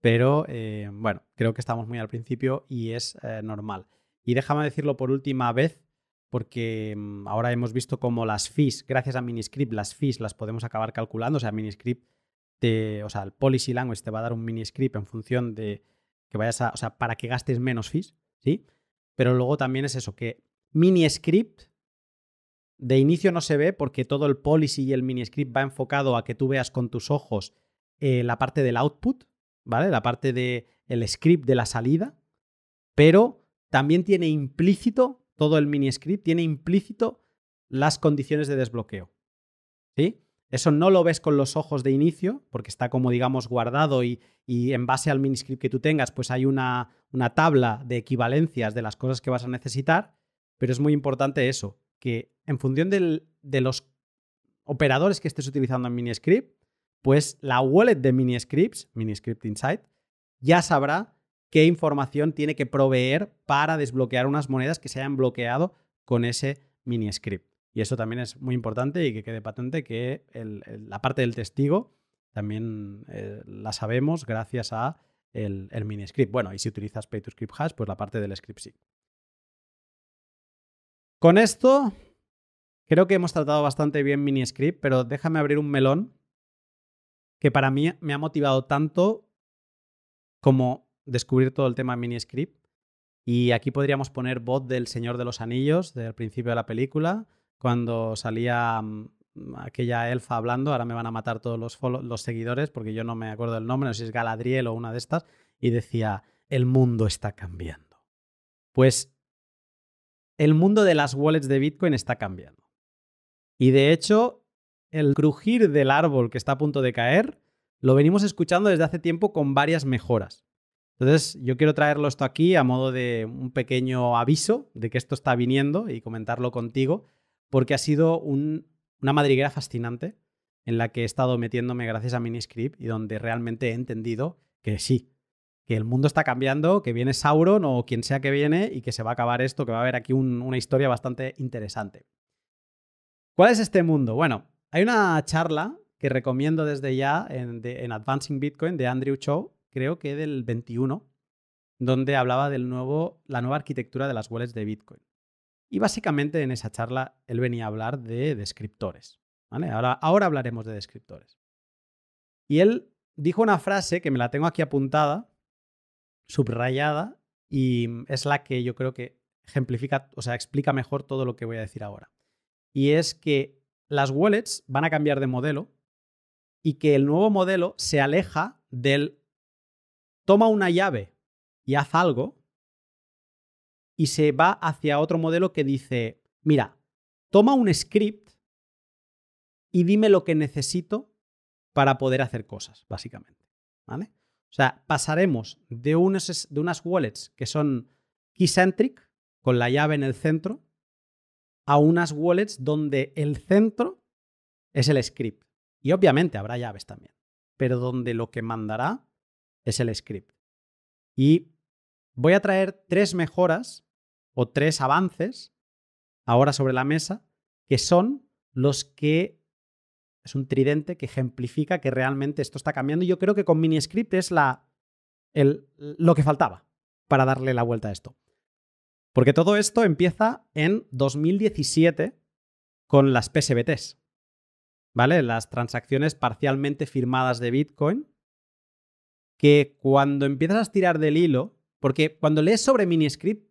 Pero eh, bueno, creo que estamos muy al principio y es eh, normal. Y déjame decirlo por última vez, porque mm, ahora hemos visto cómo las fees, gracias a Miniscript, las fees las podemos acabar calculando. O sea, Miniscript, te, o sea, el policy language te va a dar un Miniscript en función de que vayas a, o sea, para que gastes menos fees, ¿sí? Pero luego también es eso, que mini script de inicio no se ve porque todo el policy y el mini script va enfocado a que tú veas con tus ojos eh, la parte del output, ¿vale? La parte del el script de la salida, pero también tiene implícito, todo el mini script tiene implícito las condiciones de desbloqueo, ¿sí? Eso no lo ves con los ojos de inicio, porque está como, digamos, guardado y, en base al miniscript que tú tengas, pues hay una, tabla de equivalencias de las cosas que vas a necesitar, pero es muy importante eso, que en función de los operadores que estés utilizando en miniscript, pues la wallet de miniscripts, miniscript insight, ya sabrá qué información tiene que proveer para desbloquear unas monedas que se hayan bloqueado con ese miniscript. Y eso también es muy importante y que quede patente que la parte del testigo también eh, la sabemos gracias a el, el miniscript. Bueno, y si utilizas pay to script hash, pues la parte del script sí. Con esto creo que hemos tratado bastante bien miniscript, pero déjame abrir un melón que para mí me ha motivado tanto como descubrir todo el tema mini script Y aquí podríamos poner voz del Señor de los Anillos del principio de la película cuando salía mm, aquella elfa hablando, ahora me van a matar todos los, seguidores porque yo no me acuerdo del nombre, no sé si es Galadriel o una de estas, y decía, el mundo está cambiando. Pues el mundo de las wallets de Bitcoin está cambiando. Y de hecho, el crujir del árbol que está a punto de caer, lo venimos escuchando desde hace tiempo con varias mejoras. Entonces, yo quiero traerlo esto aquí a modo de un pequeño aviso de que esto está viniendo y comentarlo contigo porque ha sido una madriguera fascinante en la que he estado metiéndome gracias a Miniscript y donde realmente he entendido que sí, que el mundo está cambiando, que viene Sauron o quien sea que viene y que se va a acabar esto, que va a haber aquí una historia bastante interesante. ¿Cuál es este mundo? Bueno, hay una charla que recomiendo desde ya en, Advancing Bitcoin de Andrew Chow, creo que del 21, donde hablaba de nuevo, la nueva arquitectura de las wallets de Bitcoin. Y básicamente en esa charla él venía a hablar de descriptores. Ahora, ahora hablaremos de descriptores. Y él dijo una frase que me la tengo aquí apuntada, subrayada, y mm, es la que yo creo que ejemplifica, o sea, explica mejor todo lo que voy a decir ahora. Y es que las wallets van a cambiar de modelo y que el nuevo modelo se aleja del toma una llave y haz algo y se va hacia otro modelo que dice, mira, toma un script y dime lo que necesito para poder hacer cosas, básicamente. ¿Vale? O sea, pasaremos de, de unas wallets que son key-centric, con la llave en el centro, a unas wallets donde el centro es el script. Y obviamente habrá llaves también, pero donde lo que mandará es el script. Y voy a traer tres mejoras o tres avances ahora sobre la mesa que son los que es un tridente que ejemplifica que realmente esto está cambiando. Y yo creo que con Miniscript es la, el, lo que faltaba para darle la vuelta a esto. Porque todo esto empieza en 2017 con las PSBTs, ¿vale? Las transacciones parcialmente firmadas de Bitcoin, que cuando empiezas a tirar del hilo, porque cuando lees sobre Miniscript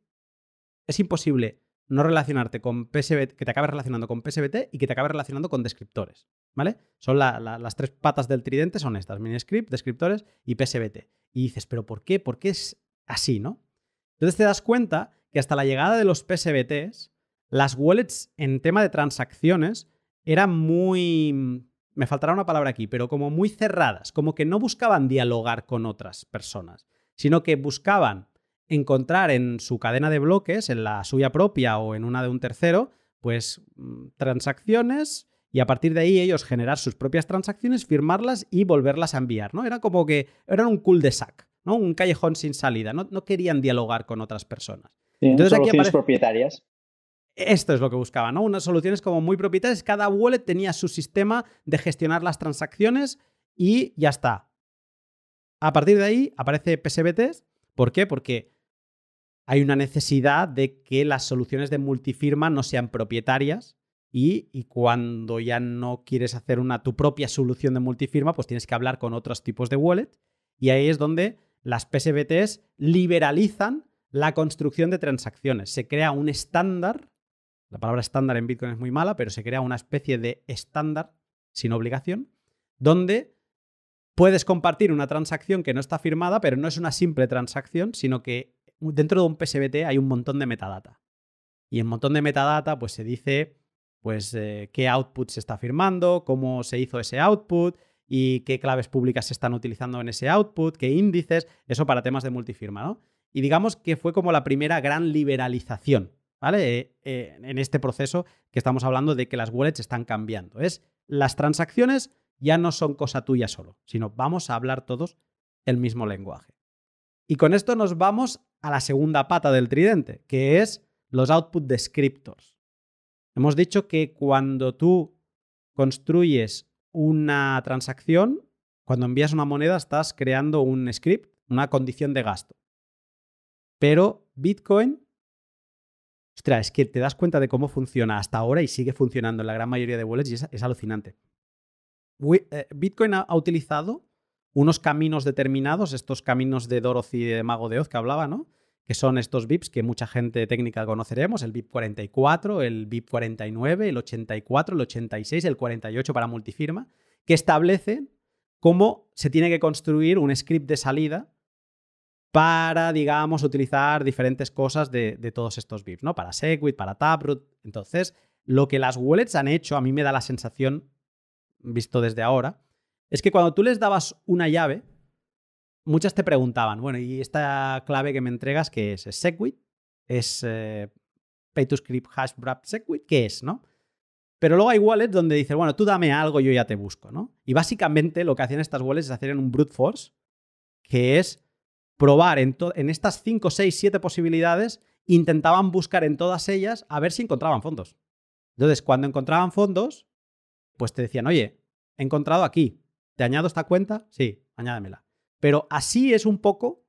es imposible no relacionarte con PSBT, que te acabes relacionando con PSBT y que te acabes relacionando con descriptores, ¿vale? Son las tres patas del tridente, son estas, miniscript, descriptores y PSBT. Y dices, pero ¿por qué? ¿Por qué es así, no? Entonces te das cuenta que hasta la llegada de los PSBTs, las wallets en tema de transacciones eran muy... Me faltará una palabra aquí, pero como muy cerradas, como que no buscaban dialogar con otras personas, sino que buscaban encontrar en su cadena de bloques, en la suya propia o en una de un tercero, pues mm, transacciones y a partir de ahí ellos generar sus propias transacciones, firmarlas y volverlas a enviar, ¿no? Era como que era un cul-de-sac, ¿no? Un callejón sin salida, no, no querían dialogar con otras personas. Entonces aquí más propietarias. Esto es lo que buscaban, ¿no? Unas soluciones como muy propietarias. Cada wallet tenía su sistema de gestionar las transacciones y ya está. A partir de ahí aparece PSBTs. ¿Por qué? Porque hay una necesidad de que las soluciones de multifirma no sean propietarias y, cuando ya no quieres hacer una, tu propia solución de multifirma, pues tienes que hablar con otros tipos de wallet y ahí es donde las PSBTs liberalizan la construcción de transacciones. Se crea un estándar, la palabra estándar en Bitcoin es muy mala, pero se crea una especie de estándar sin obligación, donde puedes compartir una transacción que no está firmada, pero no es una simple transacción, sino que dentro de un PSBT hay un montón de metadata. Y en montón de metadata, pues se dice pues, eh, qué output se está firmando, cómo se hizo ese output y qué claves públicas se están utilizando en ese output, qué índices, eso para temas de multifirma, ¿no? Y digamos que fue como la primera gran liberalización, ¿vale? Eh, eh, en este proceso que estamos hablando de que las wallets están cambiando. Es las transacciones ya no son cosa tuya solo, sino vamos a hablar todos el mismo lenguaje. Y con esto nos vamos a la segunda pata del tridente, que es los output descriptors. Hemos dicho que cuando tú construyes una transacción, cuando envías una moneda estás creando un script, una condición de gasto. Pero Bitcoin, ostras, es que te das cuenta de cómo funciona hasta ahora y sigue funcionando en la gran mayoría de wallets y es, alucinante. Eh, Bitcoin ha utilizado unos caminos determinados, estos caminos de Dorothy y de Mago de Oz que hablaba, ¿no? Que son estos VIPs que mucha gente técnica conoceremos, el VIP 44, el VIP 49, el 84, el 86, el 48 para multifirma, que establecen cómo se tiene que construir un script de salida para, digamos, utilizar diferentes cosas de, todos estos VIPs, ¿no? Para Segwit, para Taproot. Entonces, lo que las wallets han hecho, a mí me da la sensación, visto desde ahora, es que cuando tú les dabas una llave, muchas te preguntaban, bueno, ¿y esta clave que me entregas que es? ¿Es SegWit? ¿Es eh, pay to script hash SegWit? ¿Qué es, no? Pero luego hay wallets donde dices, bueno, tú dame algo, yo ya te busco, ¿no? Y básicamente lo que hacían estas wallets es hacer un brute force, que es probar en, en estas 5, 6, 7 posibilidades, intentaban buscar en todas ellas a ver si encontraban fondos. Entonces, cuando encontraban fondos, pues te decían, oye, he encontrado aquí, ¿Te añado esta cuenta? Sí, añádamela. Pero así es un poco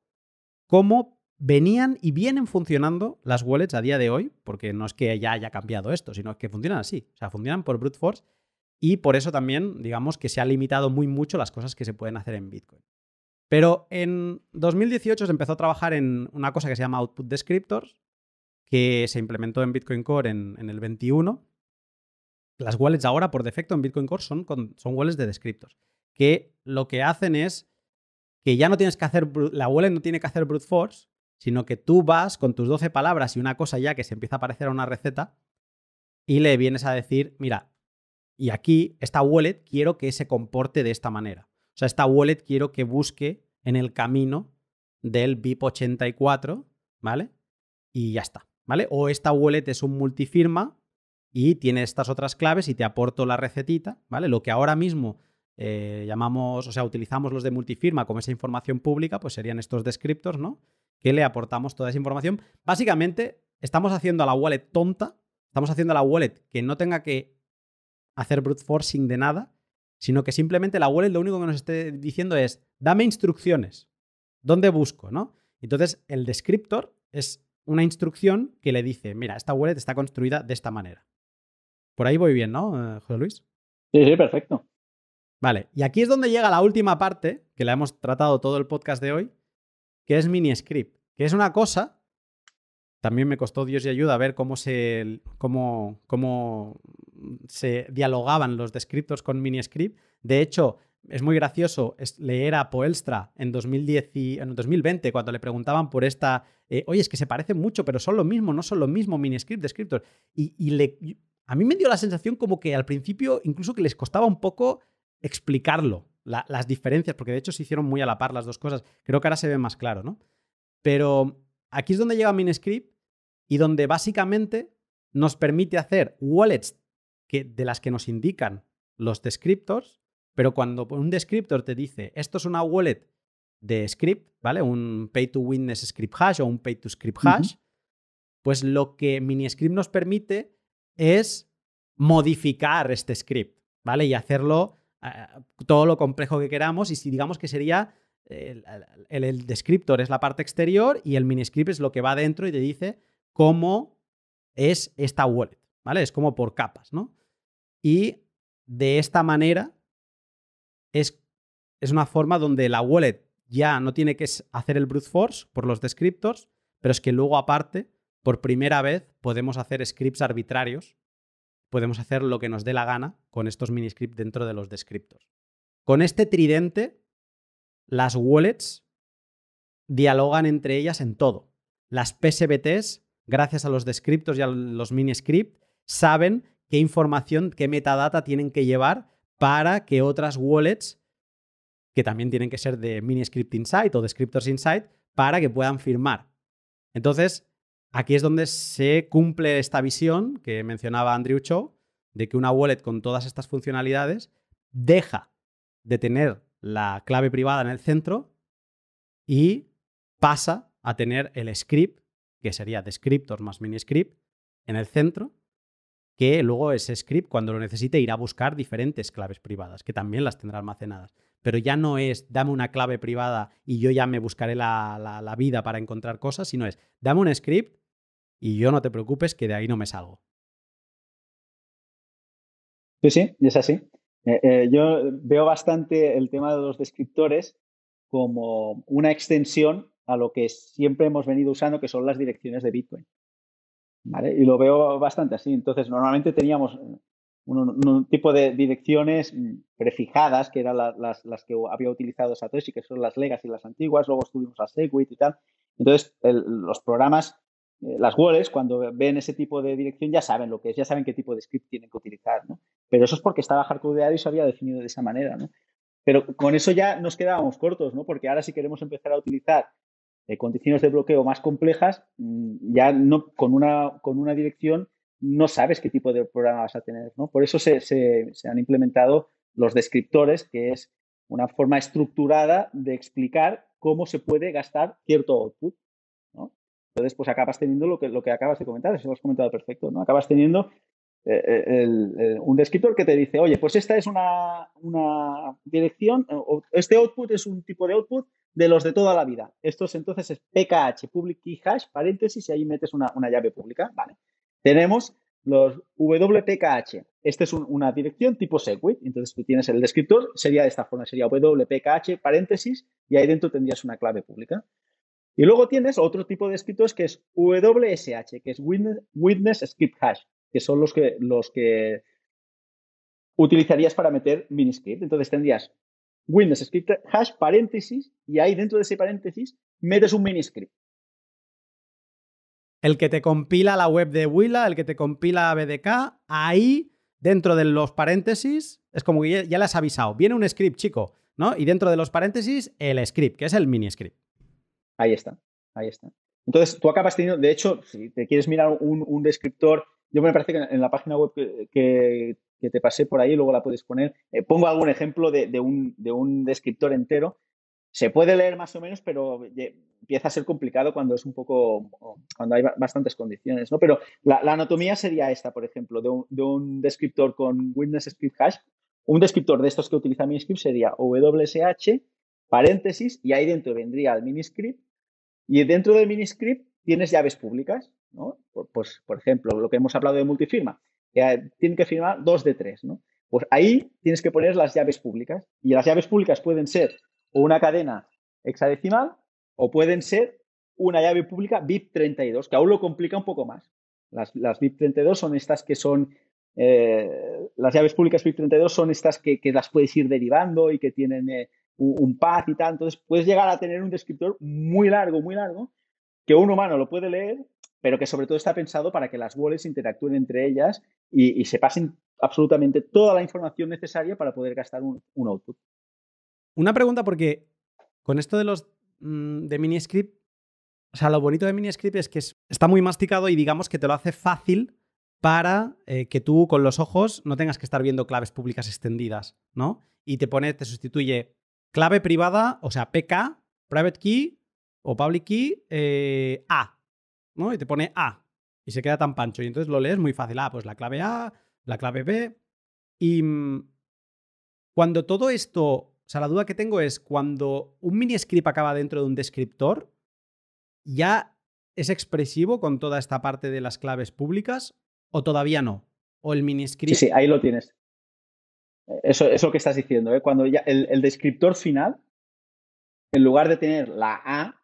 cómo venían y vienen funcionando las wallets a día de hoy, porque no es que ya haya cambiado esto, sino que funcionan así. O sea, funcionan por brute force y por eso también, digamos, que se ha limitado muy mucho las cosas que se pueden hacer en Bitcoin. Pero en 2018 se empezó a trabajar en una cosa que se llama Output Descriptors, que se implementó en Bitcoin Core en, el 21. Las wallets ahora, por defecto, en Bitcoin Core son, son wallets de descriptors que lo que hacen es que ya no tienes que hacer, la wallet no tiene que hacer brute force, sino que tú vas con tus 12 palabras y una cosa ya que se empieza a parecer a una receta y le vienes a decir, mira, y aquí esta wallet quiero que se comporte de esta manera. O sea, esta wallet quiero que busque en el camino del BIP84, ¿vale? Y ya está, ¿vale? O esta wallet es un multifirma y tiene estas otras claves y te aporto la recetita, ¿vale? Lo que ahora mismo eh, llamamos, o sea, utilizamos los de multifirma como esa información pública, pues serían estos descriptors, ¿no? Que le aportamos toda esa información. Básicamente, estamos haciendo a la wallet tonta, estamos haciendo a la wallet que no tenga que hacer brute forcing de nada, sino que simplemente la wallet lo único que nos esté diciendo es, dame instrucciones, ¿dónde busco? ¿no? Entonces, el descriptor es una instrucción que le dice, mira, esta wallet está construida de esta manera. Por ahí voy bien, ¿no, eh, José Luis? Sí, sí, perfecto. Vale, y aquí es donde llega la última parte, que la hemos tratado todo el podcast de hoy, que es Miniscript, que es una cosa también me costó Dios y ayuda a ver cómo se, cómo, se dialogaban los descriptors con Miniscript. De hecho, es muy gracioso leer a Poelstra en, 2010 y, en 2020 cuando le preguntaban por esta, eh, oye, es que se parece mucho, pero son lo mismo, no son lo mismo Miniscript, descriptors. Y, y le, a mí me dio la sensación como que al principio incluso que les costaba un poco explicarlo, las diferencias, porque de hecho se hicieron muy a la par las dos cosas. Creo que ahora se ve más claro, ¿no? Pero aquí es donde llega Miniscript y donde básicamente nos permite hacer wallets que, de las que nos indican los descriptors, pero cuando un descriptor te dice, esto es una wallet de script, ¿vale? Un pay to witness script hash o un pay to script hash, pues lo que Miniscript nos permite es modificar este script, ¿vale? Y hacerlo todo lo complejo que queramos y si digamos que sería el, descriptor es la parte exterior y el miniscript es lo que va dentro y te dice cómo es esta wallet, ¿vale? Es como por capas, ¿no? Y de esta manera es, es una forma donde la wallet ya no tiene que hacer el brute force por los descriptors, pero es que luego aparte, por primera vez, podemos hacer scripts arbitrarios podemos hacer lo que nos dé la gana con estos mini scripts dentro de los descriptors. Con este tridente, las wallets dialogan entre ellas en todo. Las PSBTs, gracias a los descriptors y a los miniscripts, saben qué información, qué metadata tienen que llevar para que otras wallets, que también tienen que ser de Miniscript Insight o Descriptors Insight, para que puedan firmar. Entonces, Aquí es donde se cumple esta visión que mencionaba Andrew Chow de que una wallet con todas estas funcionalidades deja de tener la clave privada en el centro y pasa a tener el script, que sería descriptor más mini script, en el centro, que luego ese script cuando lo necesite irá a buscar diferentes claves privadas, que también las tendrá almacenadas. Pero ya no es dame una clave privada y yo ya me buscaré la vida para encontrar cosas, sino es dame un script y yo no te preocupes que de ahí no me salgo. Sí, sí, es así. Eh, eh, yo veo bastante el tema de los descriptores como una extensión a lo que siempre hemos venido usando, que son las direcciones de Bitcoin. Y lo veo bastante así. Entonces, normalmente teníamos eh, un, tipo de direcciones mm, prefijadas, que eran las, que había utilizado Satoshi, que son las legas y las antiguas, luego estuvimos a Segwit y tal. Entonces, los programas eh, las wallets, cuando ven ese tipo de dirección, ya saben lo que es, ya saben qué tipo de script tienen que utilizar, Pero eso es porque estaba hardcodeado y se había definido de esa manera, Pero con eso ya nos quedábamos cortos, ¿no? Porque ahora si queremos empezar a utilizar eh, condiciones de bloqueo más complejas, mm, ya no, con, una, con una dirección no sabes qué tipo de programa vas a tener, Por eso se han implementado los descriptores, que es una forma estructurada de explicar cómo se puede gastar cierto output. Entonces, pues acabas teniendo lo que, lo que acabas de comentar, eso lo has comentado perfecto, ¿no? Acabas teniendo eh, eh, un descriptor que te dice, oye, pues esta es una, dirección, este output es un tipo de output de los de toda la vida. Esto entonces es PKH, Public Key Hash, paréntesis, y ahí metes una, llave pública, ¿vale? Tenemos los WPKH. Esta es una dirección tipo SegWit, entonces tú tienes el descriptor, sería de esta forma, sería WPKH, paréntesis, y ahí dentro tendrías una clave pública. Y luego tienes otro tipo de escritos que es WSH, que es Witness, Script Hash, que son los que, los que utilizarías para meter miniscript. Entonces tendrías Windows Script hash paréntesis y ahí dentro de ese paréntesis metes un script. El que te compila la web de Willa, el que te compila BDK, ahí dentro de los paréntesis es como que ya, ya le has avisado. Viene un script, chico, ¿no? Y dentro de los paréntesis el script, que es el script. Ahí está, ahí está. Entonces, tú acabas teniendo, de hecho, si te quieres mirar un, descriptor, yo me parece que en la página web que, te pasé por ahí, luego la puedes poner, eh, pongo algún ejemplo de, un, descriptor entero. Se puede leer más o menos, pero empieza a ser complicado cuando es un poco, cuando hay bastantes condiciones, ¿no? Pero la, anatomía sería esta, por ejemplo, de un, de un descriptor con Witness Script Hash. Un descriptor de estos que utiliza MiniScript sería WSH, paréntesis, y ahí dentro vendría el MiniScript y dentro del miniscript tienes llaves públicas, ¿no? Pues, por ejemplo, lo que hemos hablado de multifirma, que eh, tienen que firmar dos de tres, ¿no? Pues ahí tienes que poner las llaves públicas. Y las llaves públicas pueden ser o una cadena hexadecimal o pueden ser una llave pública BIP32, que aún lo complica un poco más. Las, BIP32 son estas que son, eh, las llaves públicas BIP32 son estas que, las puedes ir derivando y que tienen eh, un path y tal. Entonces puedes llegar a tener un descriptor muy largo, muy largo, que un humano lo puede leer, pero que sobre todo está pensado para que las wallets interactúen entre ellas y, se pasen absolutamente toda la información necesaria para poder gastar un, output. Una pregunta porque con esto de los mm, de Miniscript, o sea, lo bonito de Miniscript es que está muy masticado y digamos que te lo hace fácil para eh, que tú con los ojos no tengas que estar viendo claves públicas extendidas, ¿no? Y te pone, te sustituye clave privada, o sea, PK, private key o public key, eh, A, ¿no? Y te pone A y se queda tan pancho. Y entonces lo lees muy fácil. Ah, pues la clave A, la clave B. Y mm, cuando todo esto, o sea, la duda que tengo es cuando un mini script acaba dentro de un descriptor, ¿ya es expresivo con toda esta parte de las claves públicas o todavía no? O el mini script. Sí, sí, ahí lo tienes. Eso es lo que estás diciendo, ¿eh? Cuando ya el, descriptor final, en lugar de tener la A,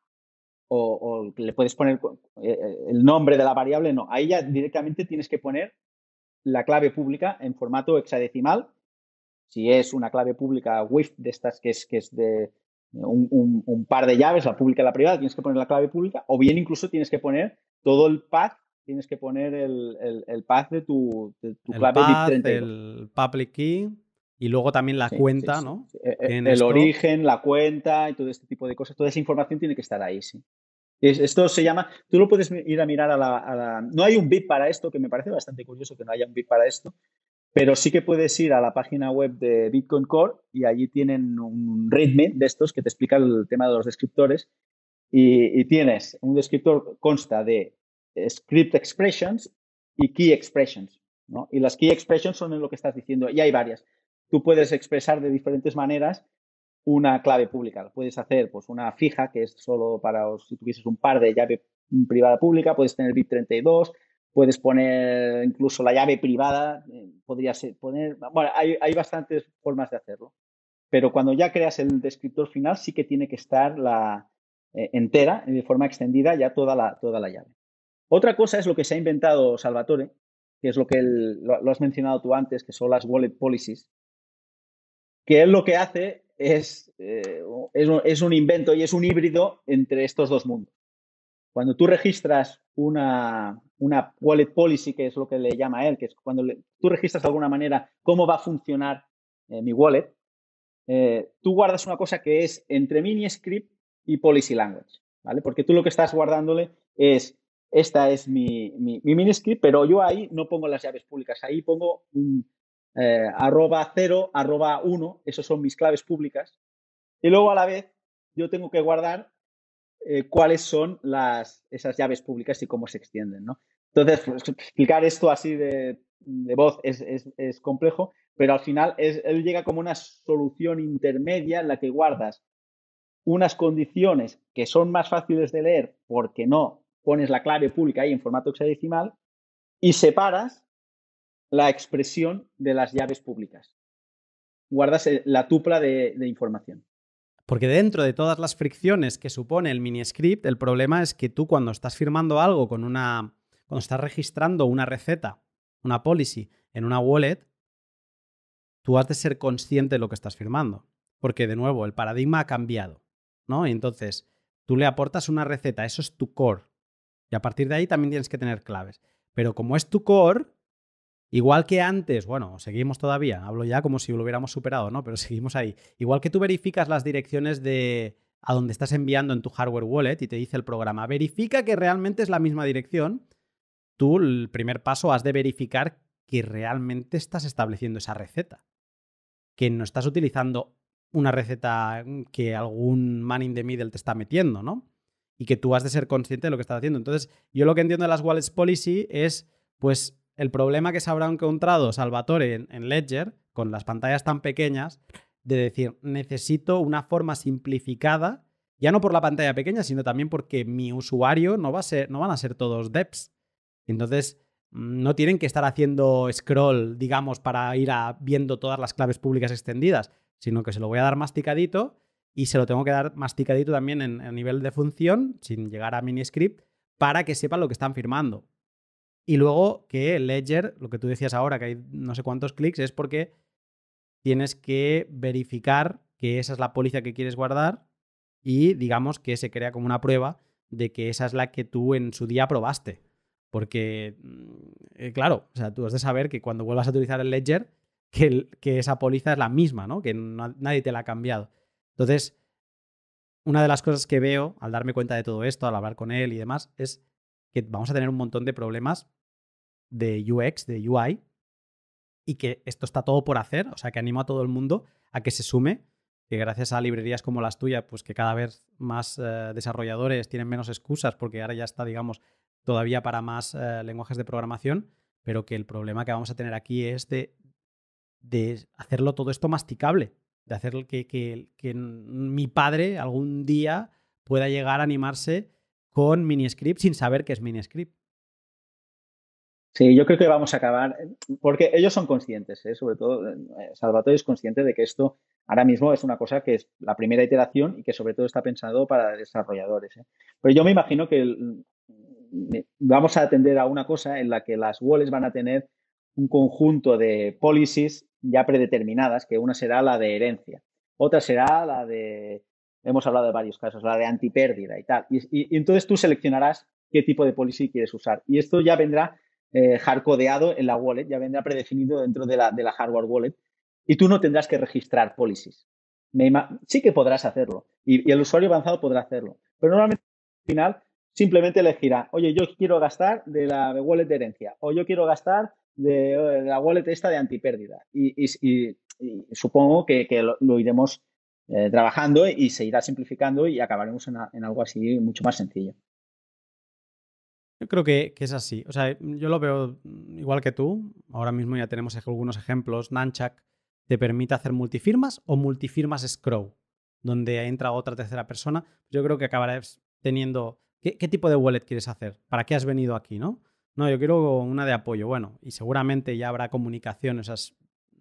o, le puedes poner eh, eh, el nombre de la variable, no. Ahí ya directamente tienes que poner la clave pública en formato hexadecimal. Si es una clave pública WIF de estas que es, que es de un, par de llaves, la pública y la privada, tienes que poner la clave pública, o bien incluso tienes que poner todo el path tienes que poner el, el, path de tu, el clave path, El public key y luego también la cuenta, ¿no? Eh, eh, el origen, la cuenta y todo este tipo de cosas, toda esa información tiene que estar ahí, sí. Esto se llama, tú lo puedes ir a mirar a la, No hay un bit para esto, que me parece bastante curioso que no haya un bit para esto, pero sí que puedes ir a la página web de Bitcoin Core y allí tienen un readme de estos que te explica el tema de los descriptores y, tienes un descriptor consta de script expressions y key expressions, ¿no? Y las key expressions son en lo que estás diciendo y hay varias tú puedes expresar de diferentes maneras una clave pública. puedes hacer pues, una fija, que es solo para si tuvieses un par de llave privada pública, puedes tener BIP32, puedes poner incluso la llave privada, eh, podría ser poner, bueno, hay, bastantes formas de hacerlo, pero cuando ya creas el descriptor final sí que tiene que estar la eh, entera, eh, de forma extendida, ya toda la, toda la llave. Otra cosa es lo que se ha inventado Salvatore, que es lo que lo, has mencionado tú antes, que son las wallet policies, que él lo que hace es, eh, es, un, invento y es un híbrido entre estos dos mundos. Cuando tú registras una, una wallet policy, que es lo que le llama a él, que es cuando tú registras de alguna manera cómo va a funcionar eh, mi wallet, eh, tú guardas una cosa que es entre mini script y policy language, ¿vale? Porque tú lo que estás guardándole es, esta es mi, mi, mi mini script, pero yo ahí no pongo las llaves públicas, ahí pongo un, eh, arroba 0, arroba 1, esas son mis claves públicas. Y luego a la vez yo tengo que guardar eh, cuáles son las, esas llaves públicas y cómo se extienden. ¿no? Entonces, pues, explicar esto así de, voz es, complejo, pero al final él llega como una solución intermedia en la que guardas unas condiciones que son más fáciles de leer porque no pones la clave pública ahí en formato hexadecimal y separas la expresión de las llaves públicas. Guardas eh, la tupla de, información. Porque dentro de todas las fricciones que supone el mini script, el problema es que tú cuando estás firmando algo con una. cuando estás registrando una receta, una policy en una wallet, tú has de ser consciente de lo que estás firmando. Porque, de nuevo, el paradigma ha cambiado. ¿No? Y entonces, tú le aportas una receta, eso es tu core. Y a partir de ahí también tienes que tener claves. Pero como es tu core, Igual que antes, bueno, seguimos todavía, hablo ya como si lo hubiéramos superado, ¿no? Pero seguimos ahí. Igual que tú verificas las direcciones de a donde estás enviando en tu hardware wallet y te dice el programa, verifica que realmente es la misma dirección, tú el primer paso has de verificar que realmente estás estableciendo esa receta, que no estás utilizando una receta que algún man in the middle te está metiendo, ¿no? Y que tú has de ser consciente de lo que estás haciendo. Entonces, yo lo que entiendo de las wallets policy es, pues, el problema que se habrá encontrado Salvatore en, Ledger, con las pantallas tan pequeñas, de decir, necesito una forma simplificada ya no por la pantalla pequeña, sino también porque mi usuario no, va a ser, no van a ser todos devs. Entonces, mm, no tienen que estar haciendo scroll, digamos, para ir viendo todas las claves públicas extendidas, sino que se lo voy a dar masticadito y se lo tengo que dar masticadito también en, nivel de función, sin llegar a miniscript, para que sepan lo que están firmando. Y luego que Ledger, lo que tú decías ahora, que hay no sé cuántos clics, es porque tienes que verificar que esa es la póliza que quieres guardar y digamos que se crea como una prueba de que esa es la que tú en su día probaste. Porque, mm, eh, claro, o sea, tú has de saber que cuando vuelvas a utilizar el Ledger, que, que esa póliza es la misma, ¿no? Que nadie te la ha cambiado. Entonces, una de las cosas que veo al darme cuenta de todo esto, al hablar con él y demás, es que vamos a tener un montón de problemas de UX, de UI, y que esto está todo por hacer, o sea que animo a todo el mundo a que se sume, que gracias a librerías como las tuyas, pues que cada vez más eh, desarrolladores tienen menos excusas, porque ahora ya está, digamos, todavía para más eh, lenguajes de programación, pero que el problema que vamos a tener aquí es de, hacerlo todo esto masticable, de hacer que, que mi padre algún día pueda llegar a animarse con miniscript sin saber que es miniscript Sí, yo creo que vamos a acabar, porque ellos son conscientes, ¿eh? sobre todo eh, Salvatore es consciente de que esto ahora mismo es una cosa que es la primera iteración y que sobre todo está pensado para desarrolladores. ¿eh? Pero yo me imagino que vamos a atender a una cosa en la que las wallets van a tener un conjunto de policies ya predeterminadas, que una será la de herencia, otra será la de, hemos hablado de varios casos, la de antipérdida y tal. y entonces tú seleccionarás qué tipo de policy quieres usar. Y esto ya vendrá eh, hardcodeado en la wallet, ya vendrá predefinido dentro de la, de la hardware wallet y tú no tendrás que registrar policies. sí que podrás hacerlo y, el usuario avanzado podrá hacerlo, pero normalmente al final simplemente elegirá, oye, yo quiero gastar de la wallet de herencia o yo quiero gastar de, eh, la wallet esta de antipérdida y, supongo que, lo, iremos eh, trabajando y se irá simplificando y acabaremos en algo así mucho más sencillo. Yo creo que, que, es así. O sea, mm, yo lo veo mm, igual que tú. Ahora mismo ya tenemos algunos ejemplos. Nanchak te permite hacer multifirmas o multifirmas scroll, donde entra otra tercera persona. Yo creo que acabarás teniendo. ¿Qué, ¿Qué, tipo de wallet quieres hacer? ¿Para qué has venido aquí, no? No, yo quiero una de apoyo. Bueno, y seguramente ya habrá comunicación, o sea,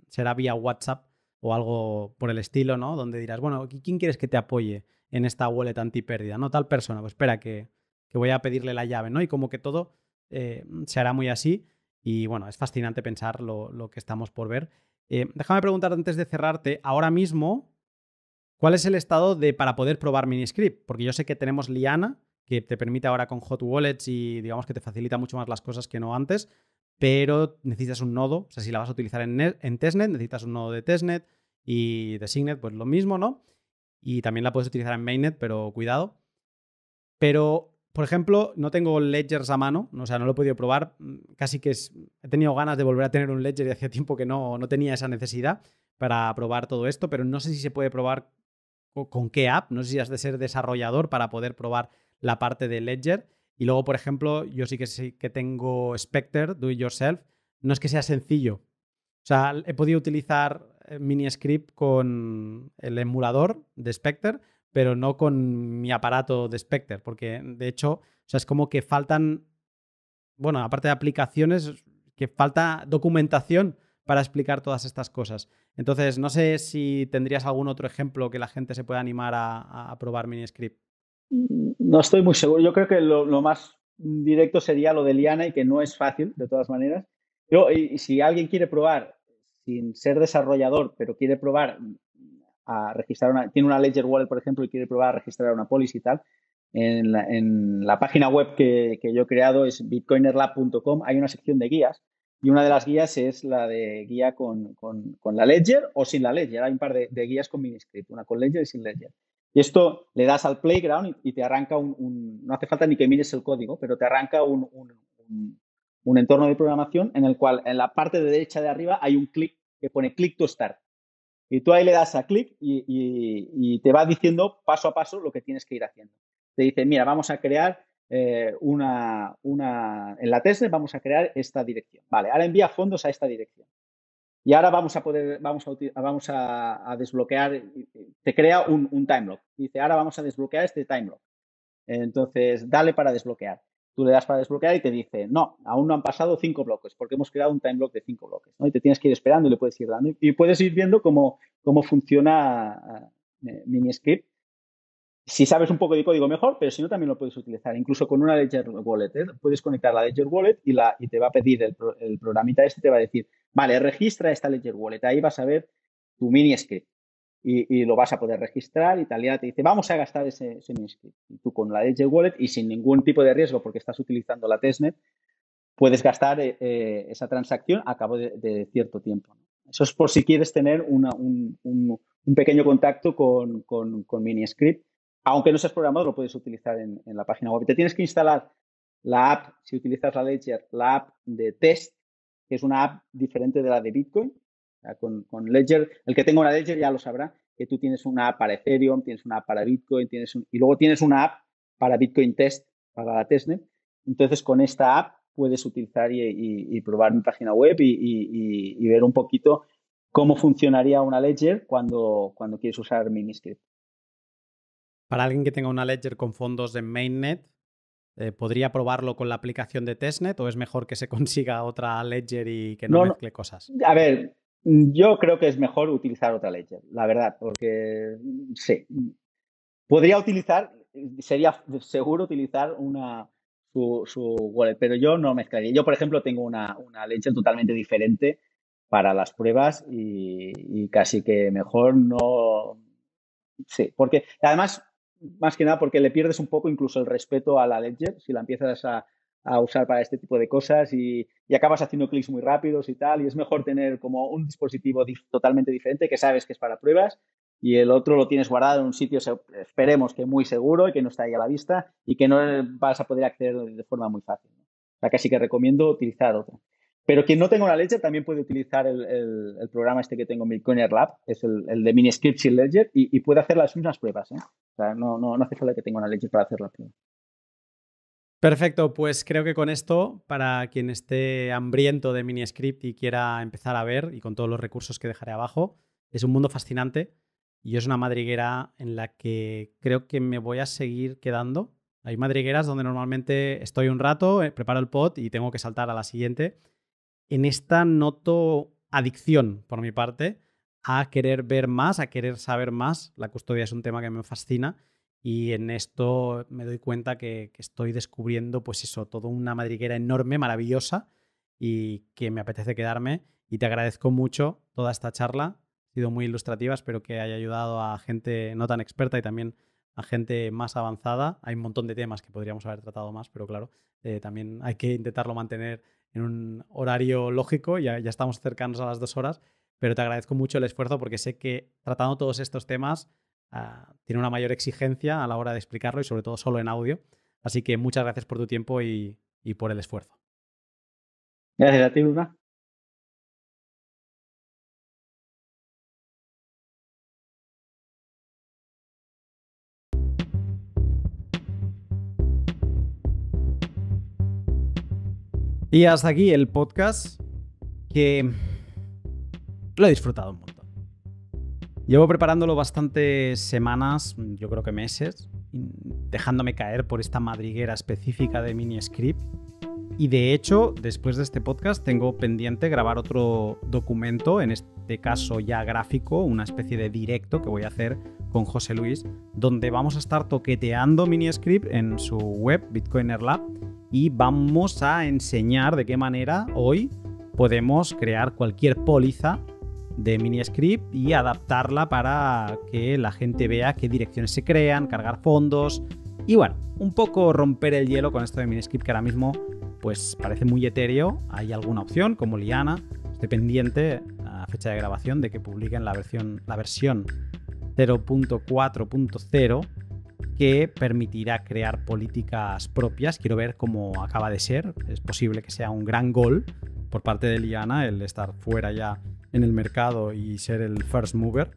será vía WhatsApp o algo por el estilo, ¿no? Donde dirás, bueno, ¿quién quieres que te apoye en esta wallet antipérdida? No, tal persona, pues espera que que voy a pedirle la llave, ¿no? Y como que todo eh, se hará muy así. Y bueno, es fascinante pensar lo, que estamos por ver. Eh, déjame preguntar antes de cerrarte, ahora mismo, ¿cuál es el estado de para poder probar Miniscript? Porque yo sé que tenemos Liana, que te permite ahora con Hot Wallets y digamos que te facilita mucho más las cosas que no antes, pero necesitas un nodo, o sea, si la vas a utilizar en, en Testnet, necesitas un nodo de Testnet y de Signet, pues lo mismo, ¿no? Y también la puedes utilizar en Mainnet, pero cuidado. Pero por ejemplo, no tengo ledgers a mano, o sea, no lo he podido probar. Mm, casi que he tenido ganas de volver a tener un ledger y hacía tiempo que no, tenía esa necesidad para probar todo esto, pero no sé si se puede probar con qué app, no sé si has de ser desarrollador para poder probar la parte de ledger. Y luego, por ejemplo, yo sí que, sí que tengo Spectre, Do It Yourself. No es que sea sencillo. O sea, he podido utilizar eh, Miniscript con el emulador de Spectre pero no con mi aparato de Spectre, porque de hecho, es como que faltan, bueno, aparte de aplicaciones, que falta documentación para explicar todas estas cosas. Entonces, no sé si tendrías algún otro ejemplo que la gente se pueda animar a, probar Miniscript. Mm, no estoy muy seguro. Yo creo que lo, más directo sería lo de Liana y que no es fácil, de todas maneras. Pero y si alguien quiere probar sin ser desarrollador, pero quiere probar a registrar una, tiene una Ledger Wallet, por ejemplo, y quiere probar a registrar una policy y tal, en la, en la página web que, que, yo he creado es bitcoinerlab.com, hay una sección de guías y una de las guías es la de guía con, con, con la Ledger o sin la Ledger. Hay un par de, de guías con Miniscript, una con Ledger y sin Ledger. Y esto le das al playground y, te arranca un, No hace falta ni que mires el código, pero te arranca un, un, un entorno de programación en el cual en la parte de derecha de arriba hay un clic que pone click to start. Y tú ahí le das a clic y, te va diciendo paso a paso lo que tienes que ir haciendo. Te dice, mira, vamos a crear eh, una, en la Tesla vamos a crear esta dirección. Vale, ahora envía fondos a esta dirección. Y ahora vamos a poder, vamos a, vamos a, desbloquear, te crea un, un time lock. Dice, ahora vamos a desbloquear este time lock. Entonces, dale para desbloquear. Tú le das para desbloquear y te dice, no, aún no han pasado cinco bloques, porque hemos creado un time block de cinco bloques, Y te tienes que ir esperando y le puedes ir dando. Y puedes ir viendo cómo, cómo funciona eh, MiniScript. Si sabes un poco de código mejor, pero si no, también lo puedes utilizar. Incluso con una Ledger Wallet. ¿eh? Puedes conectar la Ledger Wallet y, te va a pedir el, programita este, te va a decir, vale, registra esta Ledger Wallet. Ahí vas a ver tu Miniscript y, lo vas a poder registrar. y Italia te dice, vamos a gastar ese, mini script. Y tú con la Ledger Wallet y sin ningún tipo de riesgo porque estás utilizando la testnet, puedes gastar eh, eh, esa transacción a cabo de, cierto tiempo. Eso es por si quieres tener un, pequeño contacto con, con, Miniscript. Aunque no seas programador, lo puedes utilizar en, en, la página web. Te tienes que instalar la app, si utilizas la Ledger, la app de test, que es una app diferente de la de Bitcoin, con, Ledger, el que tenga una Ledger ya lo sabrá, que tú tienes una app para Ethereum, tienes una para Bitcoin, tienes y luego tienes una app para Bitcoin Test, para la testnet. Entonces, con esta app puedes utilizar y, probar mi página web y, ver un poquito cómo funcionaría una Ledger cuando, cuando quieres usar Miniscript. Para alguien que tenga una Ledger con fondos de Mainnet, eh, ¿podría probarlo con la aplicación de Testnet o es mejor que se consiga otra Ledger y que no mezcle cosas? A ver, yo creo que es mejor utilizar otra ledger, la verdad, porque sí. Podría utilizar, sería seguro utilizar una, su, su, wallet, pero yo no mezclaría. Yo, por ejemplo, tengo una, una ledger totalmente diferente para las pruebas y, y, casi que mejor no. Sí, porque además, más que nada, porque le pierdes un poco incluso el respeto a la ledger si la empiezas a, a usar para este tipo de cosas y, acabas haciendo clics muy rápidos y tal. Y es mejor tener como un dispositivo totalmente diferente que sabes que es para pruebas y el otro lo tienes guardado en un sitio, esperemos que muy seguro y que no está ahí a la vista y que no vas a poder acceder de forma muy fácil. ¿no? O sea, casi que recomiendo utilizar otro. Pero quien no tenga una ledger también puede utilizar el, el, programa este que tengo en Bitcoiner Lab, es el, el de Miniscripts y Ledger, y, puede hacer las mismas pruebas. ¿eh? no, no, no hace falta que tenga una ledger para hacer la prueba. Perfecto, pues creo que con esto, para quien esté hambriento de Miniscript y quiera empezar a ver, y con todos los recursos que dejaré abajo, es un mundo fascinante y es una madriguera en la que creo que me voy a seguir quedando. Hay madrigueras donde normalmente estoy un rato, eh, preparo el pot y tengo que saltar a la siguiente. En esta noto adicción por mi parte a querer ver más, a querer saber más. La custodia es un tema que me fascina y en esto me doy cuenta que, estoy descubriendo, pues eso, toda una madriguera enorme, maravillosa, y que me apetece quedarme. Y te agradezco mucho toda esta charla. Ha sido muy ilustrativa, espero que haya ayudado a gente no tan experta y también a gente más avanzada. Hay un montón de temas que podríamos haber tratado más, pero claro, eh, también hay que intentarlo mantener en un horario lógico. Ya, ya estamos cercanos a las dos horas, pero te agradezco mucho el esfuerzo porque sé que tratando todos estos temas tiene una mayor exigencia a la hora de explicarlo y sobre todo solo en audio. Así que muchas gracias por tu tiempo y, por el esfuerzo. Gracias a ti, Luna. Y hasta aquí el podcast que lo he disfrutado mucho. Llevo preparándolo bastantes semanas, mm, yo creo que meses, dejándome caer por esta madriguera específica de Miniscript. Y de hecho, después de este podcast tengo pendiente grabar otro documento, en este caso ya gráfico, una especie de directo que voy a hacer con José Luis, donde vamos a estar toqueteando Miniscript en su web Bitcoiner Lab y vamos a enseñar de qué manera hoy podemos crear cualquier póliza de MiniScript y adaptarla para que la gente vea qué direcciones se crean, cargar fondos y bueno, un poco romper el hielo con esto de MiniScript que ahora mismo pues parece muy etéreo. Hay alguna opción como Liana, estoy pendiente a fecha de grabación de que publiquen la versión la versión 0.4.0 que permitirá crear políticas propias. Quiero ver cómo acaba de ser. Es posible que sea un gran gol por parte de Liana el estar fuera ya en el mercado y ser el first mover.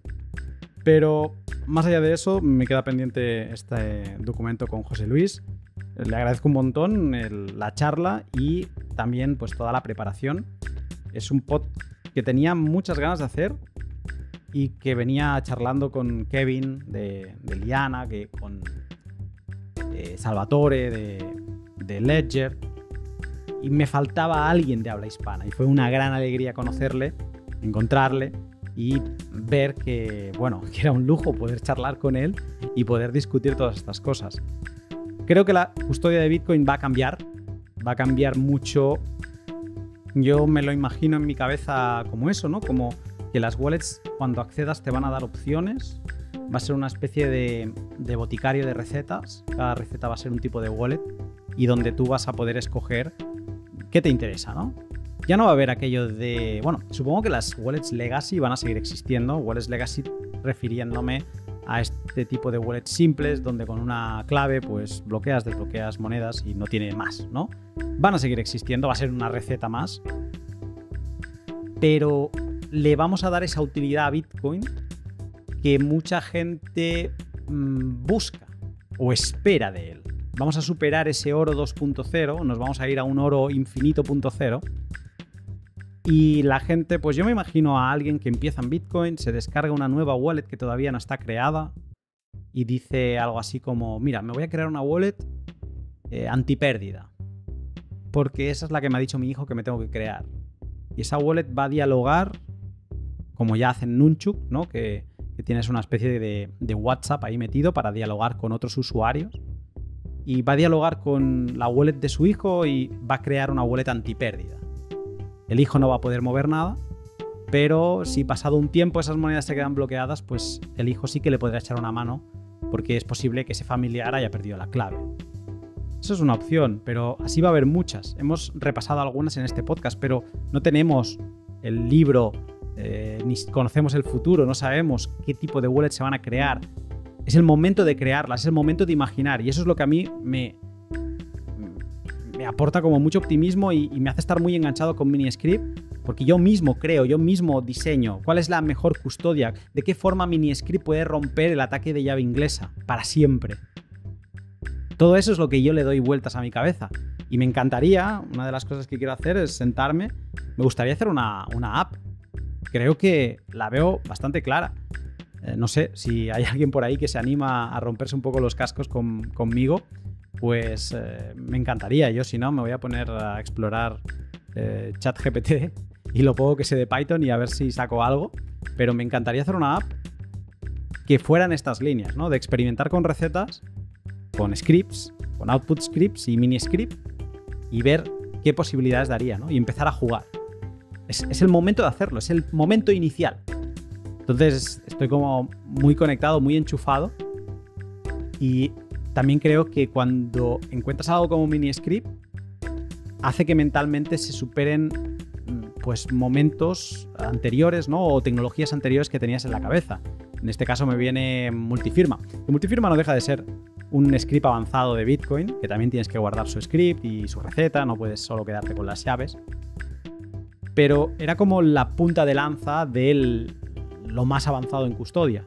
Pero más allá de eso, me queda pendiente este documento con José Luis. Le agradezco un montón la charla y también pues toda la preparación. Es un pod que tenía muchas ganas de hacer y que venía charlando con Kevin de, Liana, que con eh, Salvatore de, de Ledger. Y me faltaba alguien de habla hispana y fue una gran alegría conocerle encontrarle y ver que, bueno, que era un lujo poder charlar con él y poder discutir todas estas cosas. Creo que la custodia de Bitcoin va a cambiar, va a cambiar mucho. Yo me lo imagino en mi cabeza como eso, ¿no? Como que las wallets cuando accedas te van a dar opciones, va a ser una especie de, de boticario de recetas, cada receta va a ser un tipo de wallet y donde tú vas a poder escoger qué te interesa, ¿no? ya no va a haber aquello de. Bueno, supongo que las wallets legacy van a seguir existiendo. Wallets legacy refiriéndome a este tipo de wallets simples donde con una clave pues bloqueas, desbloqueas monedas y no tiene más, ¿no? Van a seguir existiendo, va a ser una receta más. Pero le vamos a dar esa utilidad a Bitcoin que mucha gente mm, busca o espera de él. Vamos a superar ese oro 2.0, nos vamos a ir a un oro infinito.0 y la gente, pues yo me imagino a alguien que empieza en Bitcoin, se descarga una nueva wallet que todavía no está creada y dice algo así como, mira, me voy a crear una wallet eh, antipérdida, porque esa es la que me ha dicho mi hijo que me tengo que crear. Y esa wallet va a dialogar, como ya hacen Nunchuk, ¿no? que, tienes una especie de, de WhatsApp ahí metido para dialogar con otros usuarios. Y va a dialogar con la wallet de su hijo y va a crear una wallet antipérdida. El hijo no va a poder mover nada, pero si pasado un tiempo esas monedas se quedan bloqueadas, pues el hijo sí que le podrá echar una mano, porque es posible que ese familiar haya perdido la clave. Eso es una opción, pero así va a haber muchas. Hemos repasado algunas en este podcast, pero no tenemos el libro, eh, ni conocemos el futuro, no sabemos qué tipo de wallets se van a crear. Es el momento de crearlas, es el momento de imaginar, y eso es lo que a mí me, aporta como mucho optimismo y, me hace estar muy enganchado con Miniscript, porque yo mismo creo, yo mismo diseño cuál es la mejor custodia, de qué forma Miniscript puede romper el ataque de llave inglesa para siempre. Todo eso es lo que yo le doy vueltas a mi cabeza. Y me encantaría, una de las cosas que quiero hacer es sentarme, me gustaría hacer una, una app. Creo que la veo bastante clara. Eh, no sé si hay alguien por ahí que se anima a romperse un poco los cascos conmigo pues eh, me encantaría. Yo, si no, me voy a poner a explorar eh, ChatGPT y lo poco que sé de Python y a ver si saco algo. Pero me encantaría hacer una app que fueran estas líneas, ¿no? De experimentar con recetas, con scripts, con output scripts y mini script y ver qué posibilidades daría, ¿no? Y empezar a jugar. Es, es el momento de hacerlo, es el momento inicial. Entonces estoy como muy conectado, muy enchufado y también creo que cuando encuentras algo como un mini script, hace que mentalmente se superen mm, pues momentos anteriores, O tecnologías anteriores que tenías en la cabeza. En este caso me viene multifirma. multifirma no deja de ser un script avanzado de Bitcoin, que también tienes que guardar su script y su receta, no puedes solo quedarte con las llaves. Pero era como la punta de lanza de lo más avanzado en custodia.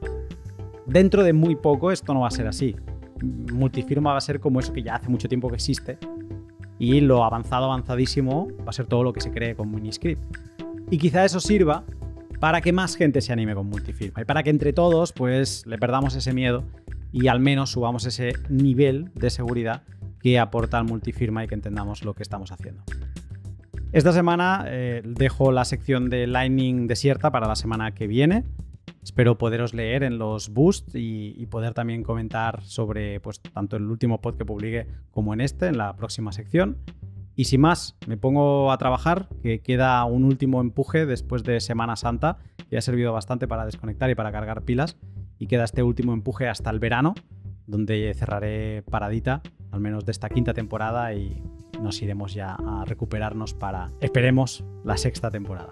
Dentro de muy poco esto no va a ser así multifirma va a ser como eso que ya hace mucho tiempo que existe. Y lo avanzado, avanzadísimo va a ser todo lo que se cree con Miniscript. Y quizá eso sirva para que más gente se anime con multifirma y para que entre todos pues le perdamos ese miedo y al menos subamos ese nivel de seguridad que aporta el multifirma y que entendamos lo que estamos haciendo. Esta semana eh, dejo la sección de Lightning desierta para la semana que viene. Espero poderos leer en los boosts y, poder también comentar sobre pues, tanto el último pod que publique como en este, en la próxima sección. Y sin más, me pongo a trabajar, que queda un último empuje después de Semana Santa, que ha servido bastante para desconectar y para cargar pilas. Y queda este último empuje hasta el verano, donde cerraré paradita, al menos de esta quinta temporada, y nos iremos ya a recuperarnos para, esperemos, la sexta temporada.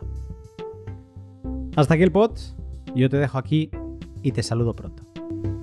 Hasta aquí el pod. Yo te dejo aquí y te saludo pronto.